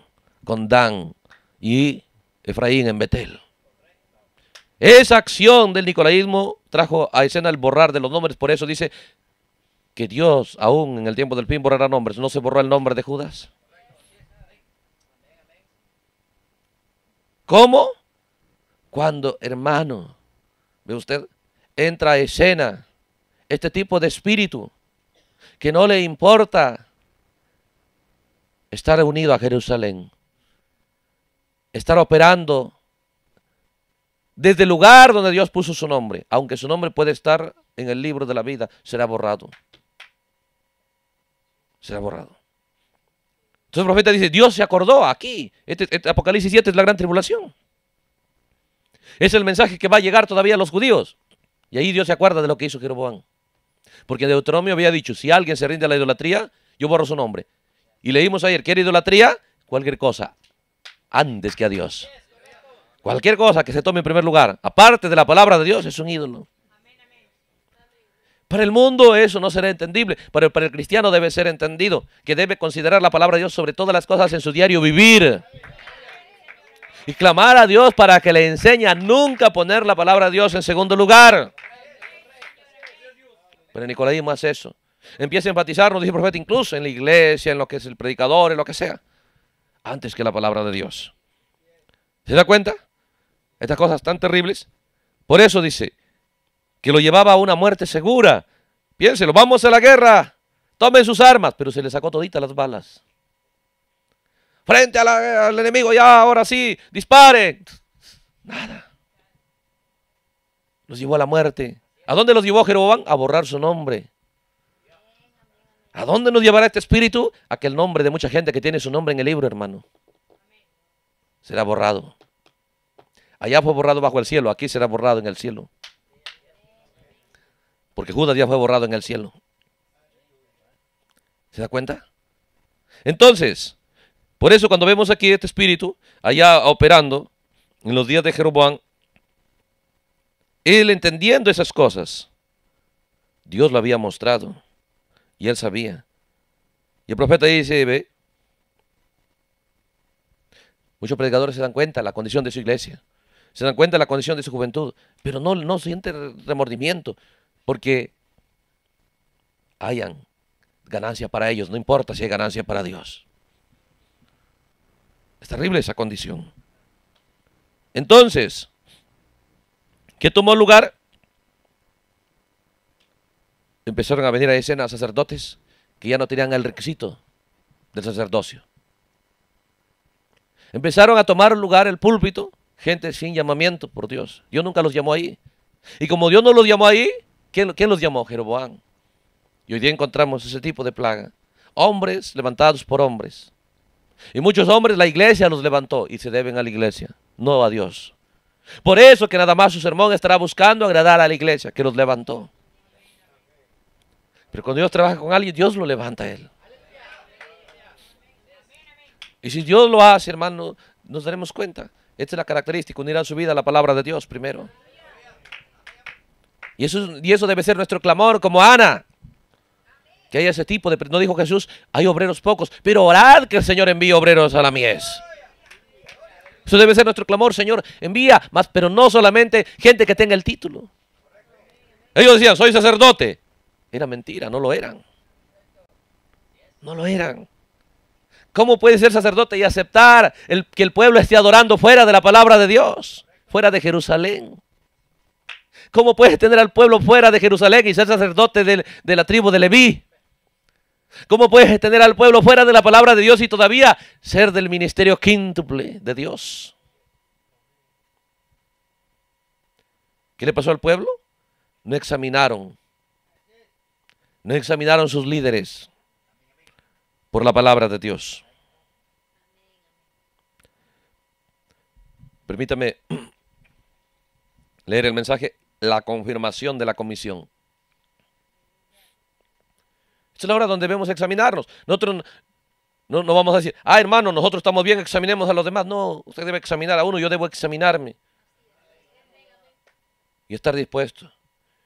Speaker 1: con Dan y Efraín en Betel. Esa acción del nicolaísmo trajo a escena el borrar de los nombres, por eso dice que Dios aún en el tiempo del fin borrará nombres. ¿No se borró el nombre de Judas? ¿Cómo? Cuando, hermano, ve usted, entra a escena este tipo de espíritu que no le importa estar unido a Jerusalén estar operando desde el lugar donde Dios puso su nombre, aunque su nombre puede estar en el libro de la vida, será borrado. Será borrado. Entonces el profeta dice, Dios se acordó aquí. Este, este Apocalipsis 7 es la gran tribulación. Es el mensaje que va a llegar todavía a los judíos. Y ahí Dios se acuerda de lo que hizo Jeroboam. Porque Deuteronomio había dicho, si alguien se rinde a la idolatría, yo borro su nombre. Y leímos ayer, ¿qué idolatría? Cualquier cosa, antes que a Dios. Cualquier cosa que se tome en primer lugar, aparte de la palabra de Dios, es un ídolo. Para el mundo eso no será entendible, pero para el cristiano debe ser entendido, que debe considerar la palabra de Dios sobre todas las cosas en su diario vivir. Y clamar a Dios para que le enseñe a nunca poner la palabra de Dios en segundo lugar. Pero Nicolaísmo hace eso. Empieza a enfatizarnos, dice el profeta, incluso en la iglesia, en lo que es el predicador, en lo que sea antes que la palabra de Dios. ¿Se da cuenta? Estas cosas tan terribles. Por eso dice que lo llevaba a una muerte segura. Piénselo, vamos a la guerra, tomen sus armas, pero se le sacó todita las balas. Frente al enemigo, ya, ahora sí, disparen. Nada. Los llevó a la muerte. ¿A dónde los llevó Jeroboam? A borrar su nombre. ¿A dónde nos llevará este espíritu? Aquel nombre de mucha gente que tiene su nombre en el libro, hermano, será borrado. Allá fue borrado bajo el cielo, aquí será borrado en el cielo. Porque Judas ya fue borrado en el cielo. ¿Se da cuenta? Entonces, por eso cuando vemos aquí este espíritu, allá operando, en los días de Jeroboam, él entendiendo esas cosas, Dios lo había mostrado. Y él sabía. Y el profeta dice, ve, muchos predicadores se dan cuenta de la condición de su iglesia, se dan cuenta de la condición de su juventud, pero no, no siente remordimiento, porque hayan ganancia para ellos, no importa si hay ganancia para Dios. Es terrible esa condición. Entonces, ¿qué tomó lugar? empezaron a venir a escena sacerdotes que ya no tenían el requisito del sacerdocio. Empezaron a tomar lugar el púlpito, gente sin llamamiento por Dios. Dios nunca los llamó ahí. Y como Dios no los llamó ahí, ¿quién, los llamó? Jeroboam. Y hoy día encontramos ese tipo de plaga. Hombres levantados por hombres. Y muchos hombres la iglesia los levantó y se deben a la iglesia, no a Dios. Por eso que nada más su sermón estará buscando agradar a la iglesia que los levantó. Pero cuando Dios trabaja con alguien, Dios lo levanta a él. Y si Dios lo hace, hermano, nos daremos cuenta. Esta es la característica, unir su vida a la palabra de Dios primero. Y eso, y eso debe ser nuestro clamor, como Ana. Que haya ese tipo de... No dijo Jesús, hay obreros pocos, pero orad que el Señor envíe obreros a la mies. Eso debe ser nuestro clamor, Señor. Envía más, pero no solamente gente que tenga el título. Ellos decían, soy sacerdote. Era mentira, no lo eran. No lo eran. ¿Cómo puede ser sacerdote y aceptar el, que el pueblo esté adorando fuera de la palabra de Dios, fuera de Jerusalén? ¿Cómo puedes tener al pueblo fuera de Jerusalén y ser sacerdote de, de la tribu de Leví? ¿Cómo puedes tener al pueblo fuera de la palabra de Dios y todavía ser del ministerio quíntuple de Dios? ¿Qué le pasó al pueblo? No examinaron no examinaron sus líderes por la palabra de Dios. Permítame leer el mensaje, la confirmación de la comisión. es la hora donde debemos examinarnos. Nosotros no, no, vamos a decir, ah, hermano, nosotros estamos bien, examinemos a los demás. No, usted debe examinar a uno, yo debo examinarme. Y estar dispuesto.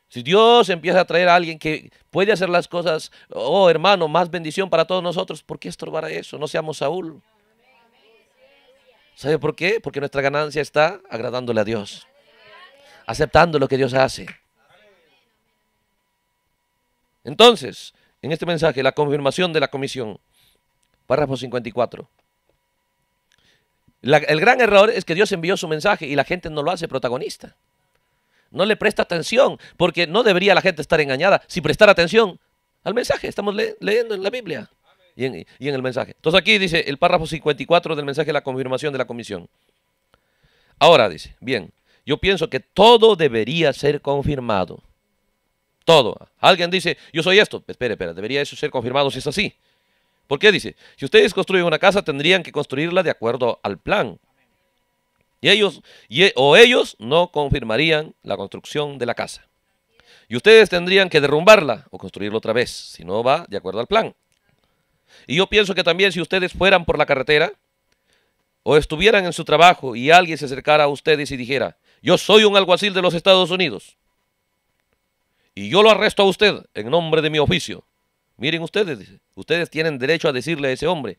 Speaker 1: Si Dios empieza a traer a alguien que puede hacer las cosas, oh hermano, más bendición para todos nosotros, ¿por qué estorbar a eso? No seamos Saúl. ¿Sabe por qué? Porque nuestra ganancia está agradándole a Dios, aceptando lo que Dios hace. Entonces, en este mensaje, la confirmación de la comisión, párrafo 54. el gran error es que Dios envió su mensaje y la gente no lo hace protagonista no le presta atención, porque no debería la gente estar engañada si prestar atención al mensaje. Estamos leyendo en la Biblia y en, el mensaje. Entonces aquí dice el párrafo 54 del mensaje, de la confirmación de la comisión. Ahora dice, bien, yo pienso que todo debería ser confirmado. Todo. Alguien dice, yo soy esto. espere espera, debería eso ser confirmado si es así. porque dice? Si ustedes construyen una casa, tendrían que construirla de acuerdo al plan. Y ellos, o ellos no confirmarían la construcción de la casa. Y ustedes tendrían que derrumbarla o construirla otra vez, si no va de acuerdo al plan. Y yo pienso que también si ustedes fueran por la carretera o estuvieran en su trabajo y alguien se acercara a ustedes y dijera, yo soy un alguacil de los Estados Unidos y yo lo arresto a usted en nombre de mi oficio. Miren ustedes, ustedes tienen derecho a decirle a ese hombre,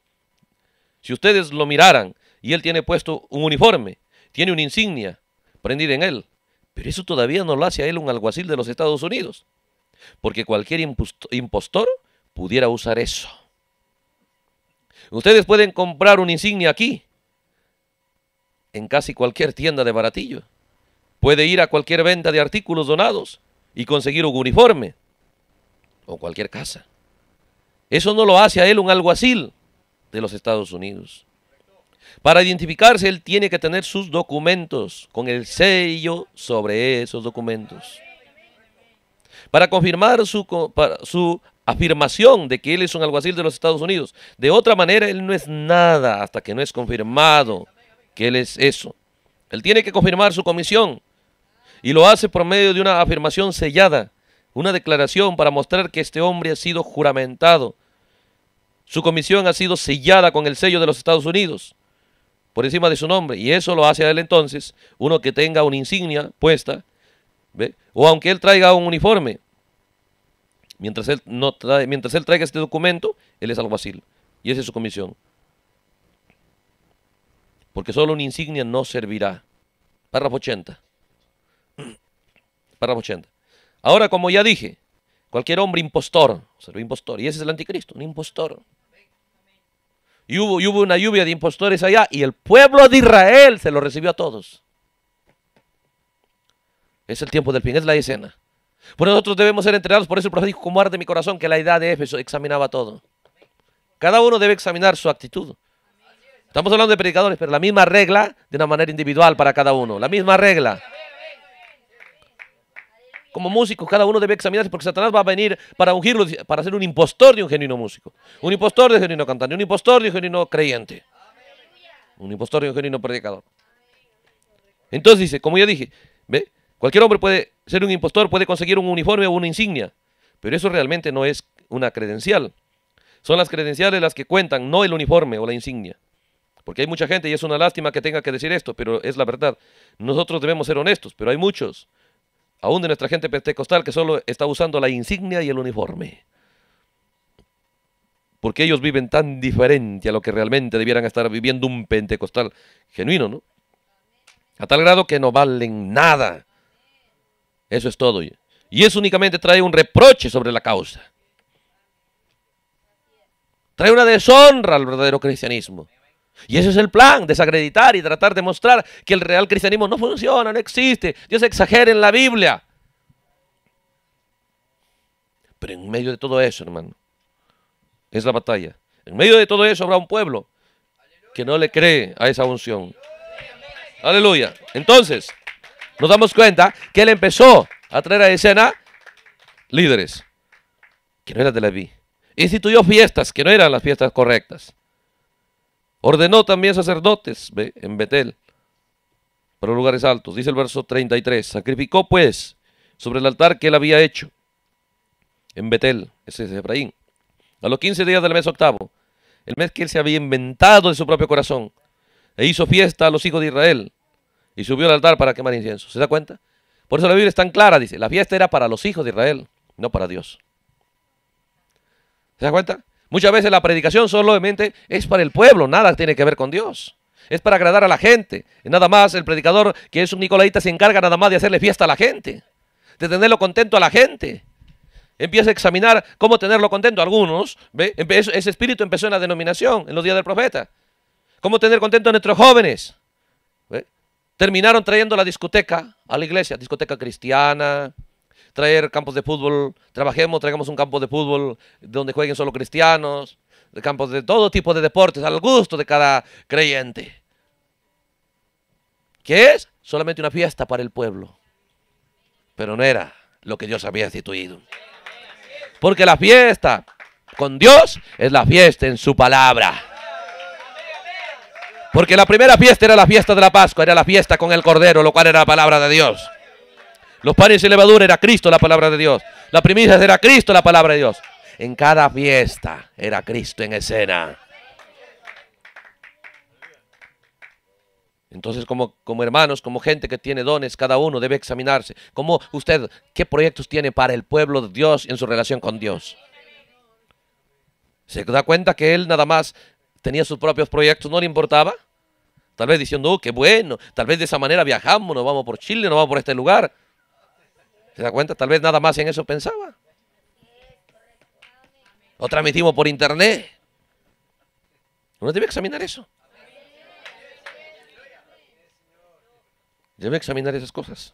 Speaker 1: si ustedes lo miraran y él tiene puesto un uniforme, tiene una insignia prendida en él, pero eso todavía no lo hace a él un alguacil de los Estados Unidos, porque cualquier impostor pudiera usar eso. Ustedes pueden comprar una insignia aquí, en casi cualquier tienda de baratillo. Puede ir a cualquier venta de artículos donados y conseguir un uniforme o cualquier casa. Eso no lo hace a él un alguacil de los Estados Unidos. Para identificarse, él tiene que tener sus documentos con el sello sobre esos documentos. Para confirmar su, su afirmación de que él es un alguacil de los Estados Unidos. De otra manera, él no es nada hasta que no es confirmado que él es eso. Él tiene que confirmar su comisión y lo hace por medio de una afirmación sellada, una declaración para mostrar que este hombre ha sido juramentado. Su comisión ha sido sellada con el sello de los Estados Unidos por encima de su nombre. Y eso lo hace a él entonces uno que tenga una insignia puesta, o aunque él traiga un uniforme. Mientras él, no mientras él traiga este documento, él es alguacil. Y esa es su comisión. Porque solo una insignia no servirá. Párrafo 80. Párrafo 80. Ahora, como ya dije, cualquier hombre impostor, o impostor, y ese es el anticristo, un impostor, y hubo, una lluvia de impostores allá y el pueblo de Israel se lo recibió a todos. Es el tiempo del fin, es la escena. Por nosotros debemos ser entrenados, por eso el profeta dijo, como arde mi corazón, que la edad de Éfeso examinaba todo. Cada uno debe examinar su actitud. Estamos hablando de predicadores, pero la misma regla de una manera individual para cada uno. La misma regla como músicos, cada uno debe examinarse porque Satanás va a venir para ungirlo, para ser un impostor de un genuino músico, un impostor de un genuino cantante, un impostor de un genuino creyente, un impostor de un genuino predicador. Entonces dice, como ya dije, ¿ve? cualquier hombre puede ser un impostor, puede conseguir un uniforme o una insignia, pero eso realmente no es una credencial. Son las credenciales las que cuentan, no el uniforme o la insignia. Porque hay mucha gente, y es una lástima que tenga que decir esto, pero es la verdad. Nosotros debemos ser honestos, pero hay muchos aún de nuestra gente pentecostal que solo está usando la insignia y el uniforme. Porque ellos viven tan diferente a lo que realmente debieran estar viviendo un pentecostal genuino, ¿no? A tal grado que no valen nada. Eso es todo. Y eso únicamente trae un reproche sobre la causa. Trae una deshonra al verdadero cristianismo. Y ese es el plan, desacreditar y tratar de mostrar que el real cristianismo no funciona, no existe. Dios exagera en la Biblia. Pero en medio de todo eso, hermano, es la batalla. En medio de todo eso habrá un pueblo que no le cree a esa unción. Aleluya. Entonces, nos damos cuenta que él empezó a traer a escena líderes que no eran de la vida. Instituyó fiestas que no eran las fiestas correctas. Ordenó también sacerdotes en Betel para lugares altos. Dice el verso 33. Sacrificó pues sobre el altar que él había hecho en Betel, ese es Efraín, a los 15 días del mes octavo, el mes que él se había inventado de su propio corazón, e hizo fiesta a los hijos de Israel, y subió al altar para quemar incienso. ¿Se da cuenta? Por eso la Biblia es tan clara, dice, la fiesta era para los hijos de Israel, no para Dios. ¿Se da cuenta? Muchas veces la predicación solamente es para el pueblo, nada tiene que ver con Dios. Es para agradar a la gente. Nada más el predicador que es un nicolaita se encarga nada más de hacerle fiesta a la gente, de tenerlo contento a la gente. Empieza a examinar cómo tenerlo contento. Algunos, ese espíritu empezó en la denominación, en los días del profeta. Cómo tener contento a nuestros jóvenes. Terminaron trayendo la discoteca a la iglesia, discoteca cristiana, traer campos de fútbol, trabajemos, traigamos un campo de fútbol donde jueguen solo cristianos, de campos de todo tipo de deportes, al gusto de cada creyente. ...que es? Solamente una fiesta para el pueblo. Pero no era lo que Dios había instituido. Porque la fiesta con Dios es la fiesta en su palabra. Porque la primera fiesta era la fiesta de la Pascua, era la fiesta con el Cordero, lo cual era la palabra de Dios. Los panes y levadura era Cristo la palabra de Dios. La primicia era Cristo la palabra de Dios. En cada fiesta era Cristo en escena. Entonces, como, como hermanos, como gente que tiene dones, cada uno debe examinarse. ¿Cómo usted, qué proyectos tiene para el pueblo de Dios en su relación con Dios? ¿Se da cuenta que él nada más tenía sus propios proyectos, no le importaba? Tal vez diciendo, oh, qué bueno, tal vez de esa manera viajamos, nos vamos por Chile, nos vamos por este lugar. ¿Se da cuenta? Tal vez nada más en eso pensaba. O transmitimos por internet. Uno debe examinar eso. Debe examinar esas cosas.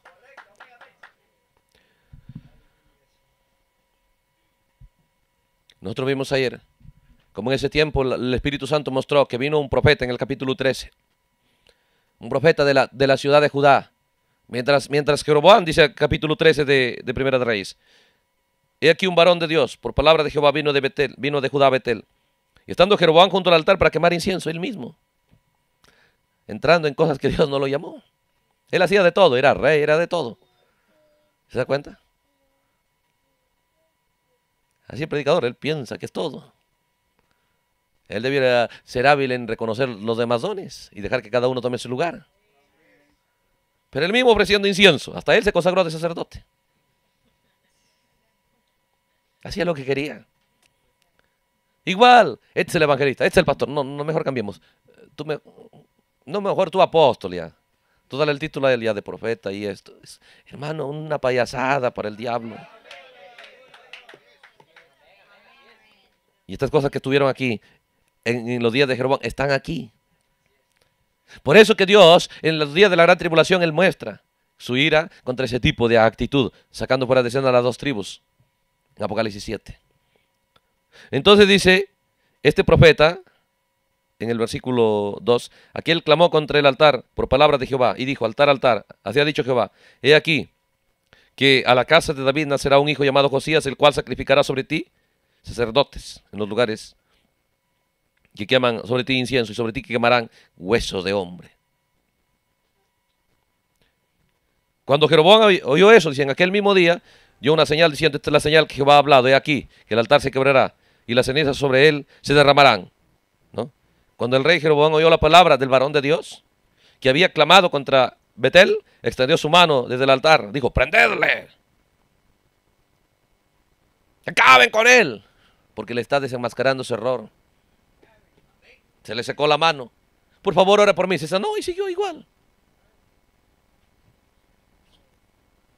Speaker 1: Nosotros vimos ayer como en ese tiempo el Espíritu Santo mostró que vino un profeta en el capítulo 13, un profeta de la, de la ciudad de Judá, Mientras, mientras dice capítulo 13 de, Primera de Reyes, he aquí un varón de Dios, por palabra de Jehová vino de Betel, vino de Judá a Betel, y estando Jeroboam junto al altar para quemar incienso, él mismo, entrando en cosas que Dios no lo llamó. Él hacía de todo, era rey, era de todo. ¿Se da cuenta? Así el predicador, él piensa que es todo. Él debiera ser hábil en reconocer los demás dones y dejar que cada uno tome su lugar. Pero él mismo ofreciendo incienso, hasta él se consagró de sacerdote. Hacía lo que quería. Igual, este es el evangelista, este es el pastor. No, no mejor cambiemos. Tú me, no mejor tú apóstol ya. Tú dale el título de él de profeta y esto. Es, hermano, una payasada para el diablo. Y estas cosas que estuvieron aquí en, en los días de Jeroboam están aquí. Por eso que Dios en los días de la gran tribulación, Él muestra su ira contra ese tipo de actitud, sacando fuera de escena a las dos tribus, en Apocalipsis 7. Entonces dice, este profeta, en el versículo 2, aquel clamó contra el altar por palabra de Jehová y dijo, altar, altar, así ha dicho Jehová, he aquí que a la casa de David nacerá un hijo llamado Josías, el cual sacrificará sobre ti sacerdotes en los lugares que queman sobre ti incienso y sobre ti que quemarán huesos de hombre. Cuando Jeroboam oyó eso, dice, en aquel mismo día dio una señal diciendo, esta es la señal que Jehová ha hablado, he aquí, que el altar se quebrará y las cenizas sobre él se derramarán. ¿No? Cuando el rey Jeroboam oyó la palabra del varón de Dios, que había clamado contra Betel, extendió su mano desde el altar, dijo, prendedle, acaben con él, porque le está desenmascarando su error. Se le secó la mano. Por favor, ora por mí. Se sanó y siguió igual.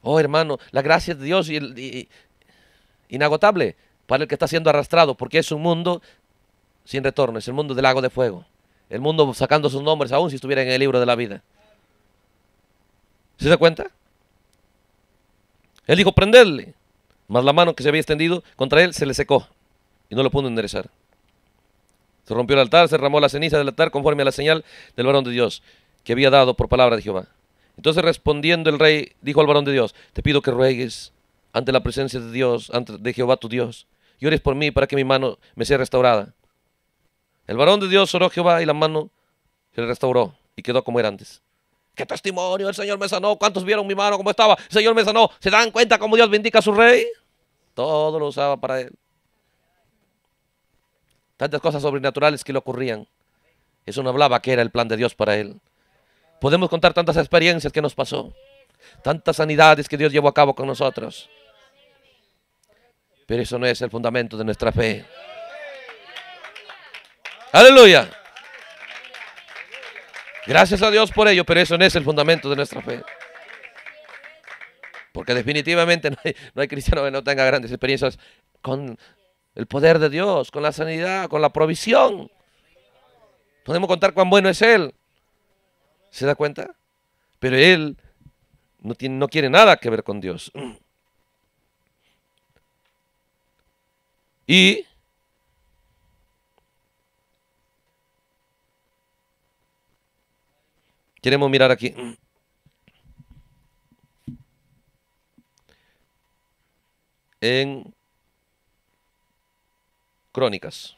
Speaker 1: Oh, hermano, la gracia de Dios y, el, inagotable para el que está siendo arrastrado, porque es un mundo sin retorno, es el mundo del lago de fuego. El mundo sacando sus nombres aún si estuviera en el libro de la vida. ¿Se da cuenta? Él dijo, prenderle. Mas la mano que se había extendido contra él se le secó y no lo pudo enderezar. Se rompió el altar, se ramó la ceniza del altar conforme a la señal del varón de Dios que había dado por palabra de Jehová. Entonces respondiendo el rey dijo al varón de Dios, te pido que ruegues ante la presencia de Dios, ante de Jehová tu Dios, y ores por mí para que mi mano me sea restaurada. El varón de Dios oró a Jehová y la mano se le restauró y quedó como era antes. ¡Qué testimonio! El Señor me sanó. ¿Cuántos vieron mi mano como estaba? El Señor me sanó. ¿Se dan cuenta cómo Dios bendica a su rey? Todo lo usaba para él tantas cosas sobrenaturales que le ocurrían. Eso no hablaba que era el plan de Dios para él. Podemos contar tantas experiencias que nos pasó, tantas sanidades que Dios llevó a cabo con nosotros. Pero eso no es el fundamento de nuestra fe. Aleluya. Gracias a Dios por ello, pero eso no es el fundamento de nuestra fe. Porque definitivamente no hay, cristiano que no tenga grandes experiencias con el poder de Dios, con la sanidad, con la provisión. Podemos contar cuán bueno es Él. ¿Se da cuenta? Pero Él no, tiene, no quiere nada que ver con Dios. Y queremos mirar aquí. En crónicas.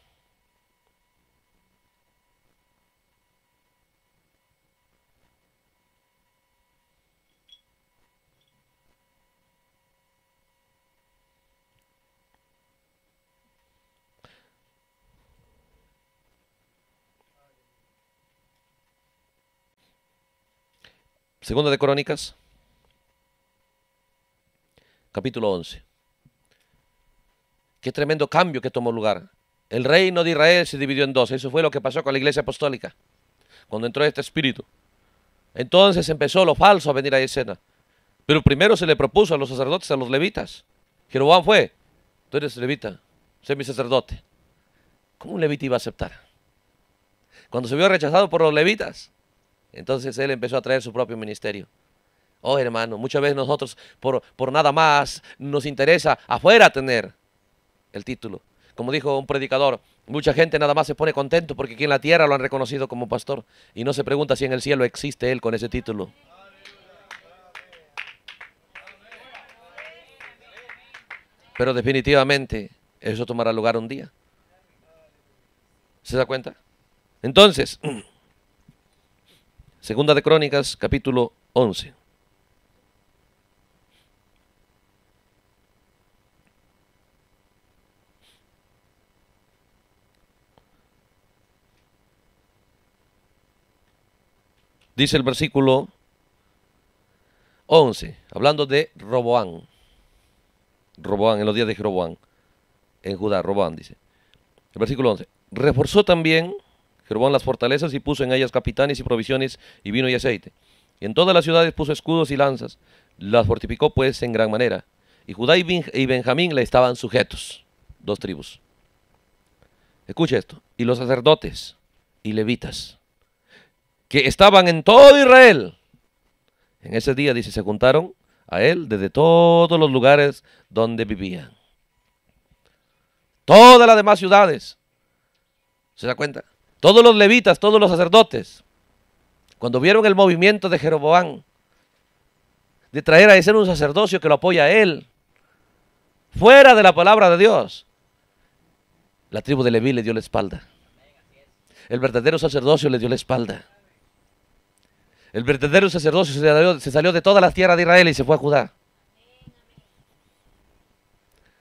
Speaker 1: Segunda de Crónicas, capítulo 11. Qué tremendo cambio que tomó lugar. El reino de Israel se dividió en dos. Eso fue lo que pasó con la iglesia apostólica, cuando entró este espíritu. Entonces empezó lo falso a venir a escena. Pero primero se le propuso a los sacerdotes, a los levitas. Jeroboam fue, tú eres levita, sé mi sacerdote. ¿Cómo un levita iba a aceptar? Cuando se vio rechazado por los levitas, entonces él empezó a traer su propio ministerio. Oh hermano, muchas veces nosotros por, por nada más nos interesa afuera tener, el título. Como dijo un predicador, mucha gente nada más se pone contento porque aquí en la tierra lo han reconocido como pastor y no se pregunta si en el cielo existe él con ese título. Pero definitivamente eso tomará lugar un día. ¿Se da cuenta? Entonces, Segunda de Crónicas, capítulo 11. Dice el versículo 11, hablando de Roboán. Roboán, en los días de Jeroboán. En Judá, Roboán dice. El versículo 11. Reforzó también Jeroboán las fortalezas y puso en ellas capitanes y provisiones y vino y aceite. Y en todas las ciudades puso escudos y lanzas. Las fortificó pues en gran manera. Y Judá y, y Benjamín le estaban sujetos. Dos tribus. Escucha esto. Y los sacerdotes y levitas que estaban en todo Israel. En ese día, dice, se juntaron a él desde todos los lugares donde vivían. Todas las demás ciudades. ¿Se da cuenta? Todos los levitas, todos los sacerdotes, cuando vieron el movimiento de Jeroboam, de traer a ese un sacerdocio que lo apoya a él, fuera de la palabra de Dios, la tribu de Leví le dio la espalda. El verdadero sacerdocio le dio la espalda. El verdadero sacerdote se salió, de toda la tierra de Israel y se fue a Judá.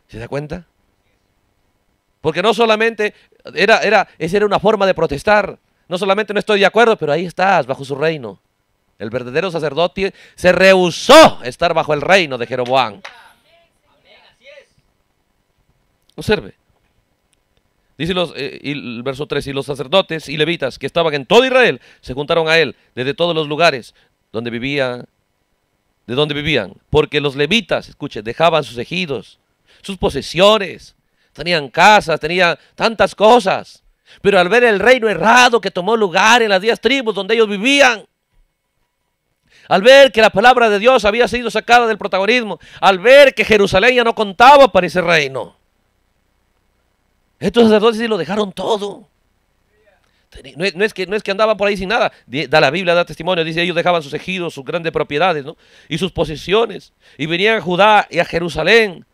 Speaker 1: ¿Se da cuenta? Porque no solamente era, era, esa era una forma de protestar. No solamente no estoy de acuerdo, pero ahí estás, bajo su reino. El verdadero sacerdote se rehusó estar bajo el reino de Jeroboam. Observe. Dice los, eh, el verso 3, y los sacerdotes y levitas que estaban en todo Israel se juntaron a él desde todos los lugares donde vivía, de donde vivían, porque los levitas, escuche, dejaban sus ejidos, sus posesiones, tenían casas, tenían tantas cosas, pero al ver el reino errado que tomó lugar en las diez tribus donde ellos vivían, al ver que la palabra de Dios había sido sacada del protagonismo, al ver que Jerusalén ya no contaba para ese reino, estos sacerdotes sí lo dejaron todo. No es, que, no andaban por ahí sin nada. Da la Biblia, da testimonio. Dice, ellos dejaban sus ejidos, sus grandes propiedades, ¿no? Y sus posesiones. Y venían a Judá y a Jerusalén.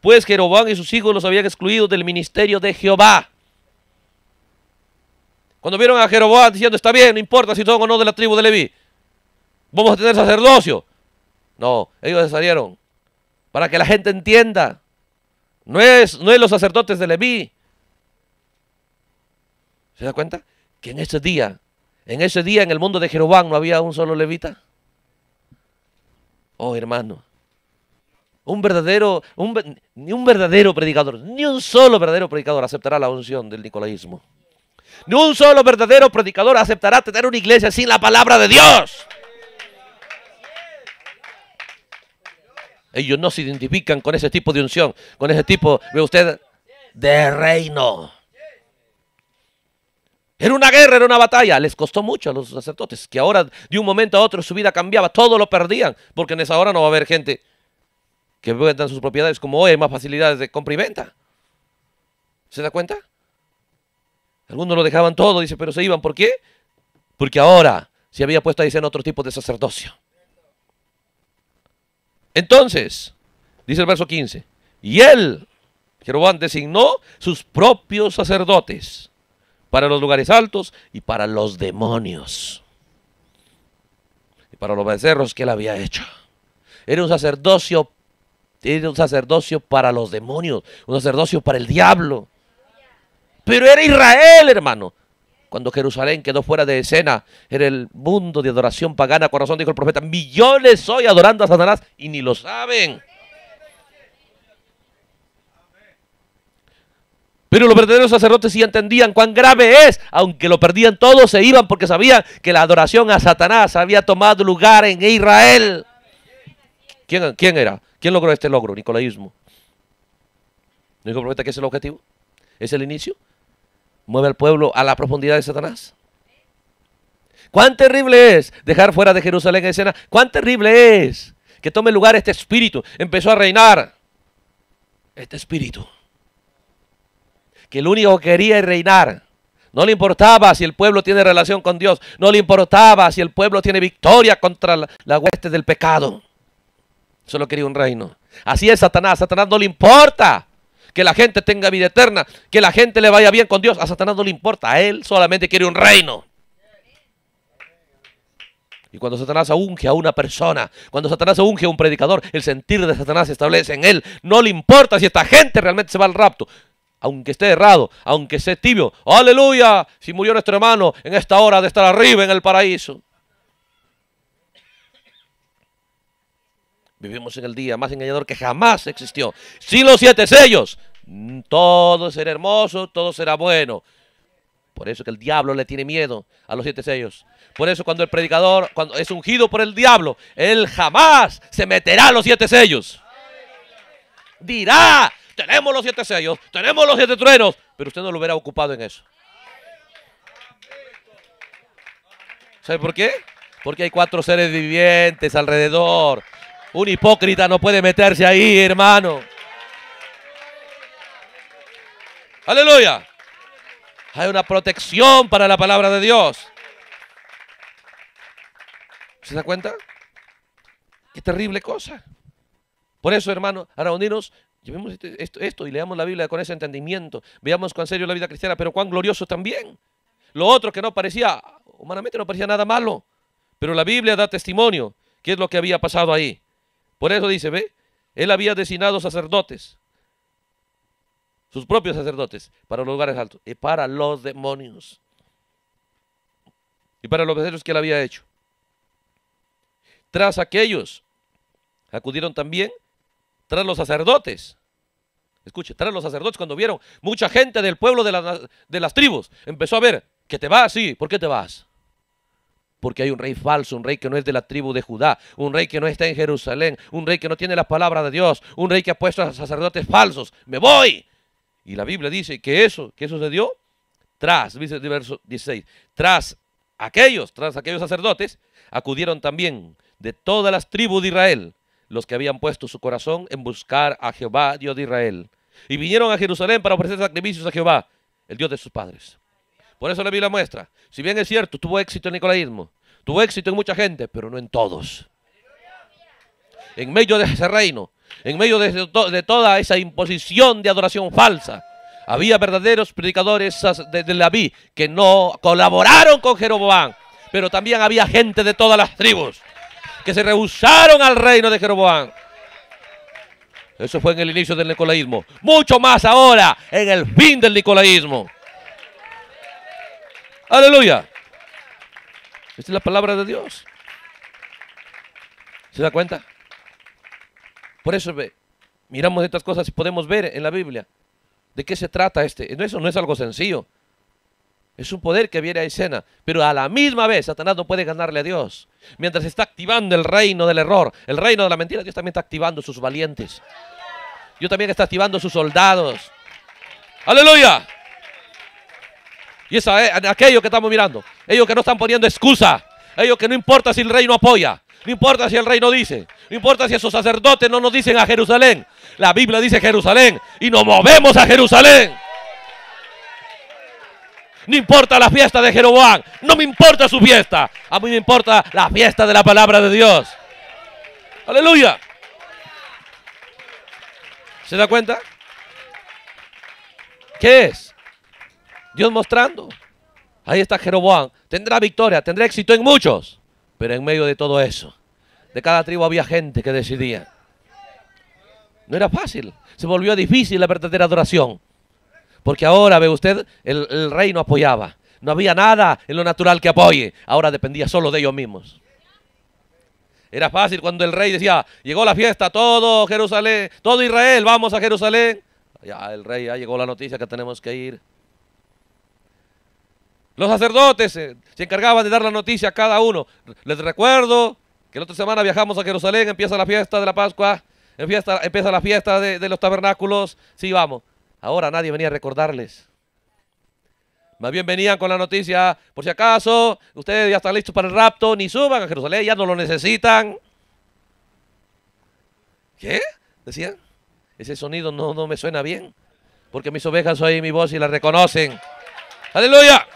Speaker 1: Pues Jeroboam y sus hijos los habían excluido del ministerio de Jehová. Cuando vieron a Jeroboam diciendo, está bien, no importa si son o no de la tribu de Leví. Vamos a tener sacerdocio. No, ellos salieron. Para que la gente entienda. No es, no los sacerdotes de Leví. ¿Se da cuenta? Que en ese día, en ese día en el mundo de Jeroboam no había un solo levita. Oh, hermano. Un verdadero, un, ni un verdadero predicador, ni un solo verdadero predicador aceptará la unción del nicolaísmo. Ni un solo verdadero predicador aceptará tener una iglesia sin la palabra de Dios. Ellos no se identifican con ese tipo de unción, con ese tipo, ve usted, de reino. Era una guerra, era una batalla. Les costó mucho a los sacerdotes, que ahora de un momento a otro su vida cambiaba, todo lo perdían, porque en esa hora no va a haber gente que venda sus propiedades como hoy, hay más facilidades de compra y venta. ¿Se da cuenta? Algunos lo dejaban todo, dice, pero se iban. ¿Por qué? Porque ahora se había puesto a en otro tipo de sacerdocio. Entonces, dice el verso 15, y él, Jeroboam, designó sus propios sacerdotes para los lugares altos y para los demonios. Y para los becerros que él había hecho. Era un sacerdocio, era un sacerdocio para los demonios, un sacerdocio para el diablo. Pero era Israel, hermano. Cuando Jerusalén quedó fuera de escena, era el mundo de adoración pagana, corazón, dijo el profeta, millones hoy adorando a Satanás y ni lo saben. Pero los verdaderos sacerdotes sí entendían cuán grave es, aunque lo perdían todos, se iban porque sabían que la adoración a Satanás había tomado lugar en Israel. ¿Quién, quién era? ¿Quién logró este logro? Nicolaísmo. ¿No dijo el profeta que es el objetivo? ¿Es el inicio? mueve al pueblo a la profundidad de Satanás. Cuán terrible es dejar fuera de Jerusalén escena. Cuán terrible es que tome lugar este espíritu. Empezó a reinar este espíritu. Que el único que quería es reinar. No le importaba si el pueblo tiene relación con Dios. No le importaba si el pueblo tiene victoria contra la, la hueste del pecado. Solo quería un reino. Así es Satanás. Satanás no le importa que la gente tenga vida eterna, que la gente le vaya bien con Dios. A Satanás no le importa, a él solamente quiere un reino. Y cuando Satanás unge a una persona, cuando Satanás unge a un predicador, el sentir de Satanás se establece en él. No le importa si esta gente realmente se va al rapto. Aunque esté errado, aunque esté tibio. Aleluya, si murió nuestro hermano en esta hora de estar arriba en el paraíso. Vivimos en el día más engañador que jamás existió. ...si los siete sellos, Mm, todo será hermoso, todo será bueno. Por eso que el diablo le tiene miedo a los siete sellos. Por eso cuando el predicador cuando es ungido por el diablo, él jamás se meterá a los siete sellos. Dirá, tenemos los siete sellos, tenemos los siete truenos, pero usted no lo hubiera ocupado en eso. ¿Sabe por qué? Porque hay cuatro seres vivientes alrededor. Un hipócrita no puede meterse ahí, hermano. Aleluya. Hay una protección para la palabra de Dios. ¿Se da cuenta? Qué terrible cosa. Por eso, hermano, unirnos, llevemos este, esto, y leamos la Biblia con ese entendimiento. Veamos cuán serio la vida cristiana, pero cuán glorioso también. Lo otro que no parecía, humanamente no parecía nada malo, pero la Biblia da testimonio que es lo que había pasado ahí. Por eso dice, ve, él había designado sacerdotes sus propios sacerdotes, para los lugares altos y para los demonios y para los becerros que él había hecho. Tras aquellos acudieron también, tras los sacerdotes. Escuche, tras los sacerdotes cuando vieron mucha gente del pueblo de, de las tribus, empezó a ver que te vas, sí, ¿por qué te vas? Porque hay un rey falso, un rey que no es de la tribu de Judá, un rey que no está en Jerusalén, un rey que no tiene la palabra de Dios, un rey que ha puesto a sacerdotes falsos. Me voy, y la Biblia dice que eso, que sucedió tras, dice el verso 16, tras aquellos, tras aquellos sacerdotes, acudieron también de todas las tribus de Israel, los que habían puesto su corazón en buscar a Jehová, Dios de Israel. Y vinieron a Jerusalén para ofrecer sacrificios a Jehová, el Dios de sus padres. Por eso la Biblia muestra, si bien es cierto, tuvo éxito el nicolaísmo, tuvo éxito en mucha gente, pero no en todos. En medio de ese reino en medio de, toda esa imposición de adoración falsa, había verdaderos predicadores de, de la vi que no colaboraron con Jeroboam, pero también había gente de todas las tribus que se rehusaron al reino de Jeroboam. Eso fue en el inicio del nicolaísmo. Mucho más ahora en el fin del nicolaísmo. Aleluya. Esta es la palabra de Dios. ¿Se da cuenta? Por eso miramos estas cosas y podemos ver en la Biblia de qué se trata este. Eso no es algo sencillo. Es un poder que viene a escena. Pero a la misma vez, Satanás no puede ganarle a Dios. Mientras está activando el reino del error, el reino de la mentira, Dios también está activando sus valientes. Dios también está activando sus soldados. Aleluya. Y eso es aquello que estamos mirando. Ellos que no están poniendo excusa. Ellos que no importa si el reino apoya. No importa si el rey no dice. No importa si esos sacerdotes no nos dicen a Jerusalén. La Biblia dice Jerusalén y nos movemos a Jerusalén. No importa la fiesta de Jeroboam. No me importa su fiesta. A mí me importa la fiesta de la palabra de Dios. Aleluya. ¿Se da cuenta? ¿Qué es? Dios mostrando. Ahí está Jeroboam. Tendrá victoria, tendrá éxito en muchos. Pero en medio de todo eso, de cada tribu había gente que decidía. No era fácil, se volvió difícil la verdadera adoración. Porque ahora, ve usted, el, rey no apoyaba. No había nada en lo natural que apoye. Ahora dependía solo de ellos mismos. Era fácil cuando el rey decía, llegó la fiesta, todo Jerusalén, todo Israel, vamos a Jerusalén. Ya el rey, ya llegó la noticia que tenemos que ir. Los sacerdotes eh, se encargaban de dar la noticia a cada uno. Les recuerdo que la otra semana viajamos a Jerusalén, empieza la fiesta de la Pascua, empieza, empieza la fiesta de, los tabernáculos. Sí, vamos. Ahora nadie venía a recordarles. Más bien venían con la noticia, por si acaso, ustedes ya están listos para el rapto, ni suban a Jerusalén, ya no lo necesitan. ¿Qué? Decían, ese sonido no, no me suena bien, porque mis ovejas oyen mi voz y la reconocen. Aleluya.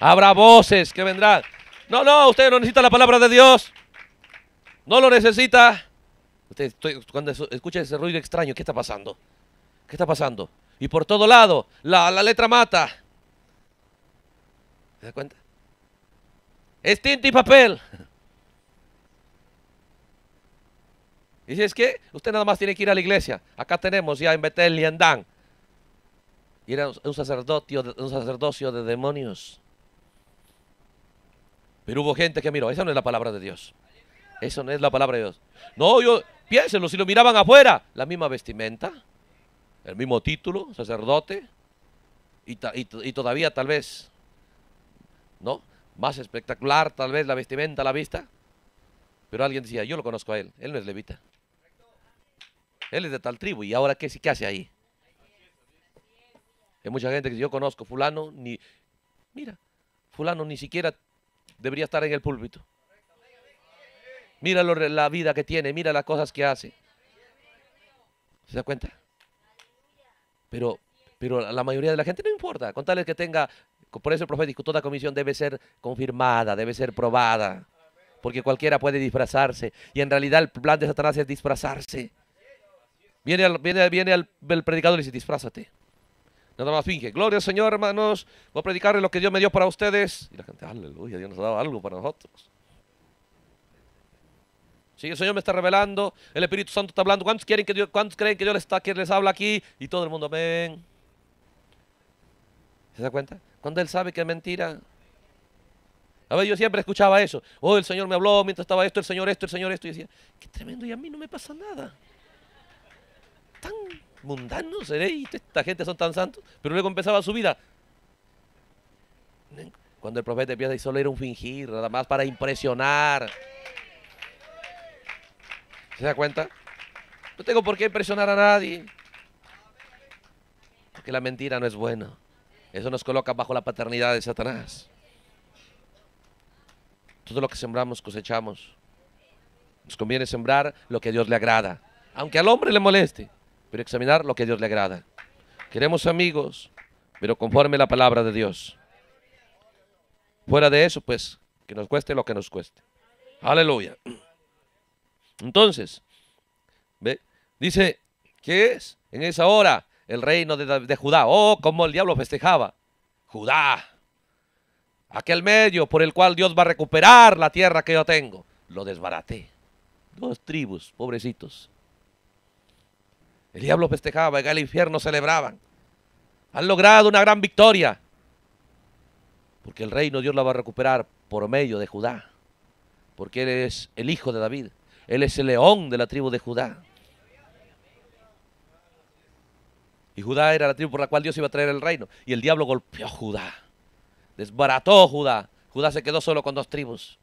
Speaker 1: Habrá voces que vendrán. No, no, usted no necesita la palabra de Dios. No lo necesita. Usted, cuando escucha ese ruido extraño, ¿qué está pasando? ¿Qué está pasando? Y por todo lado, la, letra mata. ¿Se da cuenta? Es tinta y papel. Y si es que usted nada más tiene que ir a la iglesia. Acá tenemos ya en Betel y Andán. Y era un sacerdote, un sacerdocio de demonios. Pero hubo gente que miró, esa no es la palabra de Dios. Eso no es la palabra de Dios. No, yo, piénsenlo, si lo miraban afuera, la misma vestimenta, el mismo título, sacerdote, y, y, todavía tal vez, ¿no? Más espectacular tal vez la vestimenta, la vista. Pero alguien decía, yo lo conozco a él, él no es levita. Él es de tal tribu, ¿y ahora qué, qué hace ahí? Hay mucha gente que dice, yo conozco fulano, ni, mira, fulano ni siquiera debería estar en el púlpito. Mira la vida que tiene, mira las cosas que hace. ¿Se da cuenta? Pero, pero la mayoría de la gente no importa. Con que tenga, por eso el profético, toda comisión debe ser confirmada, debe ser probada. Porque cualquiera puede disfrazarse. Y en realidad el plan de Satanás es disfrazarse. Viene, al, viene, el predicador y dice, disfrazate Nada más finge. Gloria al Señor, hermanos. Voy a predicarle lo que Dios me dio para ustedes. Y la gente, aleluya, Dios nos ha dado algo para nosotros. Sí, el Señor me está revelando, el Espíritu Santo está hablando. ¿Cuántos, quieren que cuántos creen que Dios les, está, les habla aquí? Y todo el mundo, amén. ¿Se da cuenta? Cuando Él sabe que es mentira. A ver, yo siempre escuchaba eso. Oh, el Señor me habló mientras estaba esto, el Señor esto, el Señor esto. Y decía, qué tremendo, y a mí no me pasa nada. Tan mundanos seréis, esta gente son tan santos, pero luego empezaba su vida. Cuando el profeta empieza y solo era un fingir, nada más para impresionar. ¿Se da cuenta? No tengo por qué impresionar a nadie. Porque la mentira no es buena. Eso nos coloca bajo la paternidad de Satanás. Todo lo que sembramos cosechamos. Nos conviene sembrar lo que a Dios le agrada, aunque al hombre le moleste pero examinar lo que Dios le agrada. Queremos amigos, pero conforme la palabra de Dios. Fuera de eso, pues, que nos cueste lo que nos cueste. Aleluya. Entonces, ¿ve? dice, ¿qué es? En esa hora, el reino de, Judá. Oh, como el diablo festejaba. Judá. Aquel medio por el cual Dios va a recuperar la tierra que yo tengo. Lo desbaraté. Dos tribus, pobrecitos. El diablo festejaba, acá el infierno celebraban. Han logrado una gran victoria. Porque el reino Dios la va a recuperar por medio de Judá. Porque Él es el hijo de David. Él es el león de la tribu de Judá. Y Judá era la tribu por la cual Dios iba a traer el reino. Y el diablo golpeó a Judá. Desbarató a Judá. Judá se quedó solo con dos tribus.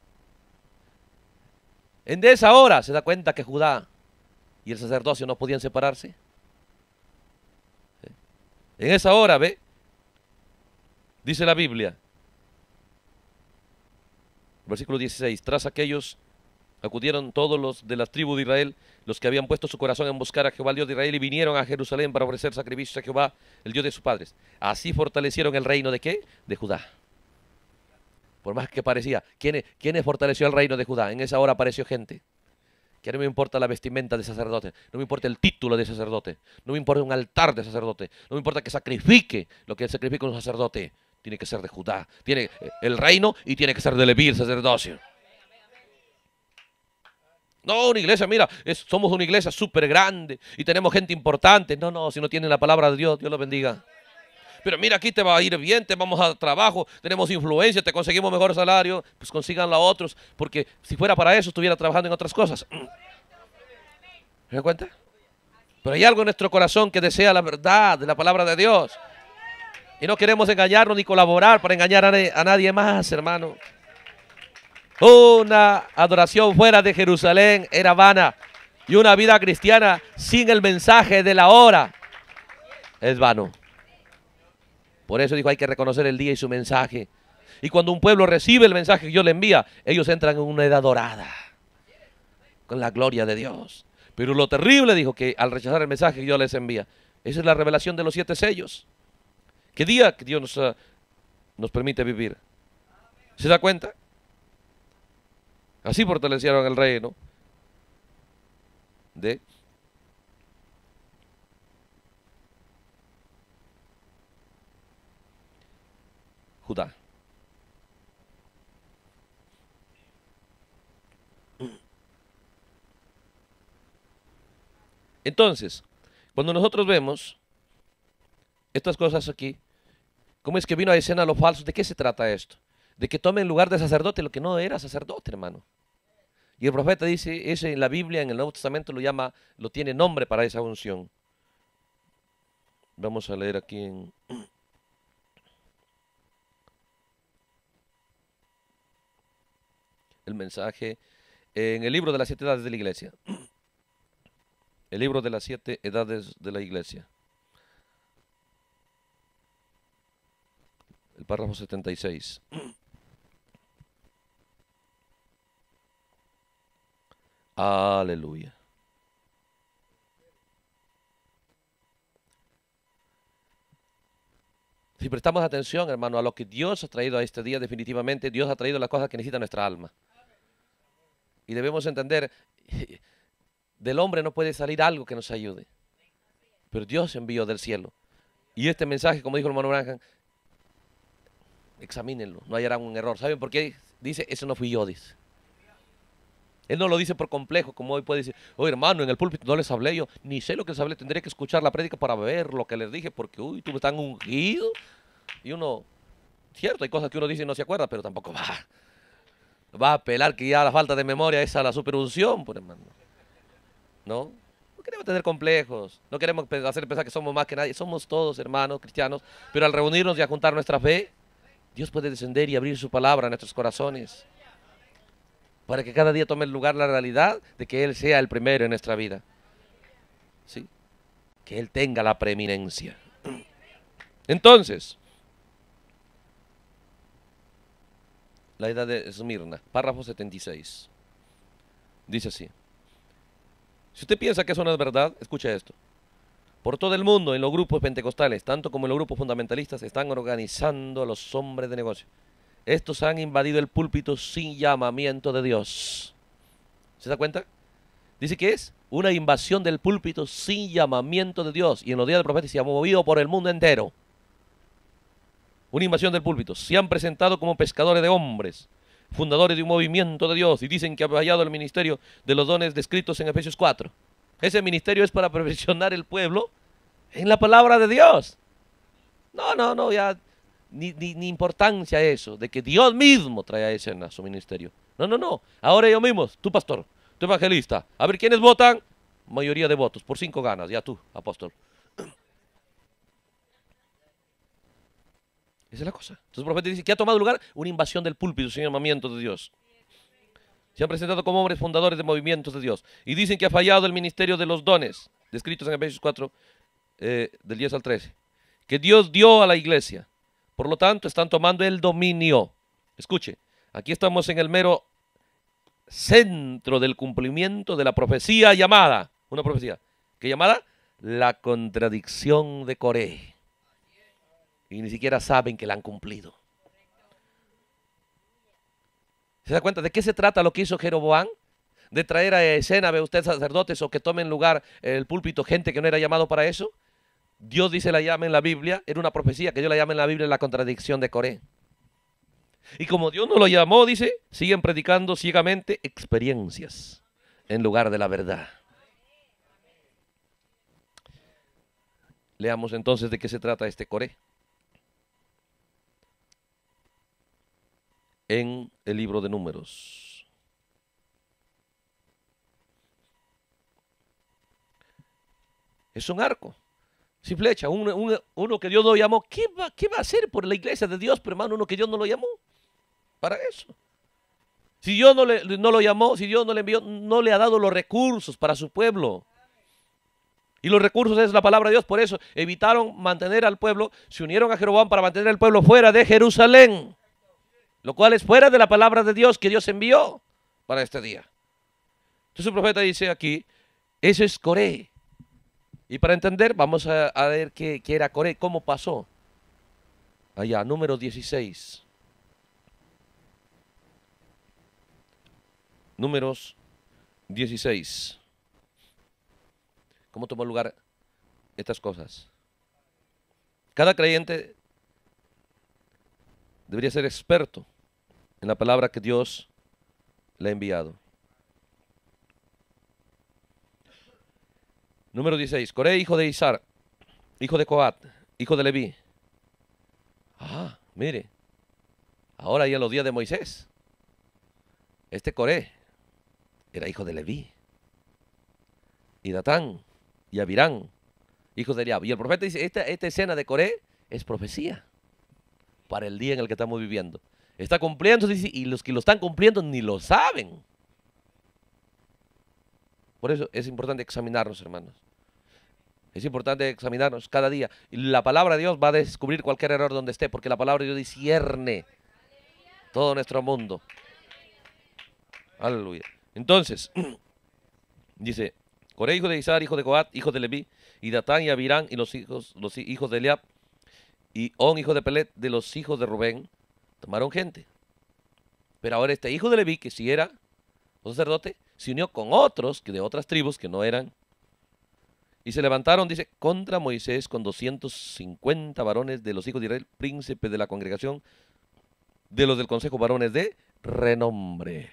Speaker 1: En esa hora se da cuenta que Judá y el sacerdocio no podían separarse. En esa hora, ve, dice la Biblia, versículo 16, tras aquellos acudieron todos los de las tribus de Israel, los que habían puesto su corazón en buscar a Jehová, el Dios de Israel, y vinieron a Jerusalén para ofrecer sacrificios a Jehová, el Dios de sus padres. Así fortalecieron el reino de qué? De Judá. Por más que parecía, ¿quiénes, ¿quiénes fortaleció el reino de Judá? En esa hora apareció gente. Que no me importa la vestimenta de sacerdote, no me importa el título de sacerdote, no me importa un altar de sacerdote, no me importa que sacrifique lo que sacrifica un sacerdote. Tiene que ser de Judá, tiene eh, el reino y tiene que ser de Leví el sacerdocio. No, una iglesia, mira, somos una iglesia súper grande y tenemos gente importante. No, no, si no tienen la palabra de Dios, Dios lo bendiga pero mira, aquí te va a ir bien, te vamos a trabajo, tenemos influencia, te conseguimos mejor salario, pues consíganlo a otros, porque si fuera para eso estuviera trabajando en otras cosas. ¿Se das cuenta? Pero hay algo en nuestro corazón que desea la verdad de la palabra de Dios. Y no queremos engañarnos ni colaborar para engañar a nadie más, hermano. Una adoración fuera de Jerusalén era vana. Y una vida cristiana sin el mensaje de la hora es vano. Por eso dijo, hay que reconocer el día y su mensaje. Y cuando un pueblo recibe el mensaje que Dios le envía, ellos entran en una edad dorada, con la gloria de Dios. Pero lo terrible, dijo, que al rechazar el mensaje que Dios les envía, esa es la revelación de los siete sellos. ¿Qué día que Dios nos, ah, nos permite vivir? ¿Se da cuenta? Así fortalecieron el reino de Entonces, cuando nosotros vemos estas cosas aquí, ¿cómo es que vino a escena los falsos? ¿De qué se trata esto? De que tomen lugar de sacerdote lo que no era sacerdote, hermano. Y el profeta dice, eso en la Biblia, en el Nuevo Testamento lo llama, lo tiene nombre para esa unción. Vamos a leer aquí en el mensaje en el libro de las siete edades de la iglesia. El libro de las siete edades de la iglesia. El párrafo 76. Aleluya. Si prestamos atención, hermano, a lo que Dios ha traído a este día, definitivamente Dios ha traído las cosas que necesita nuestra alma. Y debemos entender, del hombre no puede salir algo que nos ayude. Pero Dios envió del cielo. Y este mensaje, como dijo el hermano Branham, examínenlo, no hallarán un error. ¿Saben por qué? Dice, eso no fui yo, dice. Él no lo dice por complejo, como hoy puede decir, oye hermano, en el púlpito no les hablé yo, ni sé lo que les hablé, tendría que escuchar la prédica para ver lo que les dije, porque uy, tú me estás ungido. Y uno, cierto, hay cosas que uno dice y no se acuerda, pero tampoco va. Va a apelar que ya la falta de memoria es a la superunción, por pues, hermano. ¿No? No queremos tener complejos, no queremos hacer pensar que somos más que nadie, somos todos hermanos cristianos, pero al reunirnos y a juntar nuestra fe, Dios puede descender y abrir su palabra a nuestros corazones, para que cada día tome lugar la realidad de que Él sea el primero en nuestra vida. ¿Sí? Que Él tenga la preeminencia. Entonces, la edad de Esmirna, párrafo 76. Dice así. Si usted piensa que eso no es verdad, escucha esto. Por todo el mundo, en los grupos pentecostales, tanto como en los grupos fundamentalistas, están organizando a los hombres de negocio. Estos han invadido el púlpito sin llamamiento de Dios. ¿Se da cuenta? Dice que es una invasión del púlpito sin llamamiento de Dios. Y en los días del profeta se ha movido por el mundo entero una invasión del púlpito. Se han presentado como pescadores de hombres, fundadores de un movimiento de Dios, y dicen que ha fallado el ministerio de los dones descritos en Efesios 4. Ese ministerio es para perfeccionar el pueblo en la palabra de Dios. No, no, no, ya ni, importancia eso, de que Dios mismo trae ese en su ministerio. No, no, no. Ahora ellos mismos, tú pastor, tú evangelista. A ver, ¿quiénes votan? Mayoría de votos, por cinco ganas, ya tú, apóstol. Esa es la cosa. Entonces el profeta dice que ha tomado lugar una invasión del púlpito sin llamamiento de Dios. Se han presentado como hombres fundadores de movimientos de Dios. Y dicen que ha fallado el ministerio de los dones, descritos en Efesios 4, eh, del 10 al 13. Que Dios dio a la iglesia. Por lo tanto, están tomando el dominio. Escuche, aquí estamos en el mero centro del cumplimiento de la profecía llamada, una profecía, que llamada la contradicción de Coré y ni siquiera saben que la han cumplido. ¿Se da cuenta de qué se trata lo que hizo Jeroboam? De traer a escena, ve usted, sacerdotes o que tomen lugar el púlpito gente que no era llamado para eso. Dios dice la llama en la Biblia, era una profecía que yo la llama en la Biblia la contradicción de Coré. Y como Dios no lo llamó, dice, siguen predicando ciegamente experiencias en lugar de la verdad. Leamos entonces de qué se trata este Coré. en el libro de números. Es un arco, sin flecha, uno que Dios lo llamó. ¿Qué va, a hacer por la iglesia de Dios, pero hermano, uno que Dios no lo llamó? Para eso. Si Dios no, le, no, lo llamó, si Dios no le envió, no le ha dado los recursos para su pueblo. Y los recursos es la palabra de Dios, por eso evitaron mantener al pueblo, se unieron a Jeroboam para mantener al pueblo fuera de Jerusalén lo cual es fuera de la palabra de Dios que Dios envió para este día. Entonces el profeta dice aquí, eso es Coré. Y para entender, vamos a, ver qué, qué, era Coré, cómo pasó. Allá, número 16. Números 16. ¿Cómo tomó lugar estas cosas? Cada creyente debería ser experto en la palabra que Dios le ha enviado. Número 16. Coré, hijo de Isar, hijo de Coat, hijo de Leví. Ah, mire. Ahora ya los días de Moisés. Este Coré era hijo de Leví. Y Datán y Abirán, hijos de Eliab. Y el profeta dice, esta, esta escena de Coré es profecía para el día en el que estamos viviendo. Está cumpliendo, y los que lo están cumpliendo ni lo saben. Por eso es importante examinarnos, hermanos. Es importante examinarnos cada día. La palabra de Dios va a descubrir cualquier error donde esté, porque la palabra de Dios discierne todo nuestro mundo. Aleluya. Entonces, dice, Coré, hijo de Isaac, hijo de Coat, hijo de Leví, y Datán y Abirán, y los hijos, los hijos de Eliab, y On, hijo de Pelet, de los hijos de Rubén, tomaron gente. Pero ahora este hijo de Leví, que si era un sacerdote, se unió con otros que de otras tribus que no eran. Y se levantaron, dice, contra Moisés con 250 varones de los hijos de Israel, príncipe de la congregación, de los del consejo varones de renombre.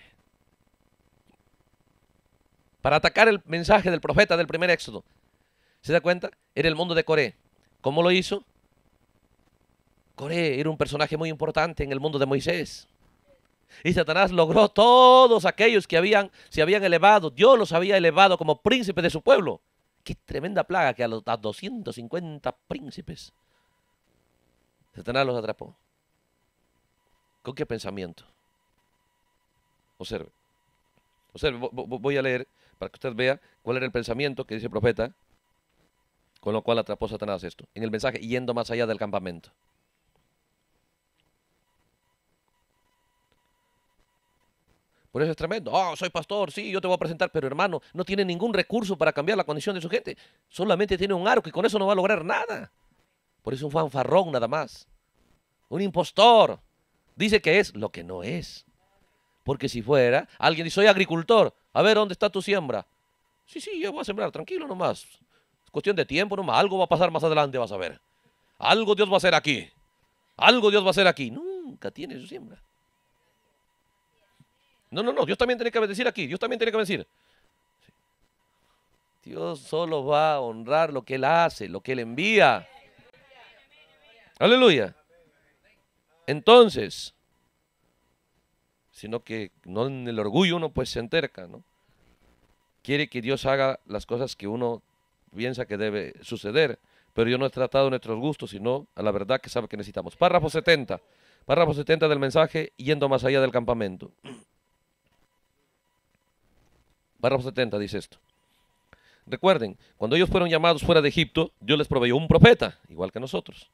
Speaker 1: Para atacar el mensaje del profeta del primer éxodo. ¿Se da cuenta? Era el mundo de Coré. ¿Cómo lo hizo? Coré era un personaje muy importante en el mundo de Moisés. Y Satanás logró todos aquellos que habían, se habían elevado. Dios los había elevado como príncipes de su pueblo. Qué tremenda plaga que a los 250 príncipes Satanás los atrapó. ¿Con qué pensamiento? Observe. Observe, voy a leer para que usted vea cuál era el pensamiento que dice el profeta, con lo cual atrapó Satanás esto, en el mensaje yendo más allá del campamento. Por eso es tremendo. Oh, soy pastor, sí, yo te voy a presentar, pero hermano, no tiene ningún recurso para cambiar la condición de su gente. Solamente tiene un arco y con eso no va a lograr nada. Por eso es un fanfarrón nada más. Un impostor. Dice que es lo que no es. Porque si fuera, alguien dice, soy agricultor, a ver dónde está tu siembra. Sí, sí, yo voy a sembrar, tranquilo nomás. Es cuestión de tiempo nomás, algo va a pasar más adelante, vas a ver. Algo Dios va a hacer aquí. Algo Dios va a hacer aquí. Nunca tiene su siembra. No, no, no, Dios también tiene que decir aquí, Dios también tiene que bendecir. Dios solo va a honrar lo que Él hace, lo que Él envía. Aleluya. Entonces, sino que no en el orgullo uno pues se enterca, ¿no? Quiere que Dios haga las cosas que uno piensa que debe suceder, pero yo no he tratado nuestros gustos, sino a la verdad que sabe que necesitamos. Párrafo 70, párrafo 70 del mensaje, yendo más allá del campamento. Párrafo 70 dice esto. Recuerden, cuando ellos fueron llamados fuera de Egipto, Dios les proveyó un profeta, igual que nosotros.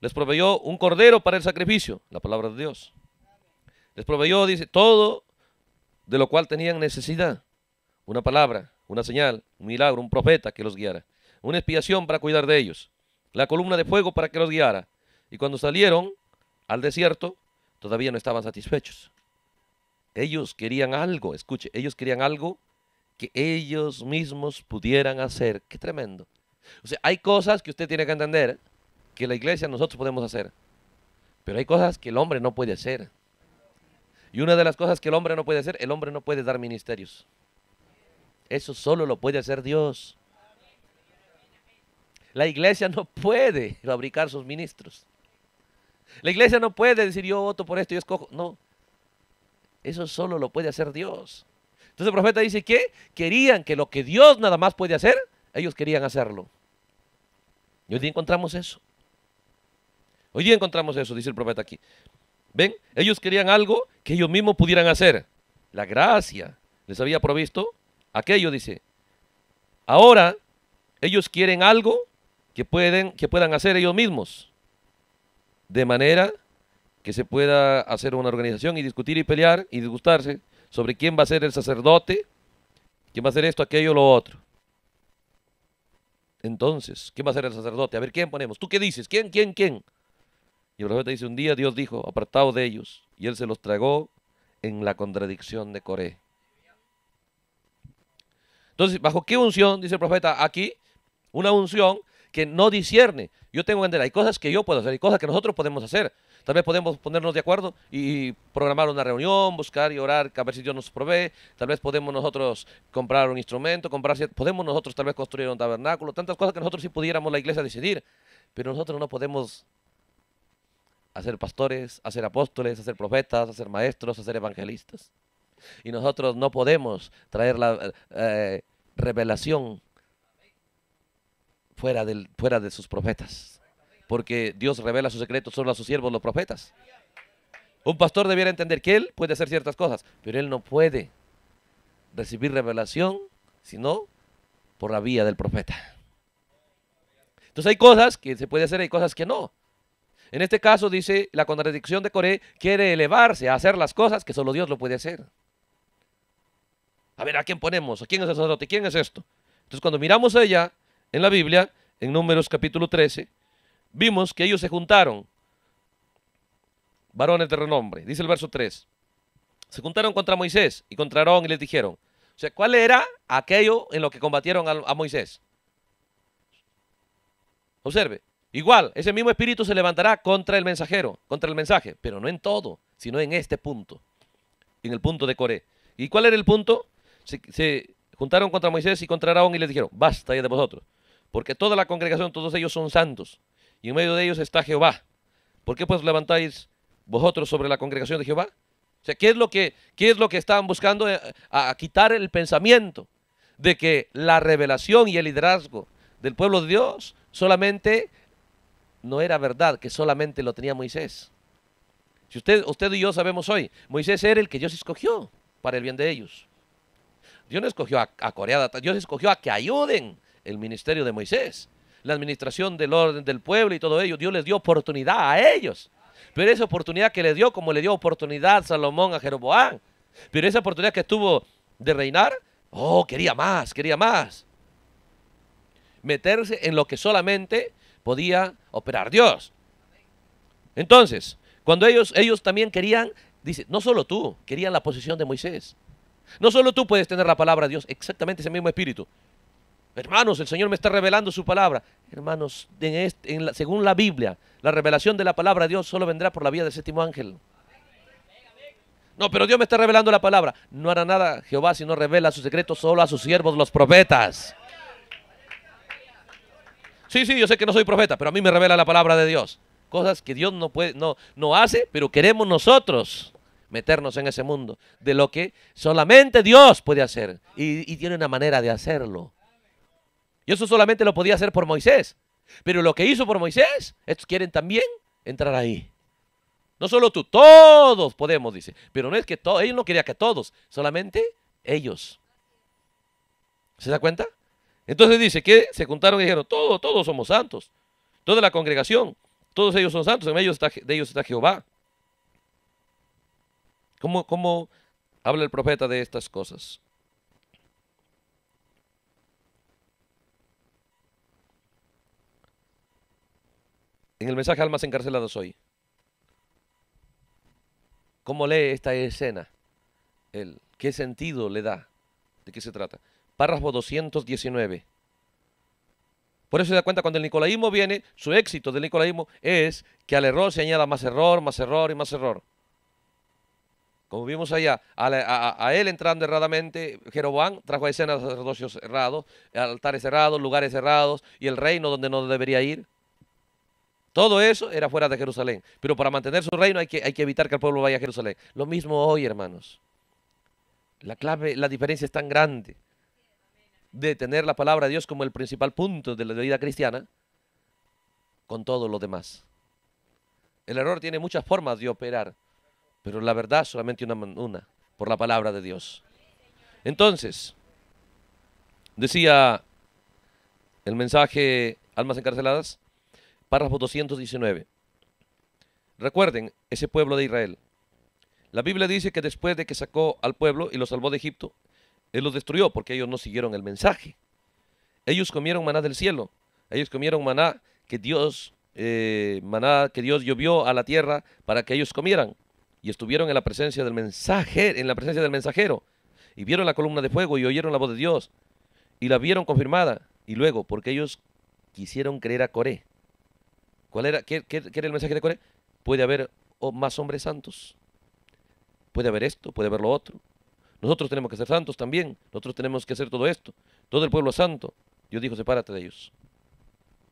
Speaker 1: Les proveyó un cordero para el sacrificio, la palabra de Dios. Les proveyó, dice, todo de lo cual tenían necesidad. Una palabra, una señal, un milagro, un profeta que los guiara. Una expiación para cuidar de ellos. La columna de fuego para que los guiara. Y cuando salieron al desierto, todavía no estaban satisfechos. Ellos querían algo, escuche, ellos querían algo que ellos mismos pudieran hacer. Qué tremendo. O sea, hay cosas que usted tiene que entender que la iglesia nosotros podemos hacer, pero hay cosas que el hombre no puede hacer. Y una de las cosas que el hombre no puede hacer, el hombre no puede dar ministerios. Eso solo lo puede hacer Dios. La iglesia no puede fabricar sus ministros. La iglesia no puede decir yo voto por esto, yo escojo. No, eso solo lo puede hacer Dios. Entonces el profeta dice que querían que lo que Dios nada más puede hacer, ellos querían hacerlo. Y hoy día encontramos eso. Hoy día encontramos eso, dice el profeta aquí. ¿Ven? Ellos querían algo que ellos mismos pudieran hacer. La gracia les había provisto aquello, dice. Ahora ellos quieren algo que, pueden, que puedan hacer ellos mismos. De manera que se pueda hacer una organización y discutir y pelear y disgustarse sobre quién va a ser el sacerdote, quién va a hacer esto, aquello, lo otro. Entonces, ¿quién va a ser el sacerdote? A ver, ¿quién ponemos? ¿Tú qué dices? ¿Quién, quién, quién? Y el profeta dice, un día Dios dijo, apartado de ellos, y él se los tragó en la contradicción de Coré. Entonces, ¿bajo qué unción? Dice el profeta, aquí, una unción que no discierne. Yo tengo que entender, hay cosas que yo puedo hacer, hay cosas que nosotros podemos hacer. Tal vez podemos ponernos de acuerdo y programar una reunión, buscar y orar, a ver si Dios nos provee. Tal vez podemos nosotros comprar un instrumento, comprar, podemos nosotros tal vez construir un tabernáculo, tantas cosas que nosotros sí pudiéramos la iglesia decidir. Pero nosotros no podemos hacer pastores, hacer apóstoles, hacer profetas, hacer maestros, hacer evangelistas. Y nosotros no podemos traer la eh, revelación fuera, del, fuera de sus profetas. Porque Dios revela sus secretos solo a sus siervos, los profetas. Un pastor debiera entender que él puede hacer ciertas cosas, pero él no puede recibir revelación sino por la vía del profeta. Entonces hay cosas que se puede hacer, hay cosas que no. En este caso dice, la contradicción de Coré quiere elevarse a hacer las cosas que solo Dios lo puede hacer. A ver, ¿a quién ponemos? ¿A quién es el sacerdote? ¿Quién es esto? Entonces cuando miramos a ella, en la Biblia, en Números capítulo 13, vimos que ellos se juntaron, varones de renombre, dice el verso 3. Se juntaron contra Moisés y contra Aarón y les dijeron, o sea, ¿cuál era aquello en lo que combatieron a, Moisés? Observe, igual, ese mismo espíritu se levantará contra el mensajero, contra el mensaje, pero no en todo, sino en este punto, en el punto de Coré. ¿Y cuál era el punto? Se, se juntaron contra Moisés y contra Aarón y les dijeron, basta ya de vosotros porque toda la congregación, todos ellos son santos, y en medio de ellos está Jehová. ¿Por qué pues levantáis vosotros sobre la congregación de Jehová? O sea, ¿qué es lo que, qué es lo que estaban buscando? Eh, a, quitar el pensamiento de que la revelación y el liderazgo del pueblo de Dios solamente no era verdad, que solamente lo tenía Moisés. Si usted, usted y yo sabemos hoy, Moisés era el que Dios escogió para el bien de ellos. Dios no escogió a, a Corea, Dios escogió a que ayuden el ministerio de Moisés, la administración del orden del pueblo y todo ello. Dios les dio oportunidad a ellos. Pero esa oportunidad que le dio, como le dio oportunidad Salomón a Jeroboam. Pero esa oportunidad que estuvo de reinar, oh, quería más, quería más. Meterse en lo que solamente podía operar Dios. Entonces, cuando ellos, ellos también querían, dice, no solo tú, querían la posición de Moisés. No solo tú puedes tener la palabra de Dios, exactamente ese mismo espíritu. Hermanos, el Señor me está revelando su palabra. Hermanos, según la Biblia, la revelación de la palabra de Dios solo vendrá por la vía del séptimo ángel. No, pero Dios me está revelando la palabra. No hará nada Jehová si no revela sus secretos solo a sus siervos, los profetas. Sí, sí, yo sé que no soy profeta, pero a mí me revela la palabra de Dios. Cosas que Dios no, puede, no, no hace, pero queremos nosotros meternos en ese mundo. De lo que solamente Dios puede hacer. y tiene una manera de hacerlo. Y eso solamente lo podía hacer por Moisés. Pero lo que hizo por Moisés, estos quieren también entrar ahí. No solo tú, todos podemos, dice. Pero no es que todos, Él no quería que todos, solamente ellos. ¿Se da cuenta? Entonces dice que se juntaron y dijeron, todos, todos somos santos. Toda la congregación, todos ellos son santos, en ellos de ellos está Jehová. ¿Cómo habla el profeta de estas cosas? En el mensaje Almas Encarceladas hoy. ¿Cómo lee esta escena? ¿Qué sentido le da? ¿De qué se trata? Párrafo 219. Por eso se da cuenta cuando el nicolaísmo viene, su éxito del nicolaísmo es que al error se añada más error, más error y más error. Como vimos allá, a, él entrando erradamente, Jeroboam trajo escenas escena sacerdocios errados, altares cerrados, lugares cerrados y el reino donde no debería ir. Todo eso era fuera de Jerusalén. Pero para mantener su reino hay que, hay que evitar que el pueblo vaya a Jerusalén. Lo mismo hoy, hermanos. La clave, la diferencia es tan grande de tener la palabra de Dios como el principal punto de la vida cristiana con todo lo demás. El error tiene muchas formas de operar, pero la verdad solamente una, una por la palabra de Dios. Entonces, decía el mensaje Almas Encarceladas, párrafo 219. Recuerden ese pueblo de Israel. La Biblia dice que después de que sacó al pueblo y lo salvó de Egipto, Él los destruyó porque ellos no siguieron el mensaje. Ellos comieron maná del cielo. Ellos comieron maná que Dios, eh, maná que Dios llovió a la tierra para que ellos comieran. Y estuvieron en la presencia del mensaje, en la presencia del mensajero. Y vieron la columna de fuego y oyeron la voz de Dios. Y la vieron confirmada. Y luego, porque ellos quisieron creer a Coré, ¿Cuál era, qué, el mensaje de Coré? Puede haber oh, más hombres santos. Puede haber esto, puede haber lo otro. Nosotros tenemos que ser santos también. Nosotros tenemos que hacer todo esto. Todo el pueblo es santo. Dios dijo, sepárate de ellos.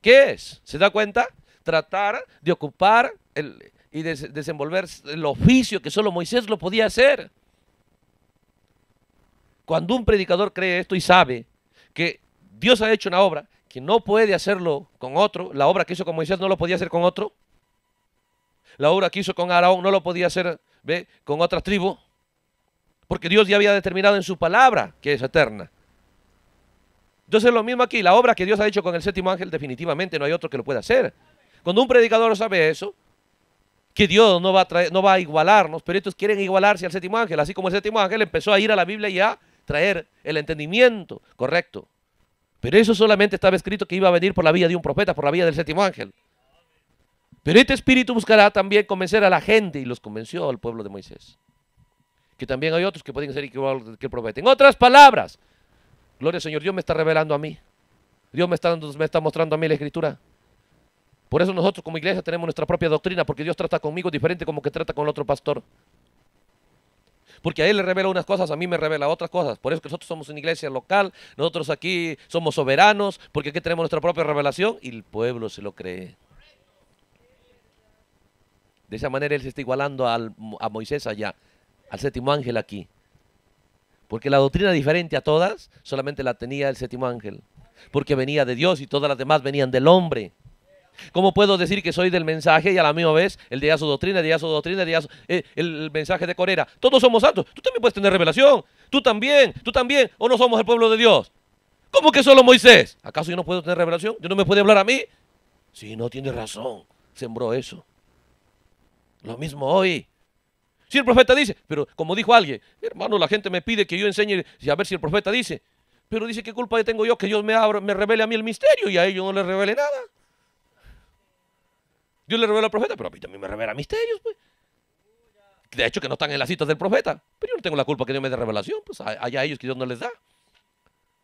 Speaker 1: ¿Qué es? ¿Se da cuenta? Tratar de ocupar el, y desenvolver el oficio que solo Moisés lo podía hacer. Cuando un predicador cree esto y sabe que Dios ha hecho una obra que no puede hacerlo con otro, la obra que hizo con Moisés no lo podía hacer con otro, la obra que hizo con Aarón no lo podía hacer ¿ve? con otras tribus, porque Dios ya había determinado en su palabra que es eterna. Entonces lo mismo aquí, la obra que Dios ha hecho con el séptimo ángel definitivamente no hay otro que lo pueda hacer. Cuando un predicador sabe eso, que Dios no va a, no va a igualarnos, pero estos quieren igualarse al séptimo ángel, así como el séptimo ángel empezó a ir a la Biblia y a traer el entendimiento correcto. Pero eso solamente estaba escrito que iba a venir por la vía de un profeta, por la vía del séptimo ángel. Pero este espíritu buscará también convencer a la gente y los convenció al pueblo de Moisés. Que también hay otros que pueden ser igual que el profeta. En otras palabras, gloria al Señor, Dios me está revelando a mí. Dios me está, me está mostrando a mí la escritura. Por eso nosotros como iglesia tenemos nuestra propia doctrina, porque Dios trata conmigo diferente como que trata con el otro pastor porque a él le revela unas cosas, a mí me revela otras cosas. Por eso que nosotros somos una iglesia local, nosotros aquí somos soberanos, porque aquí tenemos nuestra propia revelación y el pueblo se lo cree. De esa manera él se está igualando a Moisés allá, al séptimo ángel aquí. Porque la doctrina diferente a todas solamente la tenía el séptimo ángel. Porque venía de Dios y todas las demás venían del hombre. ¿Cómo puedo decir que soy del mensaje y a la misma vez el de su doctrina, el de su doctrina, el, de eh, el mensaje de Corera? Todos somos santos. Tú también puedes tener revelación. Tú también, tú también. ¿O no somos el pueblo de Dios? ¿Cómo que solo Moisés? ¿Acaso yo no puedo tener revelación? ¿Yo no me puede hablar a mí? si no tiene razón. Sembró eso. Lo mismo hoy. Si el profeta dice, pero como dijo alguien, hermano, la gente me pide que yo enseñe a ver si el profeta dice. Pero dice, ¿qué culpa tengo yo que Dios me, abra, me revele a mí el misterio y a ellos no les revele nada? Dios le revela al profeta, pero a mí también me revela misterios, pues. De hecho, que no están en las citas del profeta. Pero yo no tengo la culpa que Dios me dé revelación, pues allá ellos que Dios no les da.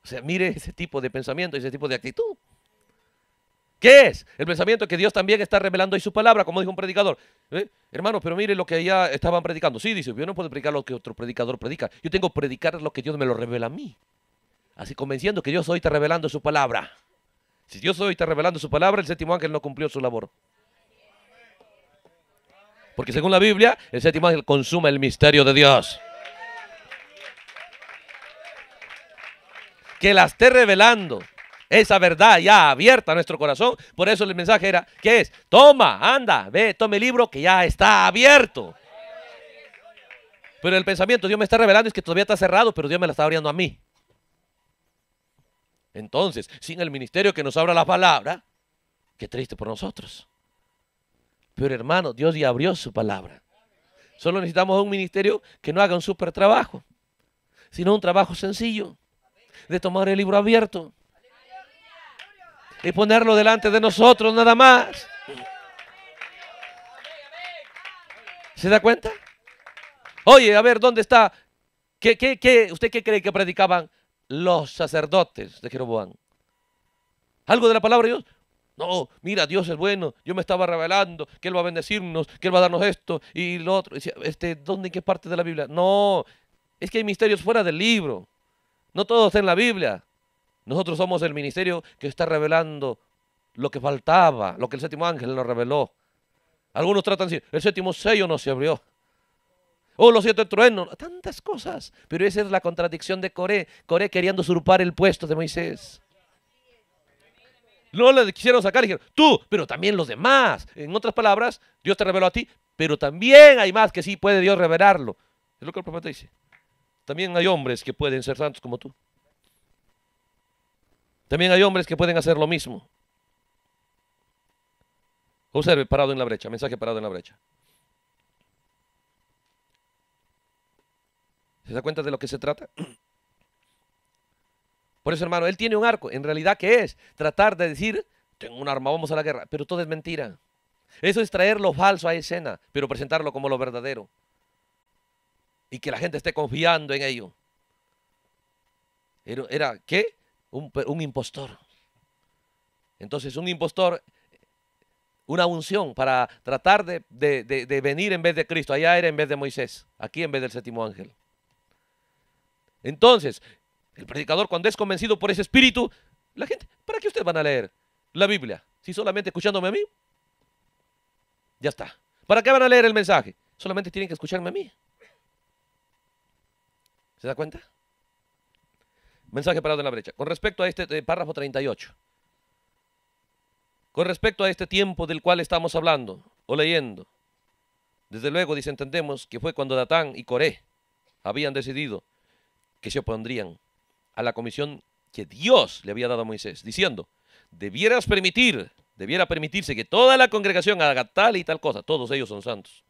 Speaker 1: O sea, mire ese tipo de pensamiento, ese tipo de actitud. ¿Qué es? El pensamiento que Dios también está revelando ahí su palabra, como dijo un predicador. ¿Eh? Hermanos, pero mire lo que allá estaban predicando. Sí, dice, yo no puedo predicar lo que otro predicador predica. Yo tengo que predicar lo que Dios me lo revela a mí. Así convenciendo que Dios hoy está revelando su palabra. Si Dios hoy está revelando su palabra, el séptimo ángel no cumplió su labor. Porque según la Biblia, el séptimo ángel consuma el misterio de Dios. Que la esté revelando esa verdad ya abierta a nuestro corazón. Por eso el mensaje era, ¿qué es? Toma, anda, ve, tome el libro que ya está abierto. Pero el pensamiento, Dios me está revelando, es que todavía está cerrado, pero Dios me la está abriendo a mí. Entonces, sin el ministerio que nos abra la palabra, qué triste por nosotros. Pero hermano, Dios ya abrió su palabra. Solo necesitamos un ministerio que no haga un super trabajo, sino un trabajo sencillo, de tomar el libro abierto y ponerlo delante de nosotros nada más. ¿Se da cuenta? Oye, a ver, ¿dónde está? ¿Qué, qué, qué? usted qué cree que predicaban los sacerdotes de Jeroboam? ¿Algo de la palabra de Dios? No, mira, Dios es bueno, yo me estaba revelando, que Él va a bendecirnos, que Él va a darnos esto y lo otro. Este, ¿Dónde, en qué parte de la Biblia? No, es que hay misterios fuera del libro. No todos está en la Biblia. Nosotros somos el ministerio que está revelando lo que faltaba, lo que el séptimo ángel nos reveló. Algunos tratan decir, el séptimo sello no se abrió. O los siete truenos, tantas cosas. Pero esa es la contradicción de Coré. Coré queriendo usurpar el puesto de Moisés. No le quisieron sacar dijeron, tú, pero también los demás. En otras palabras, Dios te reveló a ti, pero también hay más que sí puede Dios revelarlo. Es lo que el profeta dice. También hay hombres que pueden ser santos como tú. También hay hombres que pueden hacer lo mismo. Observe, parado en la brecha, mensaje parado en la brecha. ¿Se da cuenta de lo que se trata? Por eso, hermano, él tiene un arco. En realidad, ¿qué es? Tratar de decir, tengo un arma, vamos a la guerra. Pero todo es mentira. Eso es traer lo falso a escena, pero presentarlo como lo verdadero. Y que la gente esté confiando en ello. Era, ¿qué? Un, impostor. Entonces, un impostor una unción para tratar de, de, venir en vez de Cristo. Allá era en vez de Moisés, aquí en vez del séptimo ángel. Entonces, el predicador cuando es convencido por ese espíritu, la gente, ¿para qué ustedes van a leer la Biblia? Si solamente escuchándome a mí, ya está. ¿Para qué van a leer el mensaje? Solamente tienen que escucharme a mí. ¿Se da cuenta? Mensaje parado en la brecha. Con respecto a este eh, párrafo 38. Con respecto a este tiempo del cual estamos hablando o leyendo. Desde luego, dice, entendemos que fue cuando Datán y Coré habían decidido que se opondrían a la comisión que Dios le había dado a Moisés, diciendo, debieras permitir, debiera permitirse que toda la congregación haga tal y tal cosa, todos ellos son santos.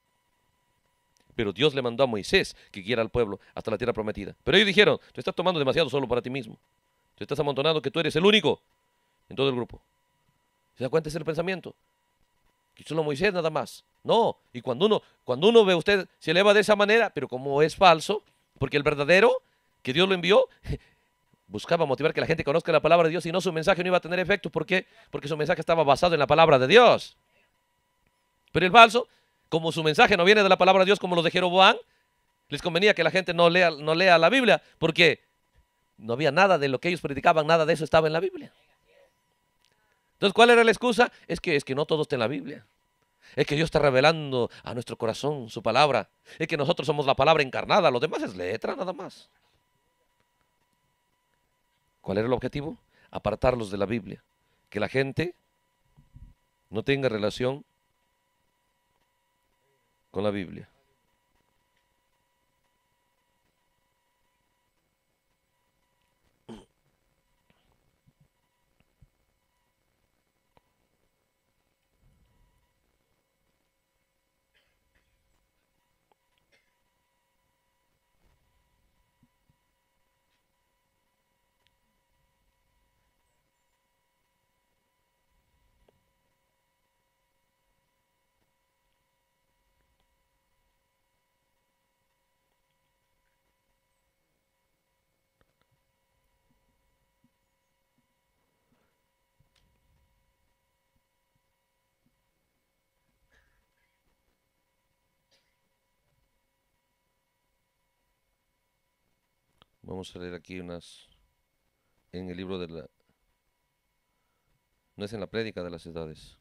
Speaker 1: Pero Dios le mandó a Moisés que quiera al pueblo hasta la tierra prometida. Pero ellos dijeron, tú estás tomando demasiado solo para ti mismo. Tú estás amontonando que tú eres el único en todo el grupo. ¿Se da cuenta ese el pensamiento? Que solo Moisés nada más. No, y cuando uno, cuando uno ve usted, se eleva de esa manera, pero como es falso, porque el verdadero que Dios lo envió buscaba motivar que la gente conozca la palabra de Dios y no su mensaje no iba a tener efecto. ¿Por qué? Porque su mensaje estaba basado en la palabra de Dios. Pero el falso, como su mensaje no viene de la palabra de Dios como los de Jeroboam, les convenía que la gente no lea, no lea la Biblia porque no había nada de lo que ellos predicaban, nada de eso estaba en la Biblia. Entonces, ¿cuál era la excusa? Es que, es que no todo está en la Biblia. Es que Dios está revelando a nuestro corazón su palabra. Es que nosotros somos la palabra encarnada. Lo demás es letra nada más. ¿Cuál era el objetivo? Apartarlos de la Biblia. Que la gente no tenga relación con la Biblia. Vamos a leer aquí unas en el libro de la... No es en la prédica de las edades.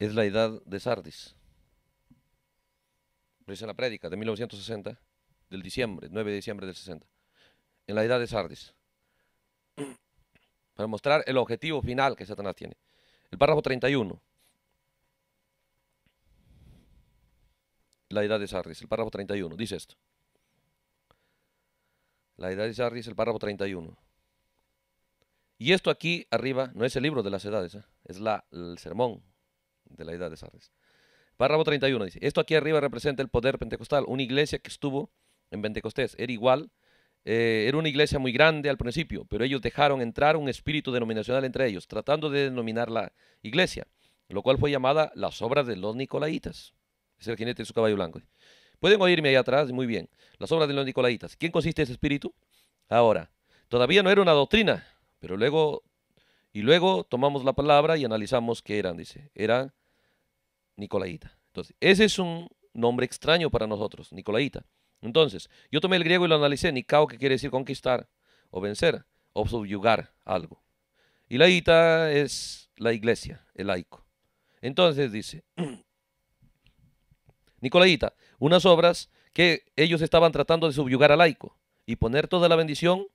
Speaker 1: Es la edad de Sardis lo dice en la prédica de 1960, del diciembre, 9 de diciembre del 60, en la edad de Sardis, para mostrar el objetivo final que Satanás tiene. El párrafo 31, la edad de Sardis, el párrafo 31, dice esto. La edad de Sardis, el párrafo 31. Y esto aquí arriba no es el libro de las edades, ¿eh? es el sermón de la edad de Sardis. Párrafo 31 dice, esto aquí arriba representa el poder pentecostal, una iglesia que estuvo en Pentecostés, era igual, eh, era una iglesia muy grande al principio, pero ellos dejaron entrar un espíritu denominacional entre ellos, tratando de denominar la iglesia, lo cual fue llamada las obras de los Nicolaitas. Es el jinete de su caballo blanco. Pueden oírme ahí atrás, muy bien. Las obras de los Nicolaitas. ¿Quién consiste ese espíritu? Ahora, todavía no era una doctrina, pero luego, y luego tomamos la palabra y analizamos qué eran, dice. Eran Nicolaita. Entonces, ese es un nombre extraño para nosotros, Nicolaita. Entonces, yo tomé el griego y lo analicé. Nicao, que quiere decir conquistar o vencer o subyugar algo. Y la es la iglesia, el laico. Entonces dice, Nicolaita, unas obras que ellos estaban tratando de subyugar al laico y poner toda la bendición,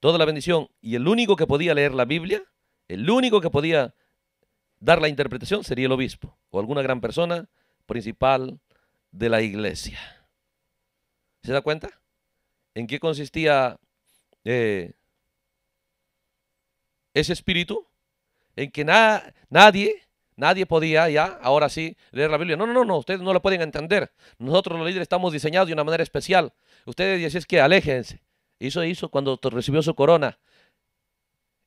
Speaker 1: toda la bendición. Y el único que podía leer la Biblia, el único que podía dar la interpretación sería el obispo o alguna gran persona principal de la iglesia. ¿Se da cuenta? ¿En qué consistía eh, ese espíritu? En que nadie, nadie podía ya, ahora sí, leer la Biblia. No, no, no, no, ustedes no lo pueden entender. Nosotros los líderes estamos diseñados de una manera especial. Ustedes, y es que aléjense. Eso hizo cuando recibió su corona.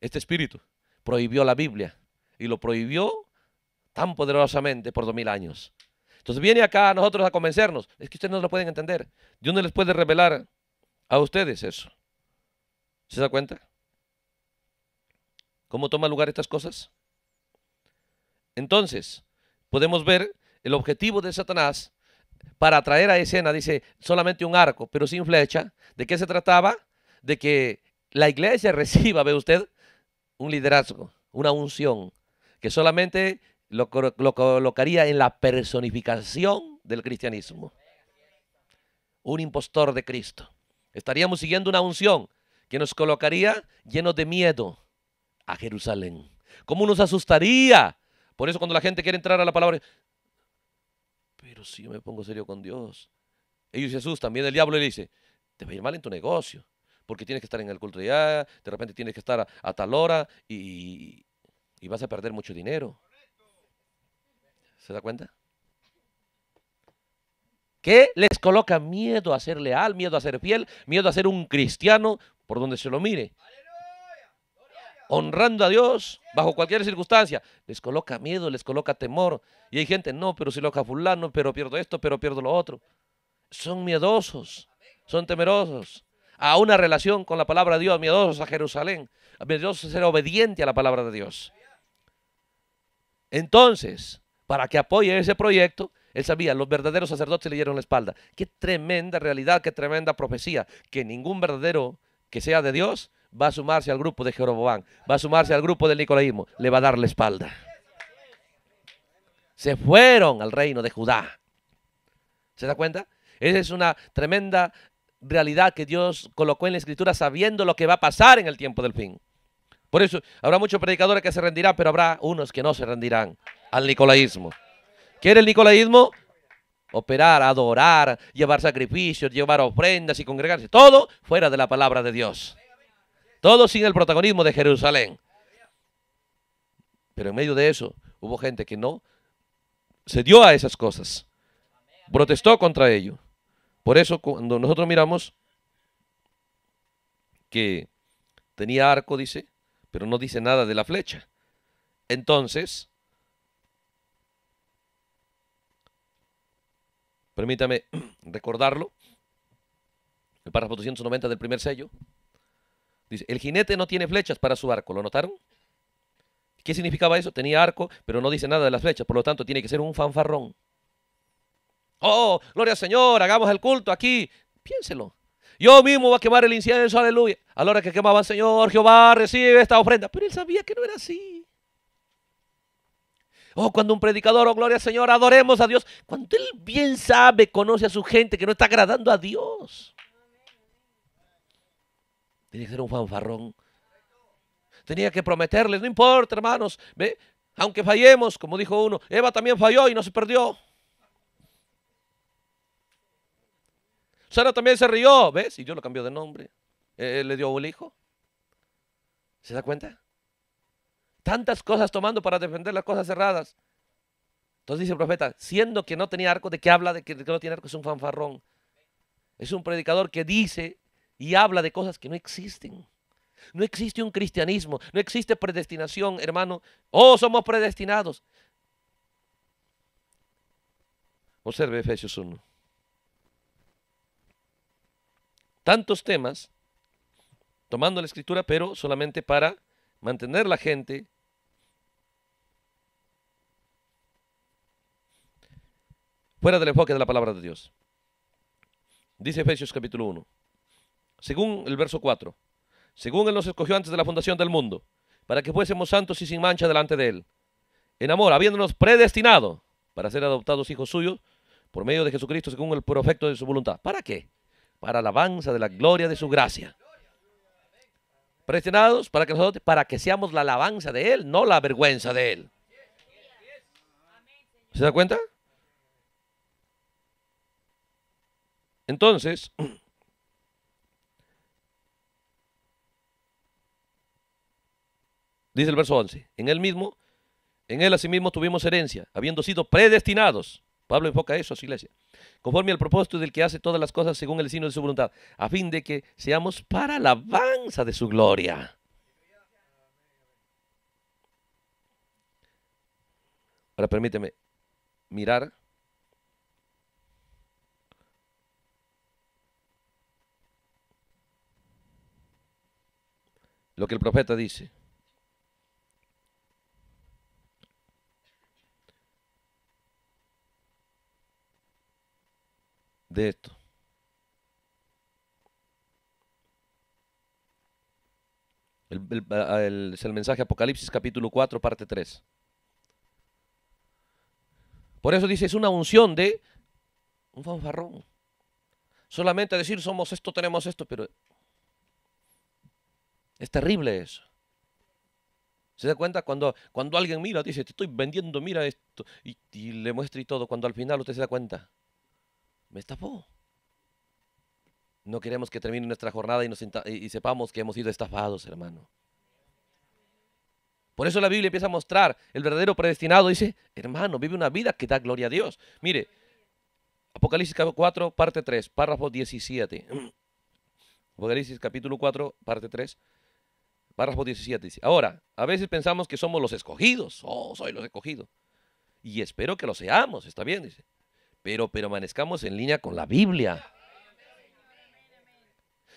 Speaker 1: Este espíritu prohibió la Biblia y lo prohibió tan poderosamente por dos mil años. Entonces viene acá a nosotros a convencernos. Es que ustedes no lo pueden entender. Dios no les puede revelar a ustedes eso. ¿Se da cuenta? ¿Cómo toman lugar estas cosas? Entonces, podemos ver el objetivo de Satanás para traer a escena, dice, solamente un arco, pero sin flecha. ¿De qué se trataba? De que la iglesia reciba, ve usted, un liderazgo, una unción, que solamente lo, colocaría en la personificación del cristianismo. Un impostor de Cristo. Estaríamos siguiendo una unción que nos colocaría llenos de miedo a Jerusalén. ¿Cómo nos asustaría? Por eso cuando la gente quiere entrar a la palabra, pero si yo me pongo serio con Dios, ellos se asustan, viene el diablo y le dice, te va a ir mal en tu negocio, porque tienes que estar en el culto de allá, de repente tienes que estar a tal hora y, y vas a perder mucho dinero. ¿Se da cuenta? ¿Qué les coloca miedo a ser leal, miedo a ser fiel, miedo a ser un cristiano por donde se lo mire? Honrando a Dios bajo cualquier circunstancia. Les coloca miedo, les coloca temor. Y hay gente, no, pero si lo fulano, pero pierdo esto, pero pierdo lo otro. Son miedosos, son temerosos a una relación con la palabra de Dios, miedosos a Jerusalén, miedosos a ser obediente a la palabra de Dios. Entonces, para que apoye ese proyecto, él sabía, los verdaderos sacerdotes le dieron la espalda. Qué tremenda realidad, qué tremenda profecía, que ningún verdadero que sea de Dios va a sumarse al grupo de Jeroboam, va a sumarse al grupo del Nicolaísmo, le va a dar la espalda. Se fueron al reino de Judá. ¿Se da cuenta? Esa es una tremenda realidad que Dios colocó en la escritura sabiendo lo que va a pasar en el tiempo del fin. Por eso habrá muchos predicadores que se rendirán, pero habrá unos que no se rendirán al nicolaísmo. ¿Quiere el nicolaísmo? Operar, adorar, llevar sacrificios, llevar ofrendas y congregarse. Todo fuera de la palabra de Dios. Todo sin el protagonismo de Jerusalén. Pero en medio de eso hubo gente que no se dio a esas cosas. Protestó contra ello. Por eso cuando nosotros miramos que tenía arco, dice, pero no dice nada de la flecha. Entonces, permítame recordarlo, el párrafo 290 del primer sello, dice, el jinete no tiene flechas para su arco, ¿lo notaron? ¿Qué significaba eso? Tenía arco, pero no dice nada de las flechas, por lo tanto tiene que ser un fanfarrón. Oh, gloria al Señor, hagamos el culto aquí. Piénselo. Yo mismo voy a quemar el incienso, aleluya. A la hora que quemaba el Señor, Jehová recibe esta ofrenda. Pero él sabía que no era así. O oh, cuando un predicador, oh, gloria al Señor, adoremos a Dios. Cuando él bien sabe, conoce a su gente que no está agradando a Dios. Tiene que ser un fanfarrón. Tenía que prometerles, no importa, hermanos. ¿ve? Aunque fallemos, como dijo uno, Eva también falló y no se perdió. Sara también se rió, ¿ves? Y yo lo cambió de nombre. Él eh, eh, le dio el hijo. ¿Se da cuenta? Tantas cosas tomando para defender las cosas cerradas. Entonces dice el profeta, siendo que no tenía arco, ¿de qué habla? De que, de que no tiene arco, es un fanfarrón. Es un predicador que dice y habla de cosas que no existen. No existe un cristianismo, no existe predestinación, hermano. Oh, somos predestinados. Observe Efesios 1. tantos temas, tomando la escritura, pero solamente para mantener la gente fuera del enfoque de la palabra de Dios. Dice Efesios capítulo 1, según el verso 4, según Él nos escogió antes de la fundación del mundo, para que fuésemos santos y sin mancha delante de Él, en amor, habiéndonos predestinado para ser adoptados hijos suyos por medio de Jesucristo según el perfecto de su voluntad. ¿Para qué? para alabanza de la gloria de su gracia. Presionados para que para que seamos la alabanza de Él, no la vergüenza de Él. ¿Se da cuenta? Entonces, dice el verso 11, en Él mismo, en Él asimismo tuvimos herencia, habiendo sido predestinados Pablo enfoca eso a su iglesia. Conforme al propósito del que hace todas las cosas según el signo de su voluntad, a fin de que seamos para la alabanza de su gloria. Ahora permíteme mirar. Lo que el profeta dice. de esto. es el mensaje Apocalipsis capítulo 4, parte 3. Por eso dice, es una unción de un fanfarrón. Solamente decir somos esto, tenemos esto, pero es terrible eso. ¿Se da cuenta? Cuando, cuando alguien mira, dice, te estoy vendiendo, mira esto, y, y le muestra y todo, cuando al final usted se da cuenta me estafó. No queremos que termine nuestra jornada y, sepamos que hemos sido estafados, hermano. Por eso la Biblia empieza a mostrar el verdadero predestinado. Dice, hermano, vive una vida que da gloria a Dios. Mire, Apocalipsis 4, parte 3, párrafo 17. Apocalipsis capítulo 4, parte 3, párrafo 17. Dice, ahora, a veces pensamos que somos los escogidos. Oh, soy los escogidos. Y espero que lo seamos, está bien, dice pero permanezcamos en línea con la Biblia.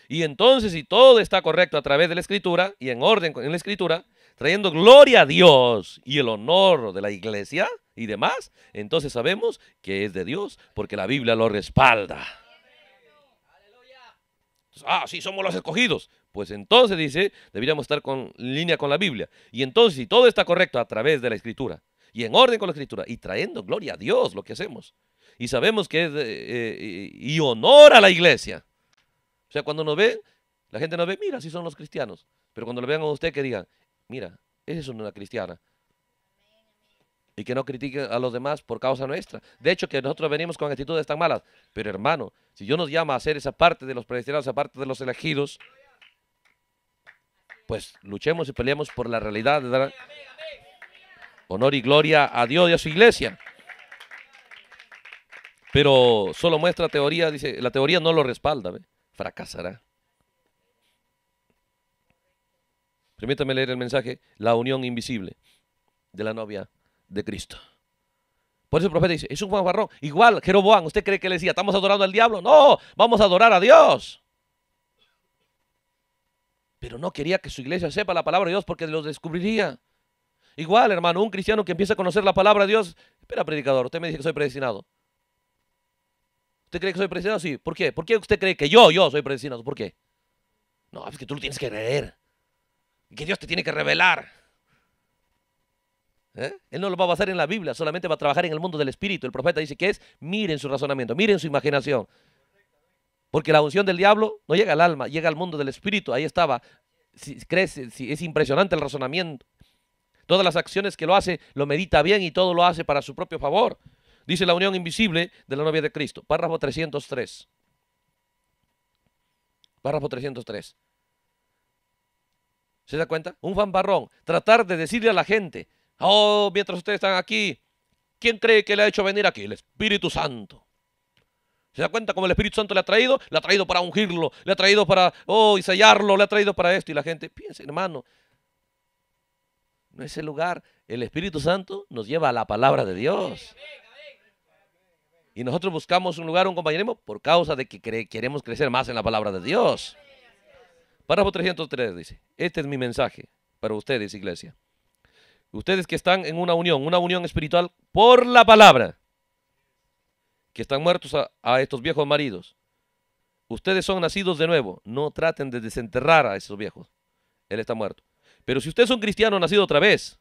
Speaker 1: Y entonces, si todo está correcto a través de la Escritura y en orden con la Escritura, trayendo gloria a Dios y el honor de la iglesia y demás, entonces sabemos que es de Dios porque la Biblia lo respalda. Así ah, somos los escogidos. Pues entonces dice, deberíamos estar en línea con la Biblia. Y entonces, si todo está correcto a través de la Escritura y en orden con la escritura y trayendo gloria a Dios lo que hacemos. Y sabemos que es eh, y honor a la iglesia. O sea, cuando nos ven, la gente nos ve, mira, así son los cristianos. Pero cuando lo vean a usted que digan, mira, esa es una cristiana. Y que no critiquen a los demás por causa nuestra. De hecho, que nosotros venimos con actitudes tan malas. Pero hermano, si Dios nos llama a hacer esa parte de los predestinados, esa parte de los elegidos, pues luchemos y peleemos por la realidad. la... Honor y gloria a Dios y a su iglesia. Pero solo muestra teoría, dice, la teoría no lo respalda, fracasará. Permítame leer el mensaje, la unión invisible de la novia de Cristo. Por eso el profeta dice, es un fanfarrón. Igual, Jeroboam, ¿usted cree que le decía, estamos adorando al diablo? No, vamos a adorar a Dios. Pero no quería que su iglesia sepa la palabra de Dios porque los descubriría. Igual, hermano, un cristiano que empieza a conocer la palabra de Dios. Espera, predicador, usted me dice que soy predestinado. ¿Usted cree que soy predestinado? Sí. ¿Por qué? ¿Por qué usted cree que yo, yo soy predestinado? ¿Por qué? No, es que tú lo tienes que creer. Que Dios te tiene que revelar. ¿Eh? Él no lo va a basar en la Biblia, solamente va a trabajar en el mundo del Espíritu. El profeta dice que es, miren su razonamiento, miren su imaginación. Porque la unción del diablo no llega al alma, llega al mundo del Espíritu. Ahí estaba. Si, crees, si, es impresionante el razonamiento. Todas las acciones que lo hace, lo medita bien y todo lo hace para su propio favor. Dice la unión invisible de la novia de Cristo. Párrafo 303. Párrafo 303. ¿Se da cuenta? Un fanbarrón. Tratar de decirle a la gente, oh, mientras ustedes están aquí, ¿quién cree que le ha hecho venir aquí? El Espíritu Santo. ¿Se da cuenta cómo el Espíritu Santo le ha traído? Le ha traído para ungirlo, le ha traído para, oh, sellarlo, le ha traído para esto. Y la gente, piensa, hermano, en ese lugar el Espíritu Santo nos lleva a la palabra de Dios. Y nosotros buscamos un lugar, un compañerismo, por causa de que queremos crecer más en la palabra de Dios. Párrafo 303 dice, este es mi mensaje para ustedes, iglesia. Ustedes que están en una unión, una unión espiritual por la palabra, que están muertos a estos viejos maridos. Ustedes son nacidos de nuevo, no traten de desenterrar a esos viejos. Él está muerto. Pero si usted es un cristiano nacido otra vez,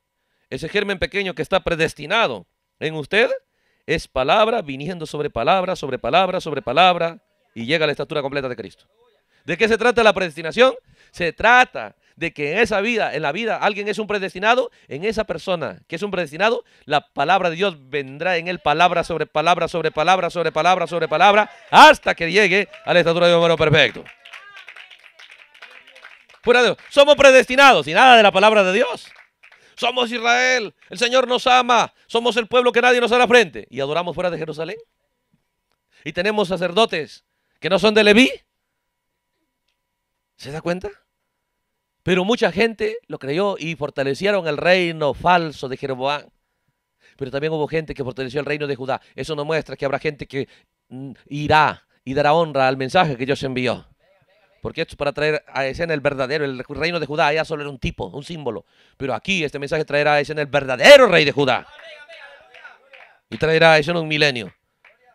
Speaker 1: ese germen pequeño que está predestinado en usted es palabra viniendo sobre palabra, sobre palabra, sobre palabra y llega a la estatura completa de Cristo. ¿De qué se trata la predestinación? Se trata de que en esa vida, en la vida, alguien es un predestinado, en esa persona que es un predestinado, la palabra de Dios vendrá en él palabra sobre palabra, sobre palabra, sobre palabra, sobre palabra, hasta que llegue a la estatura de un hombre perfecto. Somos predestinados y nada de la palabra de Dios. Somos Israel, el Señor nos ama, somos el pueblo que nadie nos hará frente y adoramos fuera de Jerusalén. Y tenemos sacerdotes que no son de Leví. ¿Se da cuenta? Pero mucha gente lo creyó y fortalecieron el reino falso de Jeroboam. Pero también hubo gente que fortaleció el reino de Judá. Eso nos muestra que habrá gente que mm, irá y dará honra al mensaje que Dios envió. Porque esto para traer a escena el verdadero, el reino de Judá, allá solo era un tipo, un símbolo. Pero aquí este mensaje traerá a escena el verdadero rey de Judá. Y traerá a escena un milenio.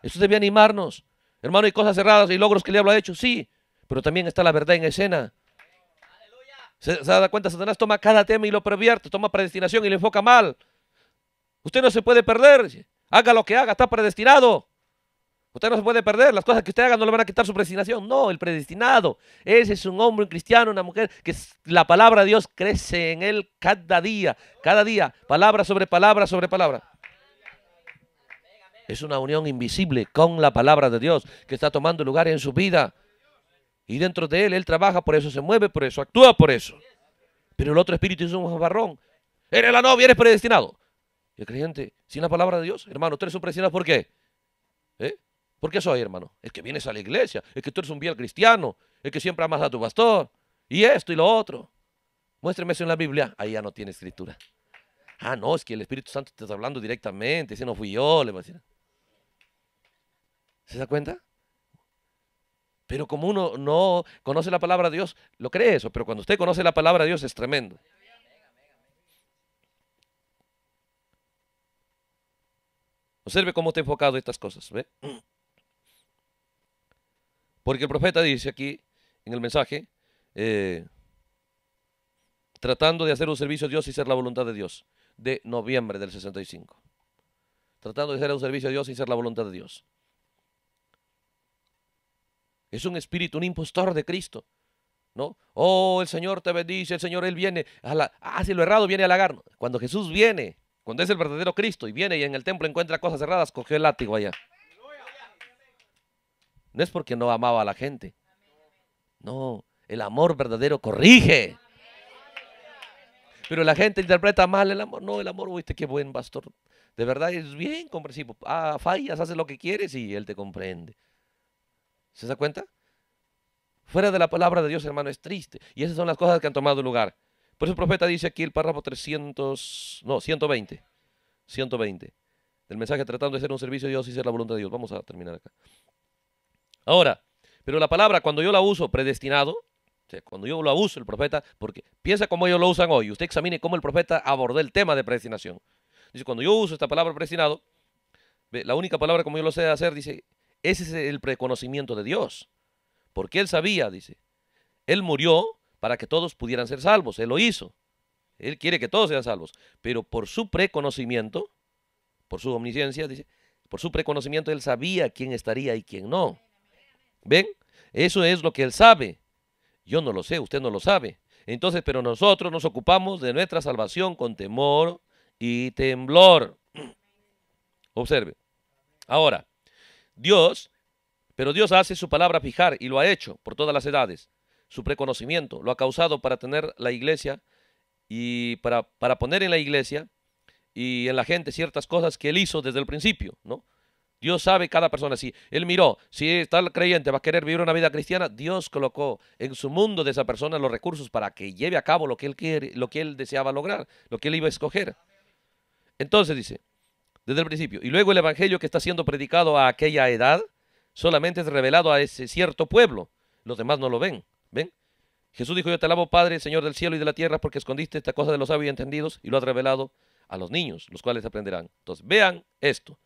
Speaker 1: Eso debe animarnos. Hermano, hay cosas cerradas y logros que el diablo ha hecho, sí. Pero también está la verdad en escena. Se, se, da cuenta, Satanás toma cada tema y lo pervierte, toma predestinación y lo enfoca mal. Usted no se puede perder. Haga lo que haga, está predestinado. Usted no se puede perder, las cosas que usted haga no le van a quitar su predestinación. No, el predestinado. Ese es un hombre, un cristiano, una mujer, que la palabra de Dios crece en él cada día, cada día, palabra sobre palabra sobre palabra. Es una unión invisible con la palabra de Dios que está tomando lugar en su vida. Y dentro de él, él trabaja, por eso se mueve, por eso actúa, por eso. Pero el otro espíritu es un jabarrón. Eres la novia, eres predestinado. Y el creyente, sin la palabra de Dios, hermano, ustedes son un predestinado, ¿por qué? ¿Eh? ¿Por qué soy, hermano? Es que vienes a la iglesia, es que tú eres un bien cristiano, es que siempre amas a tu pastor, y esto y lo otro. Muéstreme eso en la Biblia. Ahí ya no tiene escritura. Ah, no, es que el Espíritu Santo te está hablando directamente, ese no fui yo, le va a decir. ¿Se da cuenta? Pero como uno no conoce la palabra de Dios, lo cree eso, pero cuando usted conoce la palabra de Dios es tremendo. Observe cómo está enfocado estas cosas. ¿ve? Porque el profeta dice aquí en el mensaje, eh, tratando de hacer un servicio a Dios y ser la voluntad de Dios, de noviembre del 65. Tratando de hacer un servicio a Dios y ser la voluntad de Dios. Es un espíritu, un impostor de Cristo. ¿No? Oh, el Señor te bendice, el Señor, Él viene. hace ah, lo errado viene a halagarnos. Cuando Jesús viene, cuando es el verdadero Cristo y viene y en el templo encuentra cosas cerradas, cogió el látigo allá. No es porque no amaba a la gente. No, el amor verdadero corrige. Pero la gente interpreta mal el amor. No, el amor, viste, qué buen pastor. De verdad es bien comprensivo. Ah, fallas, haces lo que quieres y él te comprende. ¿Se da cuenta? Fuera de la palabra de Dios, hermano, es triste. Y esas son las cosas que han tomado lugar. Por eso el profeta dice aquí el párrafo 300, no, 120. 120. Del mensaje tratando de ser un servicio de Dios y ser la voluntad de Dios. Vamos a terminar acá. Ahora, pero la palabra cuando yo la uso predestinado, cuando yo lo uso el profeta, porque piensa como ellos lo usan hoy, usted examine cómo el profeta abordó el tema de predestinación. Dice, cuando yo uso esta palabra predestinado, la única palabra como yo lo sé hacer, dice, ese es el preconocimiento de Dios. Porque Él sabía, dice, Él murió para que todos pudieran ser salvos, Él lo hizo. Él quiere que todos sean salvos, pero por su preconocimiento, por su omnisciencia, dice, por su preconocimiento Él sabía quién estaría y quién no. ¿Ven? Eso es lo que él sabe. Yo no lo sé, usted no lo sabe. Entonces, pero nosotros nos ocupamos de nuestra salvación con temor y temblor. Observe. Ahora, Dios, pero Dios hace su palabra fijar y lo ha hecho por todas las edades. Su preconocimiento lo ha causado para tener la iglesia y para, para poner en la iglesia y en la gente ciertas cosas que él hizo desde el principio, ¿no? Dios sabe cada persona. Si Él miró, si está creyente, va a querer vivir una vida cristiana, Dios colocó en su mundo de esa persona los recursos para que lleve a cabo lo que Él quiere, lo que Él deseaba lograr, lo que Él iba a escoger. Entonces dice, desde el principio, y luego el Evangelio que está siendo predicado a aquella edad, solamente es revelado a ese cierto pueblo. Los demás no lo ven. ¿Ven? Jesús dijo, yo te alabo, Padre, Señor del cielo y de la tierra, porque escondiste esta cosa de los sabios y entendidos y lo has revelado a los niños, los cuales aprenderán. Entonces, vean esto.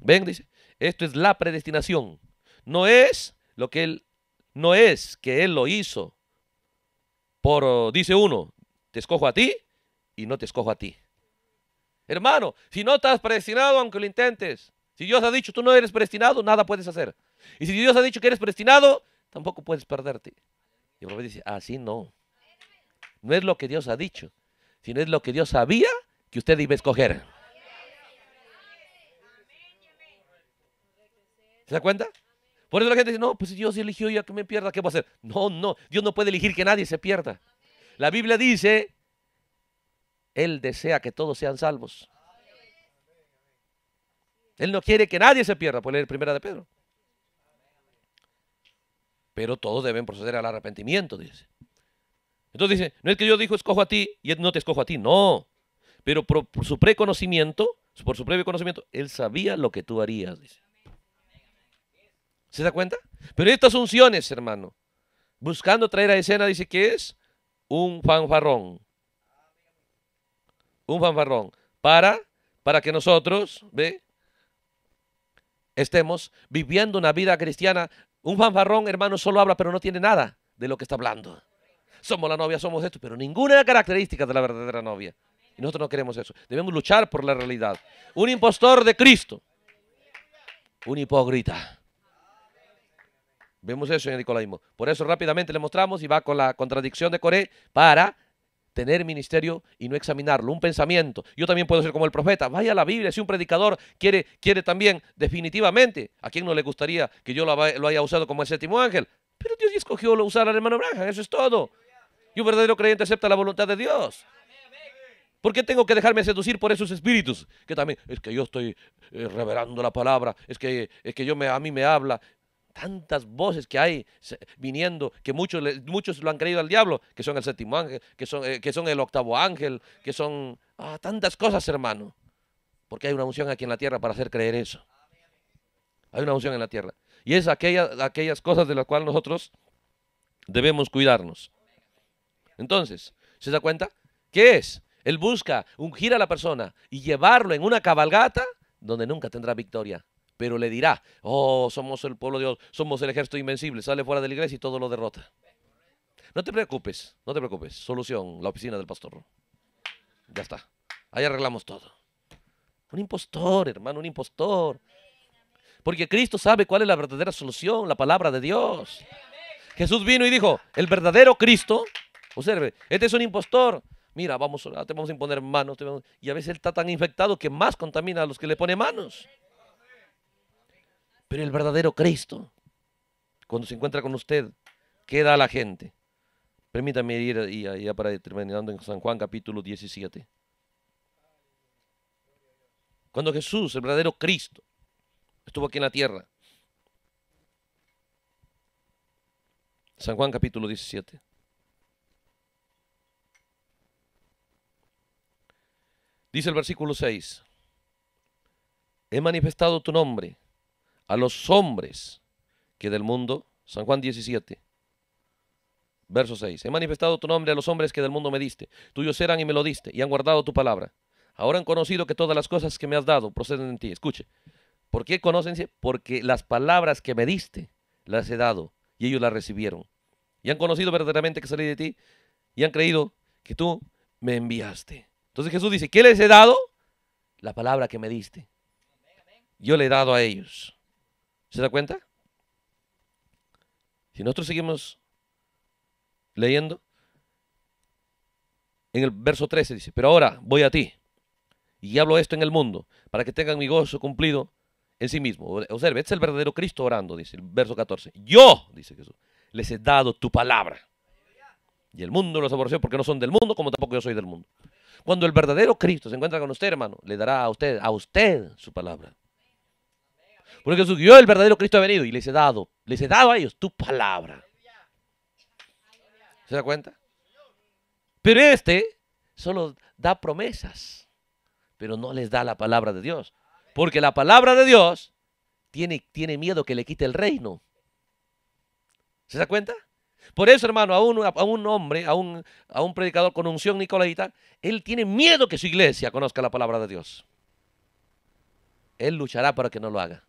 Speaker 1: Ven, dice, esto es la predestinación. No es lo que él, no es que él lo hizo por, dice uno, te escojo a ti y no te escojo a ti. Hermano, si no estás predestinado, aunque lo intentes, si Dios ha dicho tú no eres predestinado, nada puedes hacer. Y si Dios ha dicho que eres predestinado, tampoco puedes perderte. Y el dice, así ah, no. No es lo que Dios ha dicho, sino es lo que Dios sabía que usted iba a escoger. ¿Se da cuenta? Por eso la gente dice, no, pues si Dios eligió ya que me pierda, ¿qué voy a hacer? No, no, Dios no puede elegir que nadie se pierda. La Biblia dice, Él desea que todos sean salvos. Él no quiere que nadie se pierda, por leer primera de Pedro. Pero todos deben proceder al arrepentimiento, dice. Entonces dice, no es que yo dijo escojo a ti y Él no te escojo a ti, no. Pero por, por su preconocimiento, por su previo conocimiento, él sabía lo que tú harías, dice. ¿Se da cuenta? Pero estas funciones, hermano, buscando traer a escena, dice que es un fanfarrón. Un fanfarrón. Para, para que nosotros, ¿ve? Estemos viviendo una vida cristiana. Un fanfarrón, hermano, solo habla, pero no tiene nada de lo que está hablando. Somos la novia, somos esto, pero ninguna de las características de la verdadera novia. Y nosotros no queremos eso. Debemos luchar por la realidad. Un impostor de Cristo. Un hipócrita. Vemos eso en el Por eso rápidamente le mostramos y va con la contradicción de Coré para tener ministerio y no examinarlo, un pensamiento. Yo también puedo ser como el profeta. Vaya a la Biblia, si un predicador quiere, quiere también, definitivamente, ¿a quién no le gustaría que yo lo, haya usado como el séptimo ángel? Pero Dios ya escogió usar al hermano Branham, eso es todo. Y un verdadero creyente acepta la voluntad de Dios. ¿Por qué tengo que dejarme seducir por esos espíritus? Que también, es que yo estoy eh, revelando la palabra, es que, es que yo a mí me habla tantas voces que hay viniendo, que muchos, muchos lo han creído al diablo, que son el séptimo ángel, que son, eh, que son el octavo ángel, que son ah, tantas cosas, hermano. Porque hay una unción aquí en la tierra para hacer creer eso. Hay una unción en la tierra. Y es aquella, aquellas cosas de las cuales nosotros debemos cuidarnos. Entonces, ¿se da cuenta? ¿Qué es? Él busca ungir a la persona y llevarlo en una cabalgata donde nunca tendrá victoria pero le dirá, oh, somos el pueblo de Dios, somos el ejército invencible, sale fuera de la iglesia y todo lo derrota. No te preocupes, no te preocupes. Solución, la oficina del pastor. Ya está. Ahí arreglamos todo. Un impostor, hermano, un impostor. Porque Cristo sabe cuál es la verdadera solución, la palabra de Dios. Jesús vino y dijo, el verdadero Cristo, observe, este es un impostor. Mira, vamos, te vamos a imponer manos. y a veces él está tan infectado que más contamina a los que le pone manos. Pero el verdadero Cristo, cuando se encuentra con usted, ¿qué da a la gente? Permítame ir ya, para terminando en San Juan capítulo 17. Cuando Jesús, el verdadero Cristo, estuvo aquí en la tierra. San Juan capítulo 17. Dice el versículo 6. He manifestado tu nombre a los hombres que del mundo, San Juan 17, verso 6, he manifestado tu nombre a los hombres que del mundo me diste, tuyos eran y me lo diste, y han guardado tu palabra. Ahora han conocido que todas las cosas que me has dado proceden de ti. Escuche, ¿por qué conocen? Porque las palabras que me diste las he dado, y ellos las recibieron. Y han conocido verdaderamente que salí de ti, y han creído que tú me enviaste. Entonces Jesús dice, ¿qué les he dado? La palabra que me diste. Yo le he dado a ellos. ¿Se da cuenta? Si nosotros seguimos leyendo, en el verso 13 dice, pero ahora voy a ti y hablo esto en el mundo para que tengan mi gozo cumplido en sí mismo. Observe, este es el verdadero Cristo orando, dice el verso 14. Yo, dice Jesús, les he dado tu palabra. Y el mundo los aborreció porque no son del mundo, como tampoco yo soy del mundo. Cuando el verdadero Cristo se encuentra con usted, hermano, le dará a usted, a usted su palabra. Porque Jesús, el verdadero Cristo ha venido y les he dado, les he dado a ellos tu palabra. ¿Se da cuenta? Pero este solo da promesas, pero no les da la palabra de Dios. Porque la palabra de Dios tiene, tiene miedo que le quite el reino. ¿Se da cuenta? Por eso, hermano, a un, a un hombre, a un, a un predicador con unción nicolaita, él tiene miedo que su iglesia conozca la palabra de Dios. Él luchará para que no lo haga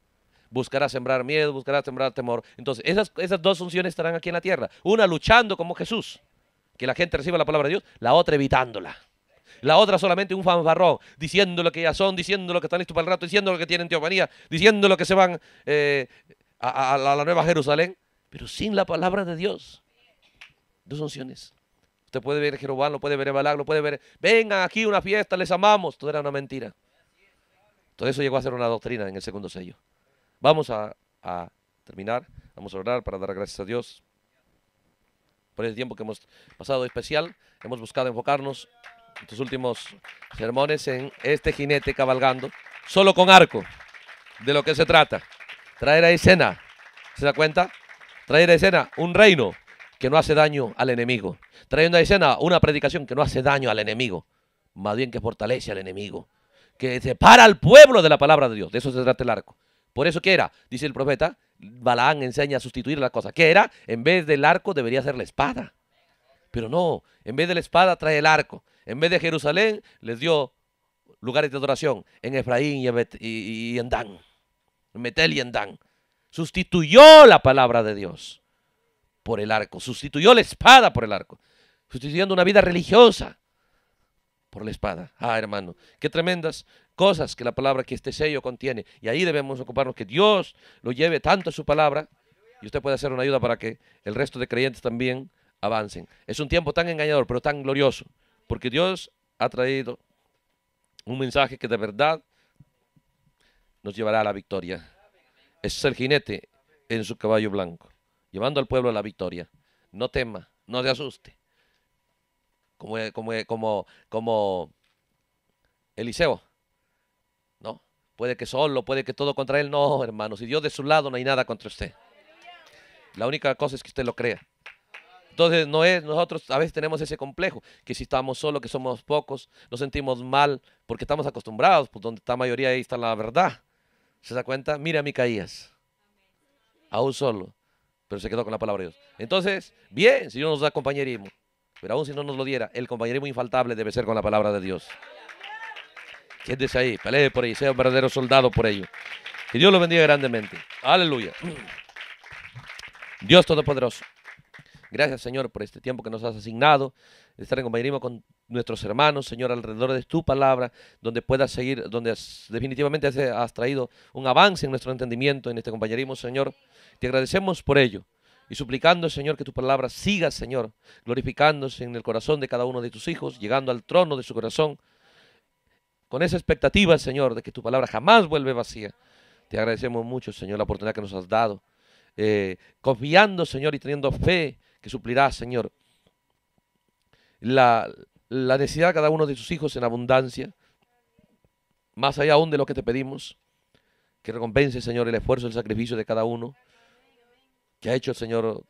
Speaker 1: buscará sembrar miedo, buscará sembrar temor. Entonces, esas, esas dos funciones estarán aquí en la tierra. Una luchando como Jesús, que la gente reciba la palabra de Dios, la otra evitándola. La otra solamente un fanfarrón, diciendo lo que ya son, diciendo lo que están listos para el rato, diciendo lo que tienen teomanía, diciendo lo que se van eh, a, la Nueva Jerusalén, pero sin la palabra de Dios. Dos funciones. Usted puede ver Jeroboam, lo puede ver Balag, lo puede ver. Vengan aquí una fiesta, les amamos. Todo era una mentira. Todo eso llegó a ser una doctrina en el segundo sello. Vamos a, terminar, vamos a orar para dar gracias a Dios por el tiempo que hemos pasado especial. Hemos buscado enfocarnos en tus últimos sermones en este jinete cabalgando, solo con arco, de lo que se trata. Traer a escena, ¿se da cuenta? Traer a escena un reino que no hace daño al enemigo. Traer a escena una predicación que no hace daño al enemigo, más bien que fortalece al enemigo, que separa al pueblo de la palabra de Dios. De eso se trata el arco. Por eso, ¿qué era? Dice el profeta, Balaán enseña a sustituir la cosa. ¿Qué era? En vez del arco debería ser la espada. Pero no, en vez de la espada trae el arco. En vez de Jerusalén les dio lugares de adoración en Efraín y, en Dan. En Metel y en Dan. Sustituyó la palabra de Dios por el arco. Sustituyó la espada por el arco. Sustituyendo una vida religiosa por la espada. Ah, hermano, qué tremendas cosas que la palabra, que este sello contiene. Y ahí debemos ocuparnos que Dios lo lleve tanto a su palabra y usted puede hacer una ayuda para que el resto de creyentes también avancen. Es un tiempo tan engañador, pero tan glorioso, porque Dios ha traído un mensaje que de verdad nos llevará a la victoria. Es el jinete en su caballo blanco, llevando al pueblo a la victoria. No tema, no se asuste. Como, como, como, como Eliseo, Puede que solo, puede que todo contra él. No, hermano, si Dios de su lado no hay nada contra usted. La única cosa es que usted lo crea. Entonces, no es, nosotros a veces tenemos ese complejo, que si estamos solos, que somos pocos, nos sentimos mal, porque estamos acostumbrados, pues donde está la mayoría ahí está la verdad. ¿Se da cuenta? Mira a Micaías, aún solo, pero se quedó con la palabra de Dios. Entonces, bien, si Dios nos da compañerismo, pero aún si no nos lo diera, el compañerismo infaltable debe ser con la palabra de Dios. Quédese ahí, pelee por ahí, sea un verdadero soldado por ello. Que Dios lo bendiga grandemente. Aleluya. Dios Todopoderoso. Gracias, Señor, por este tiempo que nos has asignado, de estar en compañerismo con nuestros hermanos, Señor, alrededor de tu palabra, donde puedas seguir, donde definitivamente has, has, traído un avance en nuestro entendimiento, en este compañerismo, Señor. Te agradecemos por ello y suplicando, Señor, que tu palabra siga, Señor, glorificándose en el corazón de cada uno de tus hijos, llegando al trono de su corazón con esa expectativa, Señor, de que tu palabra jamás vuelve vacía. Te agradecemos mucho, Señor, la oportunidad que nos has dado. Eh, confiando, Señor, y teniendo fe que suplirás, Señor, la, necesidad de cada uno de sus hijos en abundancia, más allá aún de lo que te pedimos. Que recompense, Señor, el esfuerzo, el sacrificio de cada uno que ha hecho, Señor,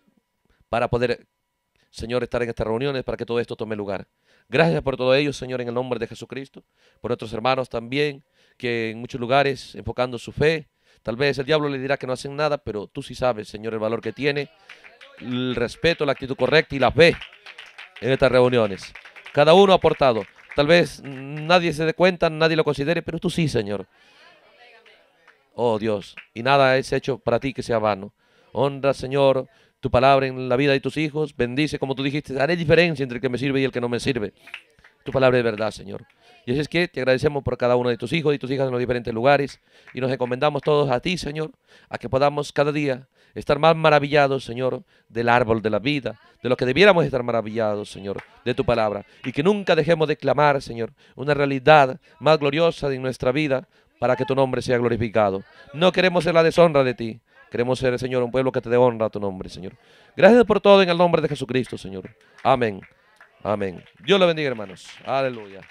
Speaker 1: para poder, Señor, estar en estas reuniones, para que todo esto tome lugar. Gracias por todo ello, Señor, en el nombre de Jesucristo. Por nuestros hermanos también, que en muchos lugares enfocando su fe. Tal vez el diablo le dirá que no hacen nada, pero tú sí sabes, Señor, el valor que tiene, el respeto, la actitud correcta y la fe en estas reuniones. Cada uno ha aportado. Tal vez nadie se dé cuenta, nadie lo considere, pero tú sí, Señor. Oh Dios, y nada es hecho para ti que sea vano. Honra, Señor, tu palabra en la vida de tus hijos. Bendice, como tú dijiste, haré diferencia entre el que me sirve y el que no me sirve. Tu palabra es verdad, Señor. Y así es que te agradecemos por cada uno de tus hijos y tus hijas en los diferentes lugares. Y nos encomendamos todos a ti, Señor, a que podamos cada día estar más maravillados, Señor, del árbol de la vida, de lo que debiéramos estar maravillados, Señor, de tu palabra. Y que nunca dejemos de clamar, Señor, una realidad más gloriosa de nuestra vida para que tu nombre sea glorificado. No queremos ser la deshonra de ti, Queremos ser, Señor, un pueblo que te dé honra a tu nombre, Señor. Gracias por todo en el nombre de Jesucristo, Señor. Amén. Amén. Dios le bendiga, hermanos. Aleluya.